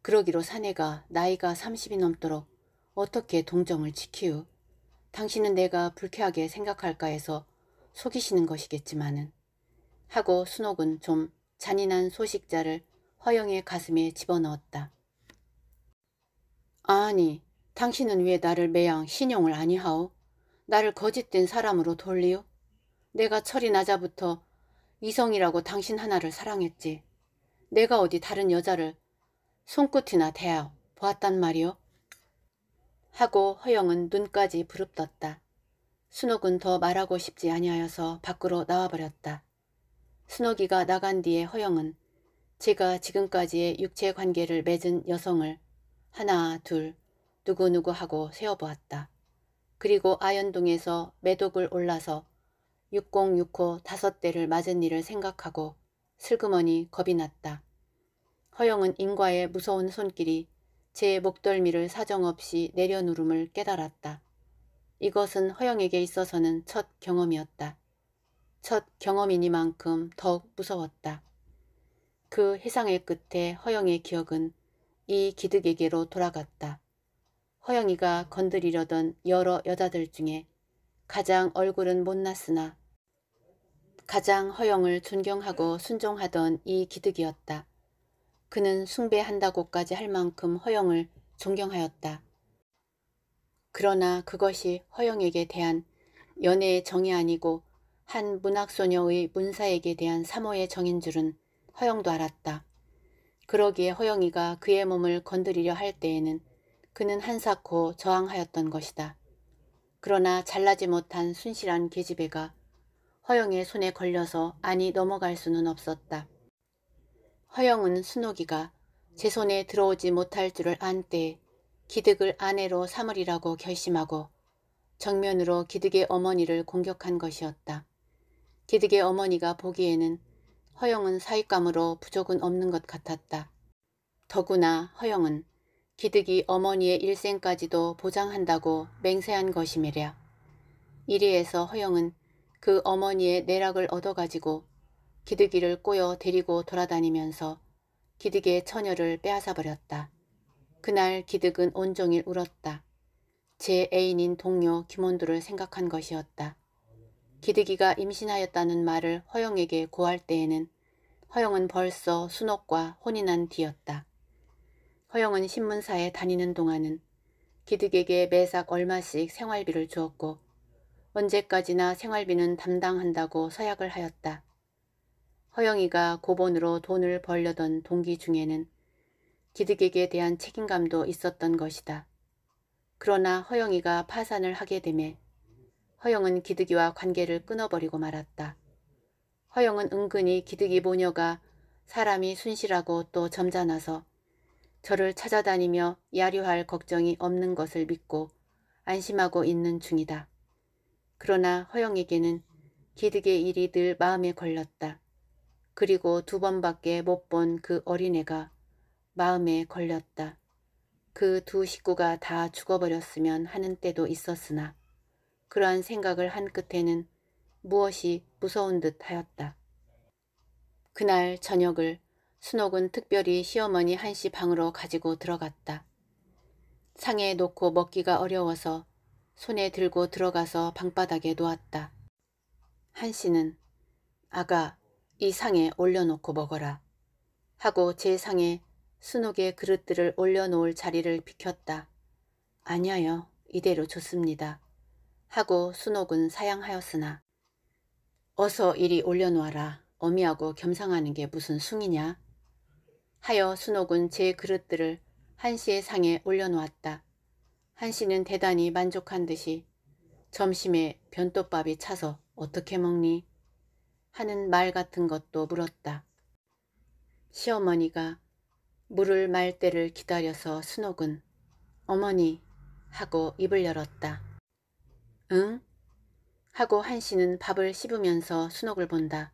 그러기로 사내가 나이가 30이 넘도록 어떻게 동정을 지키우? 당신은 내가 불쾌하게 생각할까 해서 속이시는 것이겠지만은 하고 순옥은 좀 잔인한 소식자를 허영의 가슴에 집어넣었다. 아니, 당신은 왜 나를 매양 신용을 아니하오? 나를 거짓된 사람으로 돌리오? 내가 철이 나자부터 이성이라고 당신 하나를 사랑했지. 내가 어디 다른 여자를 손끝이나 대하 보았단 말이오? 하고 허영은 눈까지 부릅떴다. 순옥은 더 말하고 싶지 아니하여서 밖으로 나와버렸다. 순옥이가 나간 뒤에 허영은 제가 지금까지의 육체 관계를 맺은 여성을 하나, 둘, 누구누구 하고 세어보았다. 그리고 아현동에서 매독을 올라서 606호 다섯 대를 맞은 일을 생각하고 슬그머니 겁이 났다. 허영은 인과의 무서운 손길이 제 목덜미를 사정없이 내려누름을 깨달았다. 이것은 허영에게 있어서는 첫 경험이었다. 첫 경험이니만큼 더욱 무서웠다. 그 회상의 끝에 허영의 기억은 이 기득에게로 돌아갔다. 허영이가 건드리려던 여러 여자들 중에 가장 얼굴은 못났으나 가장 허영을 존경하고 순종하던 이 기득이었다. 그는 숭배한다고까지 할 만큼 허영을 존경하였다. 그러나 그것이 허영에게 대한 연애의 정이 아니고 한 문학소녀의 문사에게 대한 사모의 정인 줄은 허영도 알았다. 그러기에 허영이가 그의 몸을 건드리려 할 때에는 그는 한사코 저항하였던 것이다. 그러나 잘나지 못한 순실한 계집애가 허영의 손에 걸려서 안이 넘어갈 수는 없었다. 허영은 순옥이가 제 손에 들어오지 못할 줄을 안 때 기득을 아내로 삼으리라고 결심하고 정면으로 기득의 어머니를 공격한 것이었다. 기득의 어머니가 보기에는 허영은 사윗감으로 부족은 없는 것 같았다. 더구나 허영은 기득이 어머니의 일생까지도 보장한다고 맹세한 것이미랴. 이리에서 허영은 그 어머니의 내락을 얻어가지고 기득이를 꼬여 데리고 돌아다니면서 기득의 처녀를 빼앗아 버렸다. 그날 기득은 온종일 울었다. 제 애인인 동료 김원두를 생각한 것이었다. 기득기가 임신하였다는 말을 허영에게 고할 때에는 허영은 벌써 순옥과 혼인한 뒤였다. 허영은 신문사에 다니는 동안은 기득에게 매삭 얼마씩 생활비를 주었고 언제까지나 생활비는 담당한다고 서약을 하였다. 허영이가 고본으로 돈을 벌려던 동기 중에는 기득에게 대한 책임감도 있었던 것이다. 그러나 허영이가 파산을 하게 되매 허영은 기득이와 관계를 끊어버리고 말았다. 허영은 은근히 기득이 모녀가 사람이 순실하고 또 점잖아서 저를 찾아다니며 야류할 걱정이 없는 것을 믿고 안심하고 있는 중이다. 그러나 허영에게는 기득의 일이 늘 마음에 걸렸다. 그리고 두 번밖에 못 본 그 어린애가 마음에 걸렸다. 그 두 식구가 다 죽어버렸으면 하는 때도 있었으나 그러한 생각을 한 끝에는 무엇이 무서운 듯 하였다. 그날 저녁을 순옥은 특별히 시어머니 한씨 방으로 가지고 들어갔다. 상에 놓고 먹기가 어려워서 손에 들고 들어가서 방바닥에 놓았다. 한씨는 아가 이 상에 올려놓고 먹어라 하고 제 상에 순옥의 그릇들을 올려놓을 자리를 비켰다. 아니하여 이대로 좋습니다. 하고 순옥은 사양하였으나 어서 이리 올려놓아라. 어미하고 겸상하는 게 무슨 숭이냐. 하여 순옥은 제 그릇들을 한시의 상에 올려놓았다. 한시는 대단히 만족한 듯이 점심에 변돛밥이 차서 어떻게 먹니? 하는 말 같은 것도 물었다. 시어머니가 물을 말 때를 기다려서 순옥은 어머니 하고 입을 열었다. 응? 하고 한씨는 밥을 씹으면서 순옥을 본다.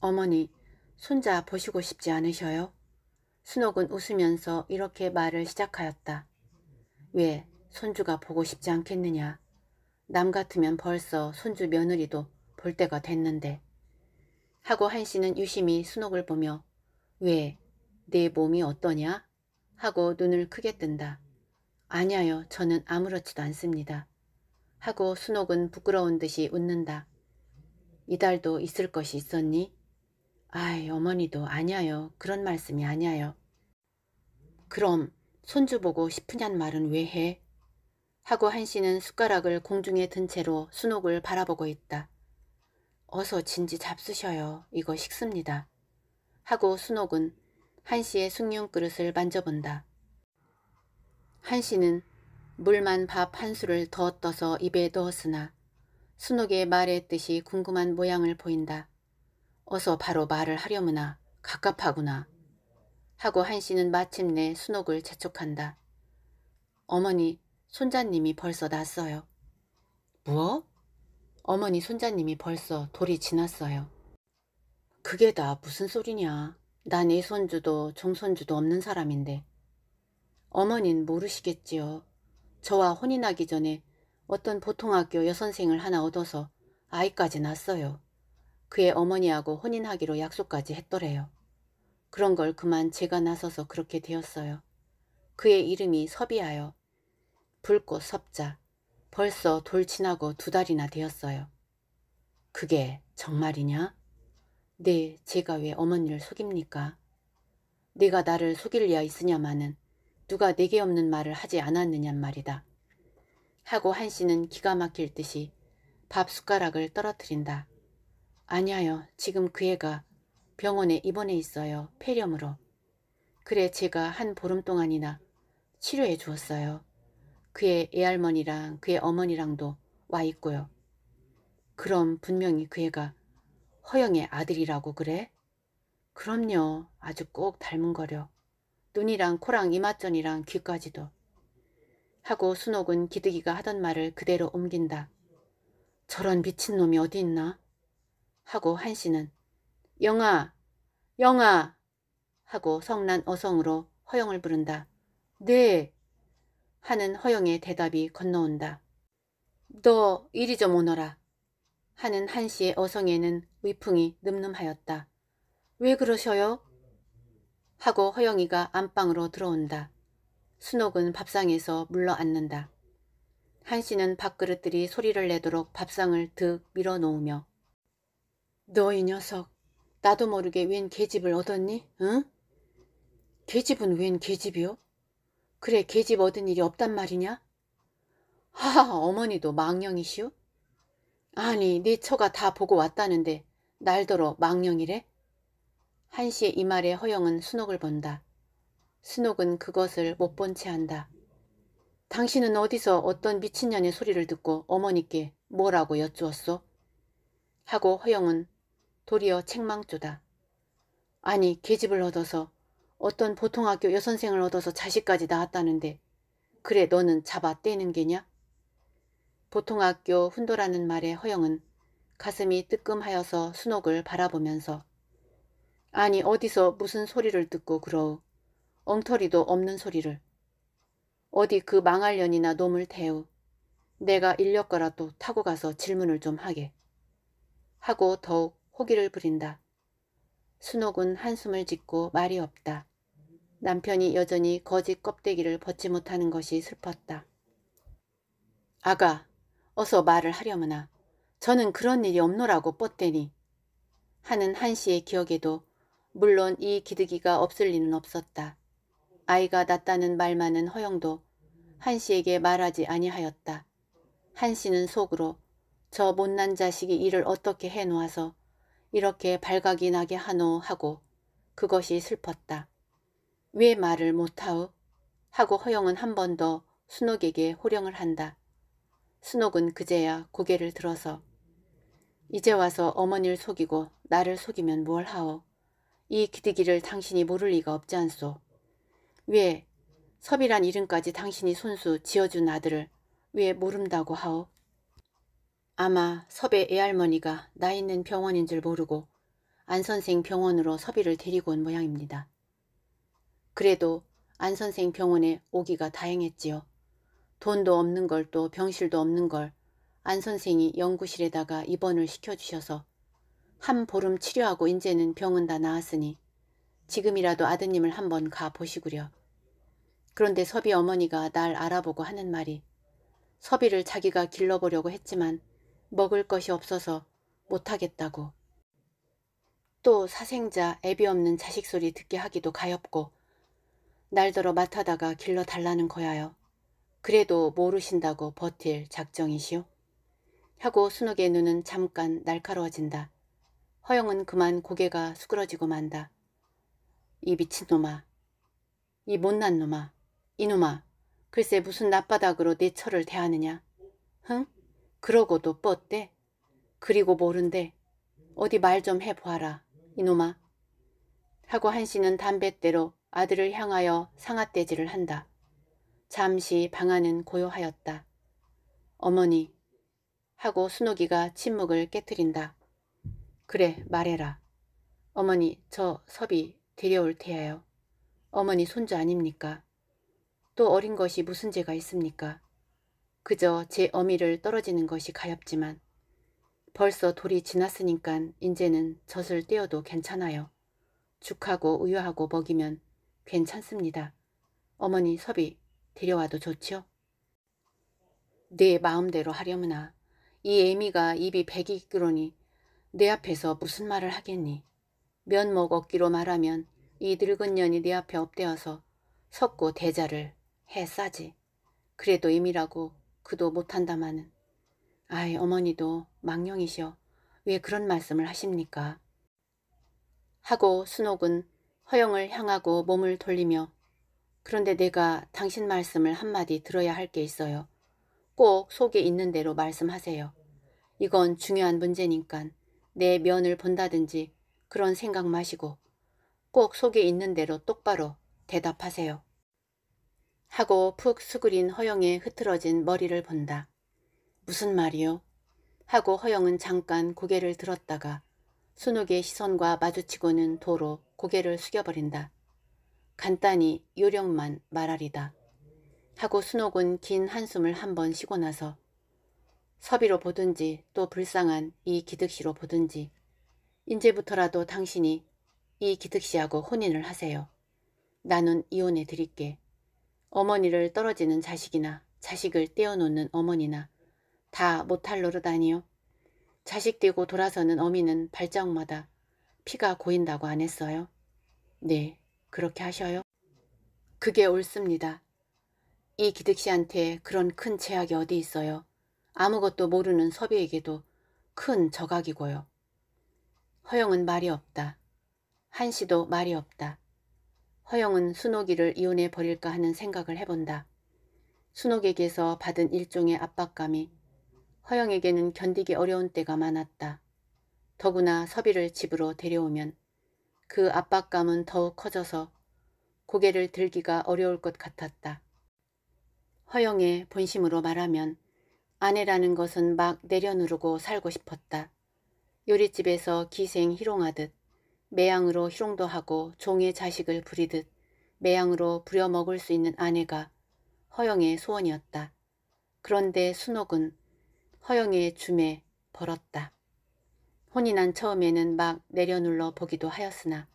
어머니, 손자 보시고 싶지 않으셔요? 순옥은 웃으면서 이렇게 말을 시작하였다. 왜 손주가 보고 싶지 않겠느냐. 남 같으면 벌써 손주 며느리도 볼 때가 됐는데. 하고 한씨는 유심히 순옥을 보며 왜? 내 몸이 어떠냐? 하고 눈을 크게 뜬다. 아니요 저는 아무렇지도 않습니다. 하고 순옥은 부끄러운 듯이 웃는다. 이달도 있을 것이 있었니? 아이 어머니도 아냐요. 니 그런 말씀이 아냐요. 니 그럼 손주 보고 싶으냔 말은 왜 해? 하고 한씨는 숟가락을 공중에 든 채로 순옥을 바라보고 있다. 어서 진지 잡수셔요. 이거 식습니다. 하고 순옥은 한씨의 숭늉 그릇을 만져본다. 한씨는 물만 밥 한 술을 더 떠서 입에 넣었으나 순옥의 말의 뜻이 궁금한 모양을 보인다. 어서 바로 말을 하려무나 갑갑하구나. 하고 한씨는 마침내 순옥을 재촉한다. 어머니, 손자님이 벌써 났어요. 뭐? 어머니 손자님이 벌써 돌이 지났어요. 그게 다 무슨 소리냐. 난 이 손주도 종손주도 없는 사람인데. 어머닌 모르시겠지요. 저와 혼인하기 전에 어떤 보통학교 여선생을 하나 얻어서 아이까지 낳았어요. 그의 어머니하고 혼인하기로 약속까지 했더래요. 그런 걸 그만 제가 나서서 그렇게 되었어요. 그의 이름이 섭이하여 불꽃 섭자 벌써 돌 지나고 두 달이나 되었어요. 그게 정말이냐? 네, 제가 왜 어머니를 속입니까? 네가 나를 속일 리야 있으냐마는 누가 내게 없는 말을 하지 않았느냔 말이다. 하고 한 씨는 기가 막힐 듯이 밥 숟가락을 떨어뜨린다. 아니하여 지금 그 애가 병원에 입원해 있어요. 폐렴으로. 그래 제가 한 보름 동안이나 치료해 주었어요. 그의 애할머니랑 그의 어머니랑도 와 있고요. 그럼 분명히 그 애가 허영의 아들이라고 그래? 그럼요. 아주 꼭 닮은거려. 눈이랑 코랑 이마전이랑 귀까지도. 하고 순옥은 기득이가 하던 말을 그대로 옮긴다. 저런 미친놈이 어디 있나? 하고 한씨는 영아, 영아 하고 성난 어성으로 허영을 부른다. 네 하는 허영의 대답이 건너온다. 너 이리 좀 오너라 하는 한씨의 어성에는 위풍이 늠름하였다. 왜 그러셔요? 하고 허영이가 안방으로 들어온다. 순옥은 밥상에서 물러앉는다. 한씨는 밥그릇들이 소리를 내도록 밥상을 득 밀어놓으며 너 이 녀석 나도 모르게 웬 계집을 얻었니? 응? 계집은 웬 계집이요? 그래 계집 얻은 일이 없단 말이냐? 하하 어머니도 망령이시오? 아니 네 처가 다 보고 왔다는데 날더러 망령이래? 한시의 이 말에 허영은 순옥을 본다. 순옥은 그것을 못 본 채 한다. 당신은 어디서 어떤 미친년의 소리를 듣고 어머니께 뭐라고 여쭈었소? 하고 허영은 도리어 책망조다. 아니 계집을 얻어서 어떤 보통학교 여선생을 얻어서 자식까지 낳았다는데 그래 너는 잡아 떼는 게냐? 보통학교 훈도라는 말에 허영은 가슴이 뜨끔하여서 순옥을 바라보면서 아니 어디서 무슨 소리를 듣고 그러 엉터리도 없는 소리를. 어디 그 망할 년이나 놈을 대우. 내가 인력거라도 타고 가서 질문을 좀 하게. 하고 더욱 호기를 부린다. 순옥은 한숨을 짓고 말이 없다. 남편이 여전히 거짓 껍데기를 벗지 못하는 것이 슬펐다. 아가, 어서 말을 하려무나. 저는 그런 일이 없노라고 뻗대니. 하는 한씨의 기억에도 물론 이기득이가 없을 리는 없었다. 아이가 낫다는 말만은 허영도 한씨에게 말하지 아니하였다. 한씨는 속으로 저 못난 자식이 일을 어떻게 해놓아서 이렇게 발각이 나게 하노 하고 그것이 슬펐다. 왜 말을 못하오 하고 허영은 한 번 더 순옥에게 호령을 한다. 순옥은 그제야 고개를 들어서 이제 와서 어머니를 속이고 나를 속이면 뭘 하오? 이기득기를 당신이 모를 리가 없지 않소. 왜 섭이란 이름까지 당신이 손수 지어준 아들을 왜 모른다고 하오? 아마 섭의 애할머니가 나 있는 병원인 줄 모르고 안선생 병원으로 섭이를 데리고 온 모양입니다. 그래도 안선생 병원에 오기가 다행했지요. 돈도 없는 걸 또 병실도 없는 걸 안선생이 연구실에다가 입원을 시켜주셔서 한 보름 치료하고 이제는 병은 다 나았으니 지금이라도 아드님을 한번 가보시구려. 그런데 섭이 어머니가 날 알아보고 하는 말이 섭이를 자기가 길러보려고 했지만 먹을 것이 없어서 못하겠다고. 또 사생자 애비 없는 자식 소리 듣게 하기도 가엽고 날더러 맡아다가 길러달라는 거야요. 그래도 모르신다고 버틸 작정이시오. 하고 순옥의 눈은 잠깐 날카로워진다. 허영은 그만 고개가 수그러지고 만다. 이 미친놈아. 이 못난 놈아. 이놈아. 글쎄 무슨 낯바닥으로 내 철을 대하느냐. 흥? 그러고도 뻗대? 뭐 그리고 모른대. 어디 말 좀 해보아라. 이놈아. 하고 한씨는 담뱃대로 아들을 향하여 상아떼질을 한다. 잠시 방 안은 고요하였다. 어머니 하고 순옥이가 침묵을 깨뜨린다. 그래 말해라. 어머니 저 섭이 데려올 테야요. 어머니 손주 아닙니까? 또 어린 것이 무슨 죄가 있습니까? 그저 제 어미를 떨어지는 것이 가엾지만 벌써 돌이 지났으니깐 인제는 젖을 떼어도 괜찮아요. 죽하고 우유하고 먹이면 괜찮습니다. 어머니 섭이 데려와도 좋지요? 내 마음대로 하려무나 이 애미가 입이 백이기로니 내 앞에서 무슨 말을 하겠니? 면목 얻기로 말하면 이 늙은 년이 내 앞에 업되어서석고 대자를 해 싸지. 그래도 임이라고 그도 못한다마는. 아이 어머니도 망령이시여 왜 그런 말씀을 하십니까? 하고 순옥은 허영을 향하고 몸을 돌리며 그런데 내가 당신 말씀을 한마디 들어야 할 게 있어요. 꼭 속에 있는 대로 말씀하세요. 이건 중요한 문제니깐 내 면을 본다든지 그런 생각 마시고 꼭 속에 있는 대로 똑바로 대답하세요. 하고 푹 수그린 허영의 흐트러진 머리를 본다. 무슨 말이요? 하고 허영은 잠깐 고개를 들었다가 순옥의 시선과 마주치고는 도로 고개를 숙여버린다. 간단히 요령만 말하리다. 하고 순옥은 긴 한숨을 한 번 쉬고 나서 서비로 보든지 또 불쌍한 이 기득시로 보든지 이제부터라도 당신이 이기득시하고 혼인을 하세요. 나는 이혼해 드릴게. 어머니를 떨어지는 자식이나 자식을 떼어놓는 어머니나 다 못할 노릇 아니요. 자식 뛰고 돌아서는 어미는 발자국마다 피가 고인다고 안 했어요? 네, 그렇게 하셔요. 그게 옳습니다. 이 기득시한테 그런 큰 제약이 어디 있어요. 아무것도 모르는 섭이에게도 큰 저각이고요. 허영은 말이 없다. 한시도 말이 없다. 허영은 순옥이를 이혼해 버릴까 하는 생각을 해본다. 순옥에게서 받은 일종의 압박감이 허영에게는 견디기 어려운 때가 많았다. 더구나 섭이를 집으로 데려오면 그 압박감은 더욱 커져서 고개를 들기가 어려울 것 같았다. 허영의 본심으로 말하면 아내라는 것은 막 내려누르고 살고 싶었다. 요리집에서 기생 희롱하듯 매양으로 희롱도 하고 종의 자식을 부리듯 매양으로 부려먹을 수 있는 아내가 허영의 소원이었다. 그런데 순옥은 허영의 줌에 벌었다. 혼이 난 처음에는 막 내려눌러 보기도 하였으나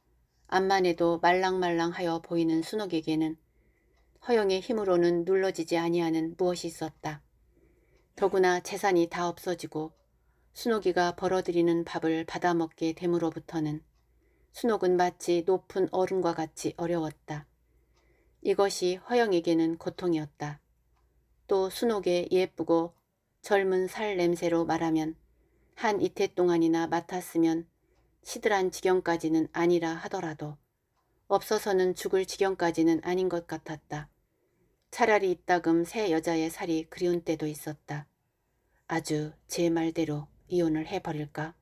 암만 해도 말랑말랑하여 보이는 순옥에게는 허영의 힘으로는 눌러지지 아니하는 무엇이 있었다. 더구나 재산이 다 없어지고 순옥이가 벌어들이는 밥을 받아먹게 됨으로부터는 순옥은 마치 높은 어른과 같이 어려웠다. 이것이 허영에게는 고통이었다. 또 순옥의 예쁘고 젊은 살 냄새로 말하면 한 이태 동안이나 맡았으면 시들한 지경까지는 아니라 하더라도 없어서는 죽을 지경까지는 아닌 것 같았다. 차라리 이따금 새 여자의 살이 그리운 때도 있었다. 아주 제 말대로 이혼을 해버릴까?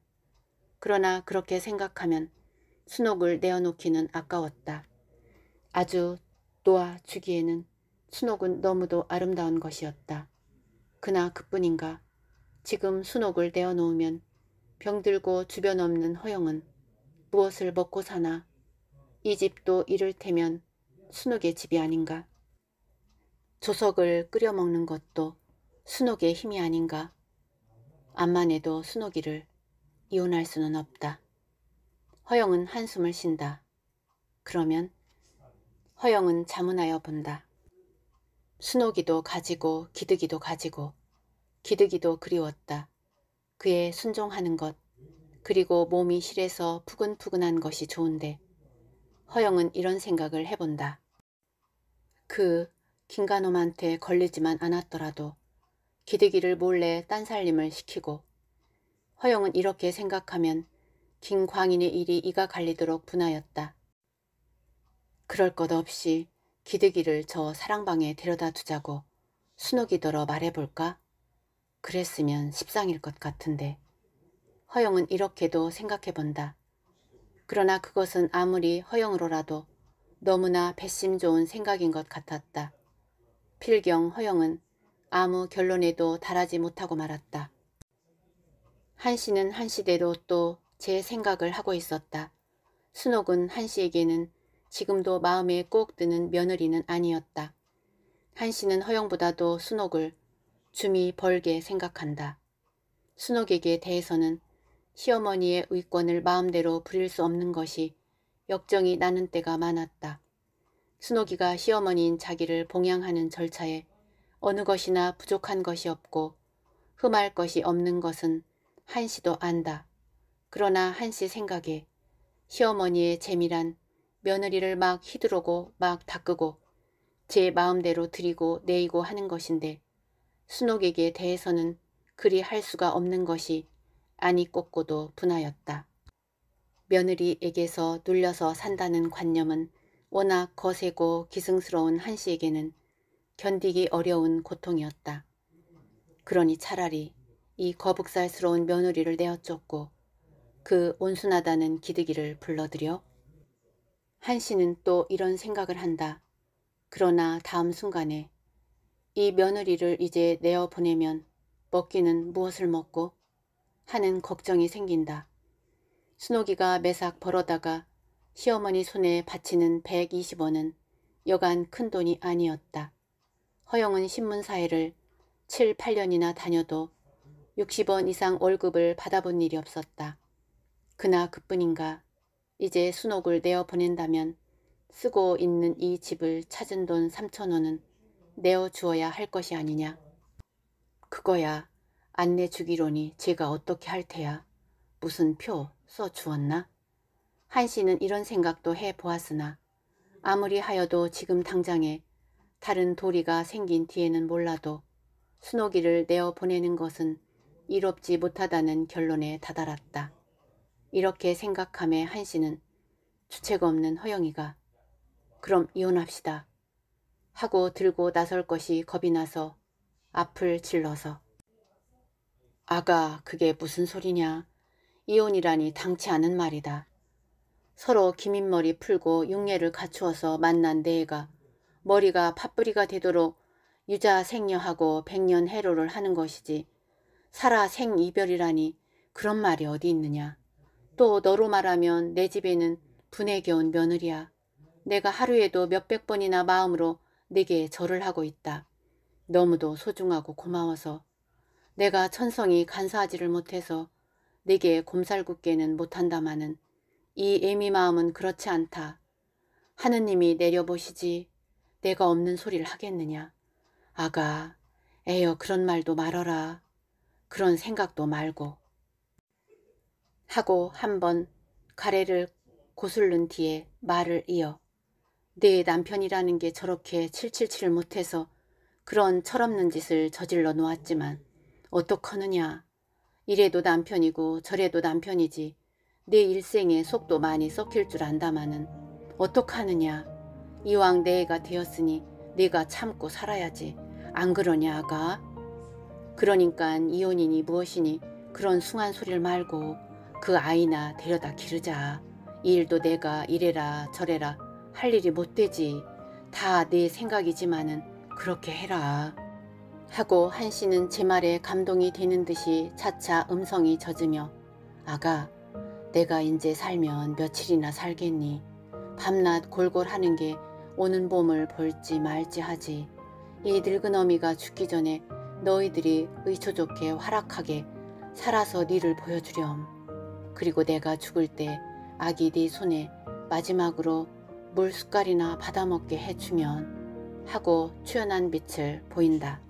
그러나 그렇게 생각하면 순옥을 내어놓기는 아까웠다. 아주 놓아 주기에는 순옥은 너무도 아름다운 것이었다. 그나 그뿐인가 지금 순옥을 내어놓으면 병들고 주변 없는 허영은 무엇을 먹고 사나 이 집도 이를테면 순옥의 집이 아닌가. 조석을 끓여 먹는 것도 순옥의 힘이 아닌가. 암만 해도 순옥이를 이혼할 수는 없다. 허영은 한숨을 쉰다. 그러면 허영은 자문하여 본다. 순옥이도 가지고 기득이도 가지고 기득이도 그리웠다. 그의 순종하는 것 그리고 몸이 실해서 푸근푸근한 것이 좋은데 허영은 이런 생각을 해본다. 그 킹가놈한테 걸리지만 않았더라도 기득이를 몰래 딴살림을 시키고 허영은 이렇게 생각하면 김광인의 일이 이가 갈리도록 분하였다. 그럴 것 없이 기득이를 저 사랑방에 데려다 두자고 순옥이더러 말해볼까? 그랬으면 십상일 것 같은데. 허영은 이렇게도 생각해본다. 그러나 그것은 아무리 허영으로라도 너무나 배심 좋은 생각인 것 같았다. 필경 허영은 아무 결론에도 달하지 못하고 말았다. 한씨는 한씨대로 또 제 생각을 하고 있었다. 순옥은 한씨에게는 지금도 마음에 꼭 드는 며느리는 아니었다. 한씨는 허영보다도 순옥을 줌이 벌게 생각한다. 순옥에게 대해서는 시어머니의 의권을 마음대로 부릴 수 없는 것이 역정이 나는 때가 많았다. 순옥이가 시어머니인 자기를 봉양하는 절차에 어느 것이나 부족한 것이 없고 흠할 것이 없는 것은 한시도 안다. 그러나 한시 생각에 시어머니의 재미란 며느리를 막 휘두르고 막 닦으고 제 마음대로 드리고 내이고 하는 것인데 순옥에게 대해서는 그리 할 수가 없는 것이 아니 꼽고도 분하였다. 며느리에게서 눌려서 산다는 관념은 워낙 거세고 기승스러운 한 씨에게는 견디기 어려운 고통이었다. 그러니 차라리 이 거북살스러운 며느리를 내어쫓고 그 온순하다는 기득이를 불러들여 한 씨는 또 이런 생각을 한다. 그러나 다음 순간에 이 며느리를 이제 내어 보내면 먹기는 무엇을 먹고 하는 걱정이 생긴다. 순옥이가 매삭 벌어다가 시어머니 손에 바치는 120원은 여간 큰 돈이 아니었다. 허영은 신문사회를 7, 8년이나 다녀도 60원 이상 월급을 받아본 일이 없었다. 그나 그뿐인가 이제 순옥을 내어 보낸다면 쓰고 있는 이 집을 찾은 돈 3천원은 내어 주어야 할 것이 아니냐. 그거야 안내 주기로니 제가 어떻게 할 테야. 무슨 표 써 주었나? 한 씨는 이런 생각도 해보았으나 아무리 하여도 지금 당장에 다른 도리가 생긴 뒤에는 몰라도 순옥이를 내어 보내는 것은 이롭지 못하다는 결론에 다다랐다. 이렇게 생각함에 한 씨는 주책 없는 허영이가 그럼 이혼합시다 하고 들고 나설 것이 겁이 나서 앞을 질러서 아가 그게 무슨 소리냐 이혼이라니 당치 않은 말이다. 서로 기민머리 풀고 육례를 갖추어서 만난 네가 머리가 팥뿌리가 되도록 유자 생녀하고 백년 해로를 하는 것이지 살아 생이별이라니 그런 말이 어디 있느냐. 또 너로 말하면 내 집에는 분에 겨운 며느리야. 내가 하루에도 몇백 번이나 마음으로 네게 절을 하고 있다. 너무도 소중하고 고마워서 내가 천성이 간사하지를 못해서 네게 곰살굽게는 못한다마는 이 애미 마음은 그렇지 않다. 하느님이 내려보시지 내가 없는 소리를 하겠느냐. 아가 에여 그런 말도 말어라. 그런 생각도 말고. 하고 한 번 가래를 고슬른 뒤에 말을 이어 내 남편이라는 게 저렇게 칠칠칠 못해서 그런 철없는 짓을 저질러 놓았지만 어떡하느냐. 이래도 남편이고 저래도 남편이지 내 일생에 속도 많이 썩힐 줄 안다마는 어떡하느냐 이왕 내 애가 되었으니 내가 참고 살아야지 안 그러냐 아가 그러니까 이혼이니 무엇이니 그런 숭한 소리를 말고 그 아이나 데려다 기르자 이 일도 내가 이래라 저래라 할 일이 못 되지 다 내 생각이지만은 그렇게 해라 하고 한씨는 제 말에 감동이 되는 듯이 차차 음성이 젖으며 아가 내가 이제 살면 며칠이나 살겠니? 밤낮 골골하는 게 오는 봄을 볼지 말지 하지. 이 늙은 어미가 죽기 전에 너희들이 의초 좋게 활악하게 살아서 니를 보여주렴. 그리고 내가 죽을 때 아기 네 손에 마지막으로 물 숟갈이나 받아먹게 해주면 하고 추연한 빛을 보인다.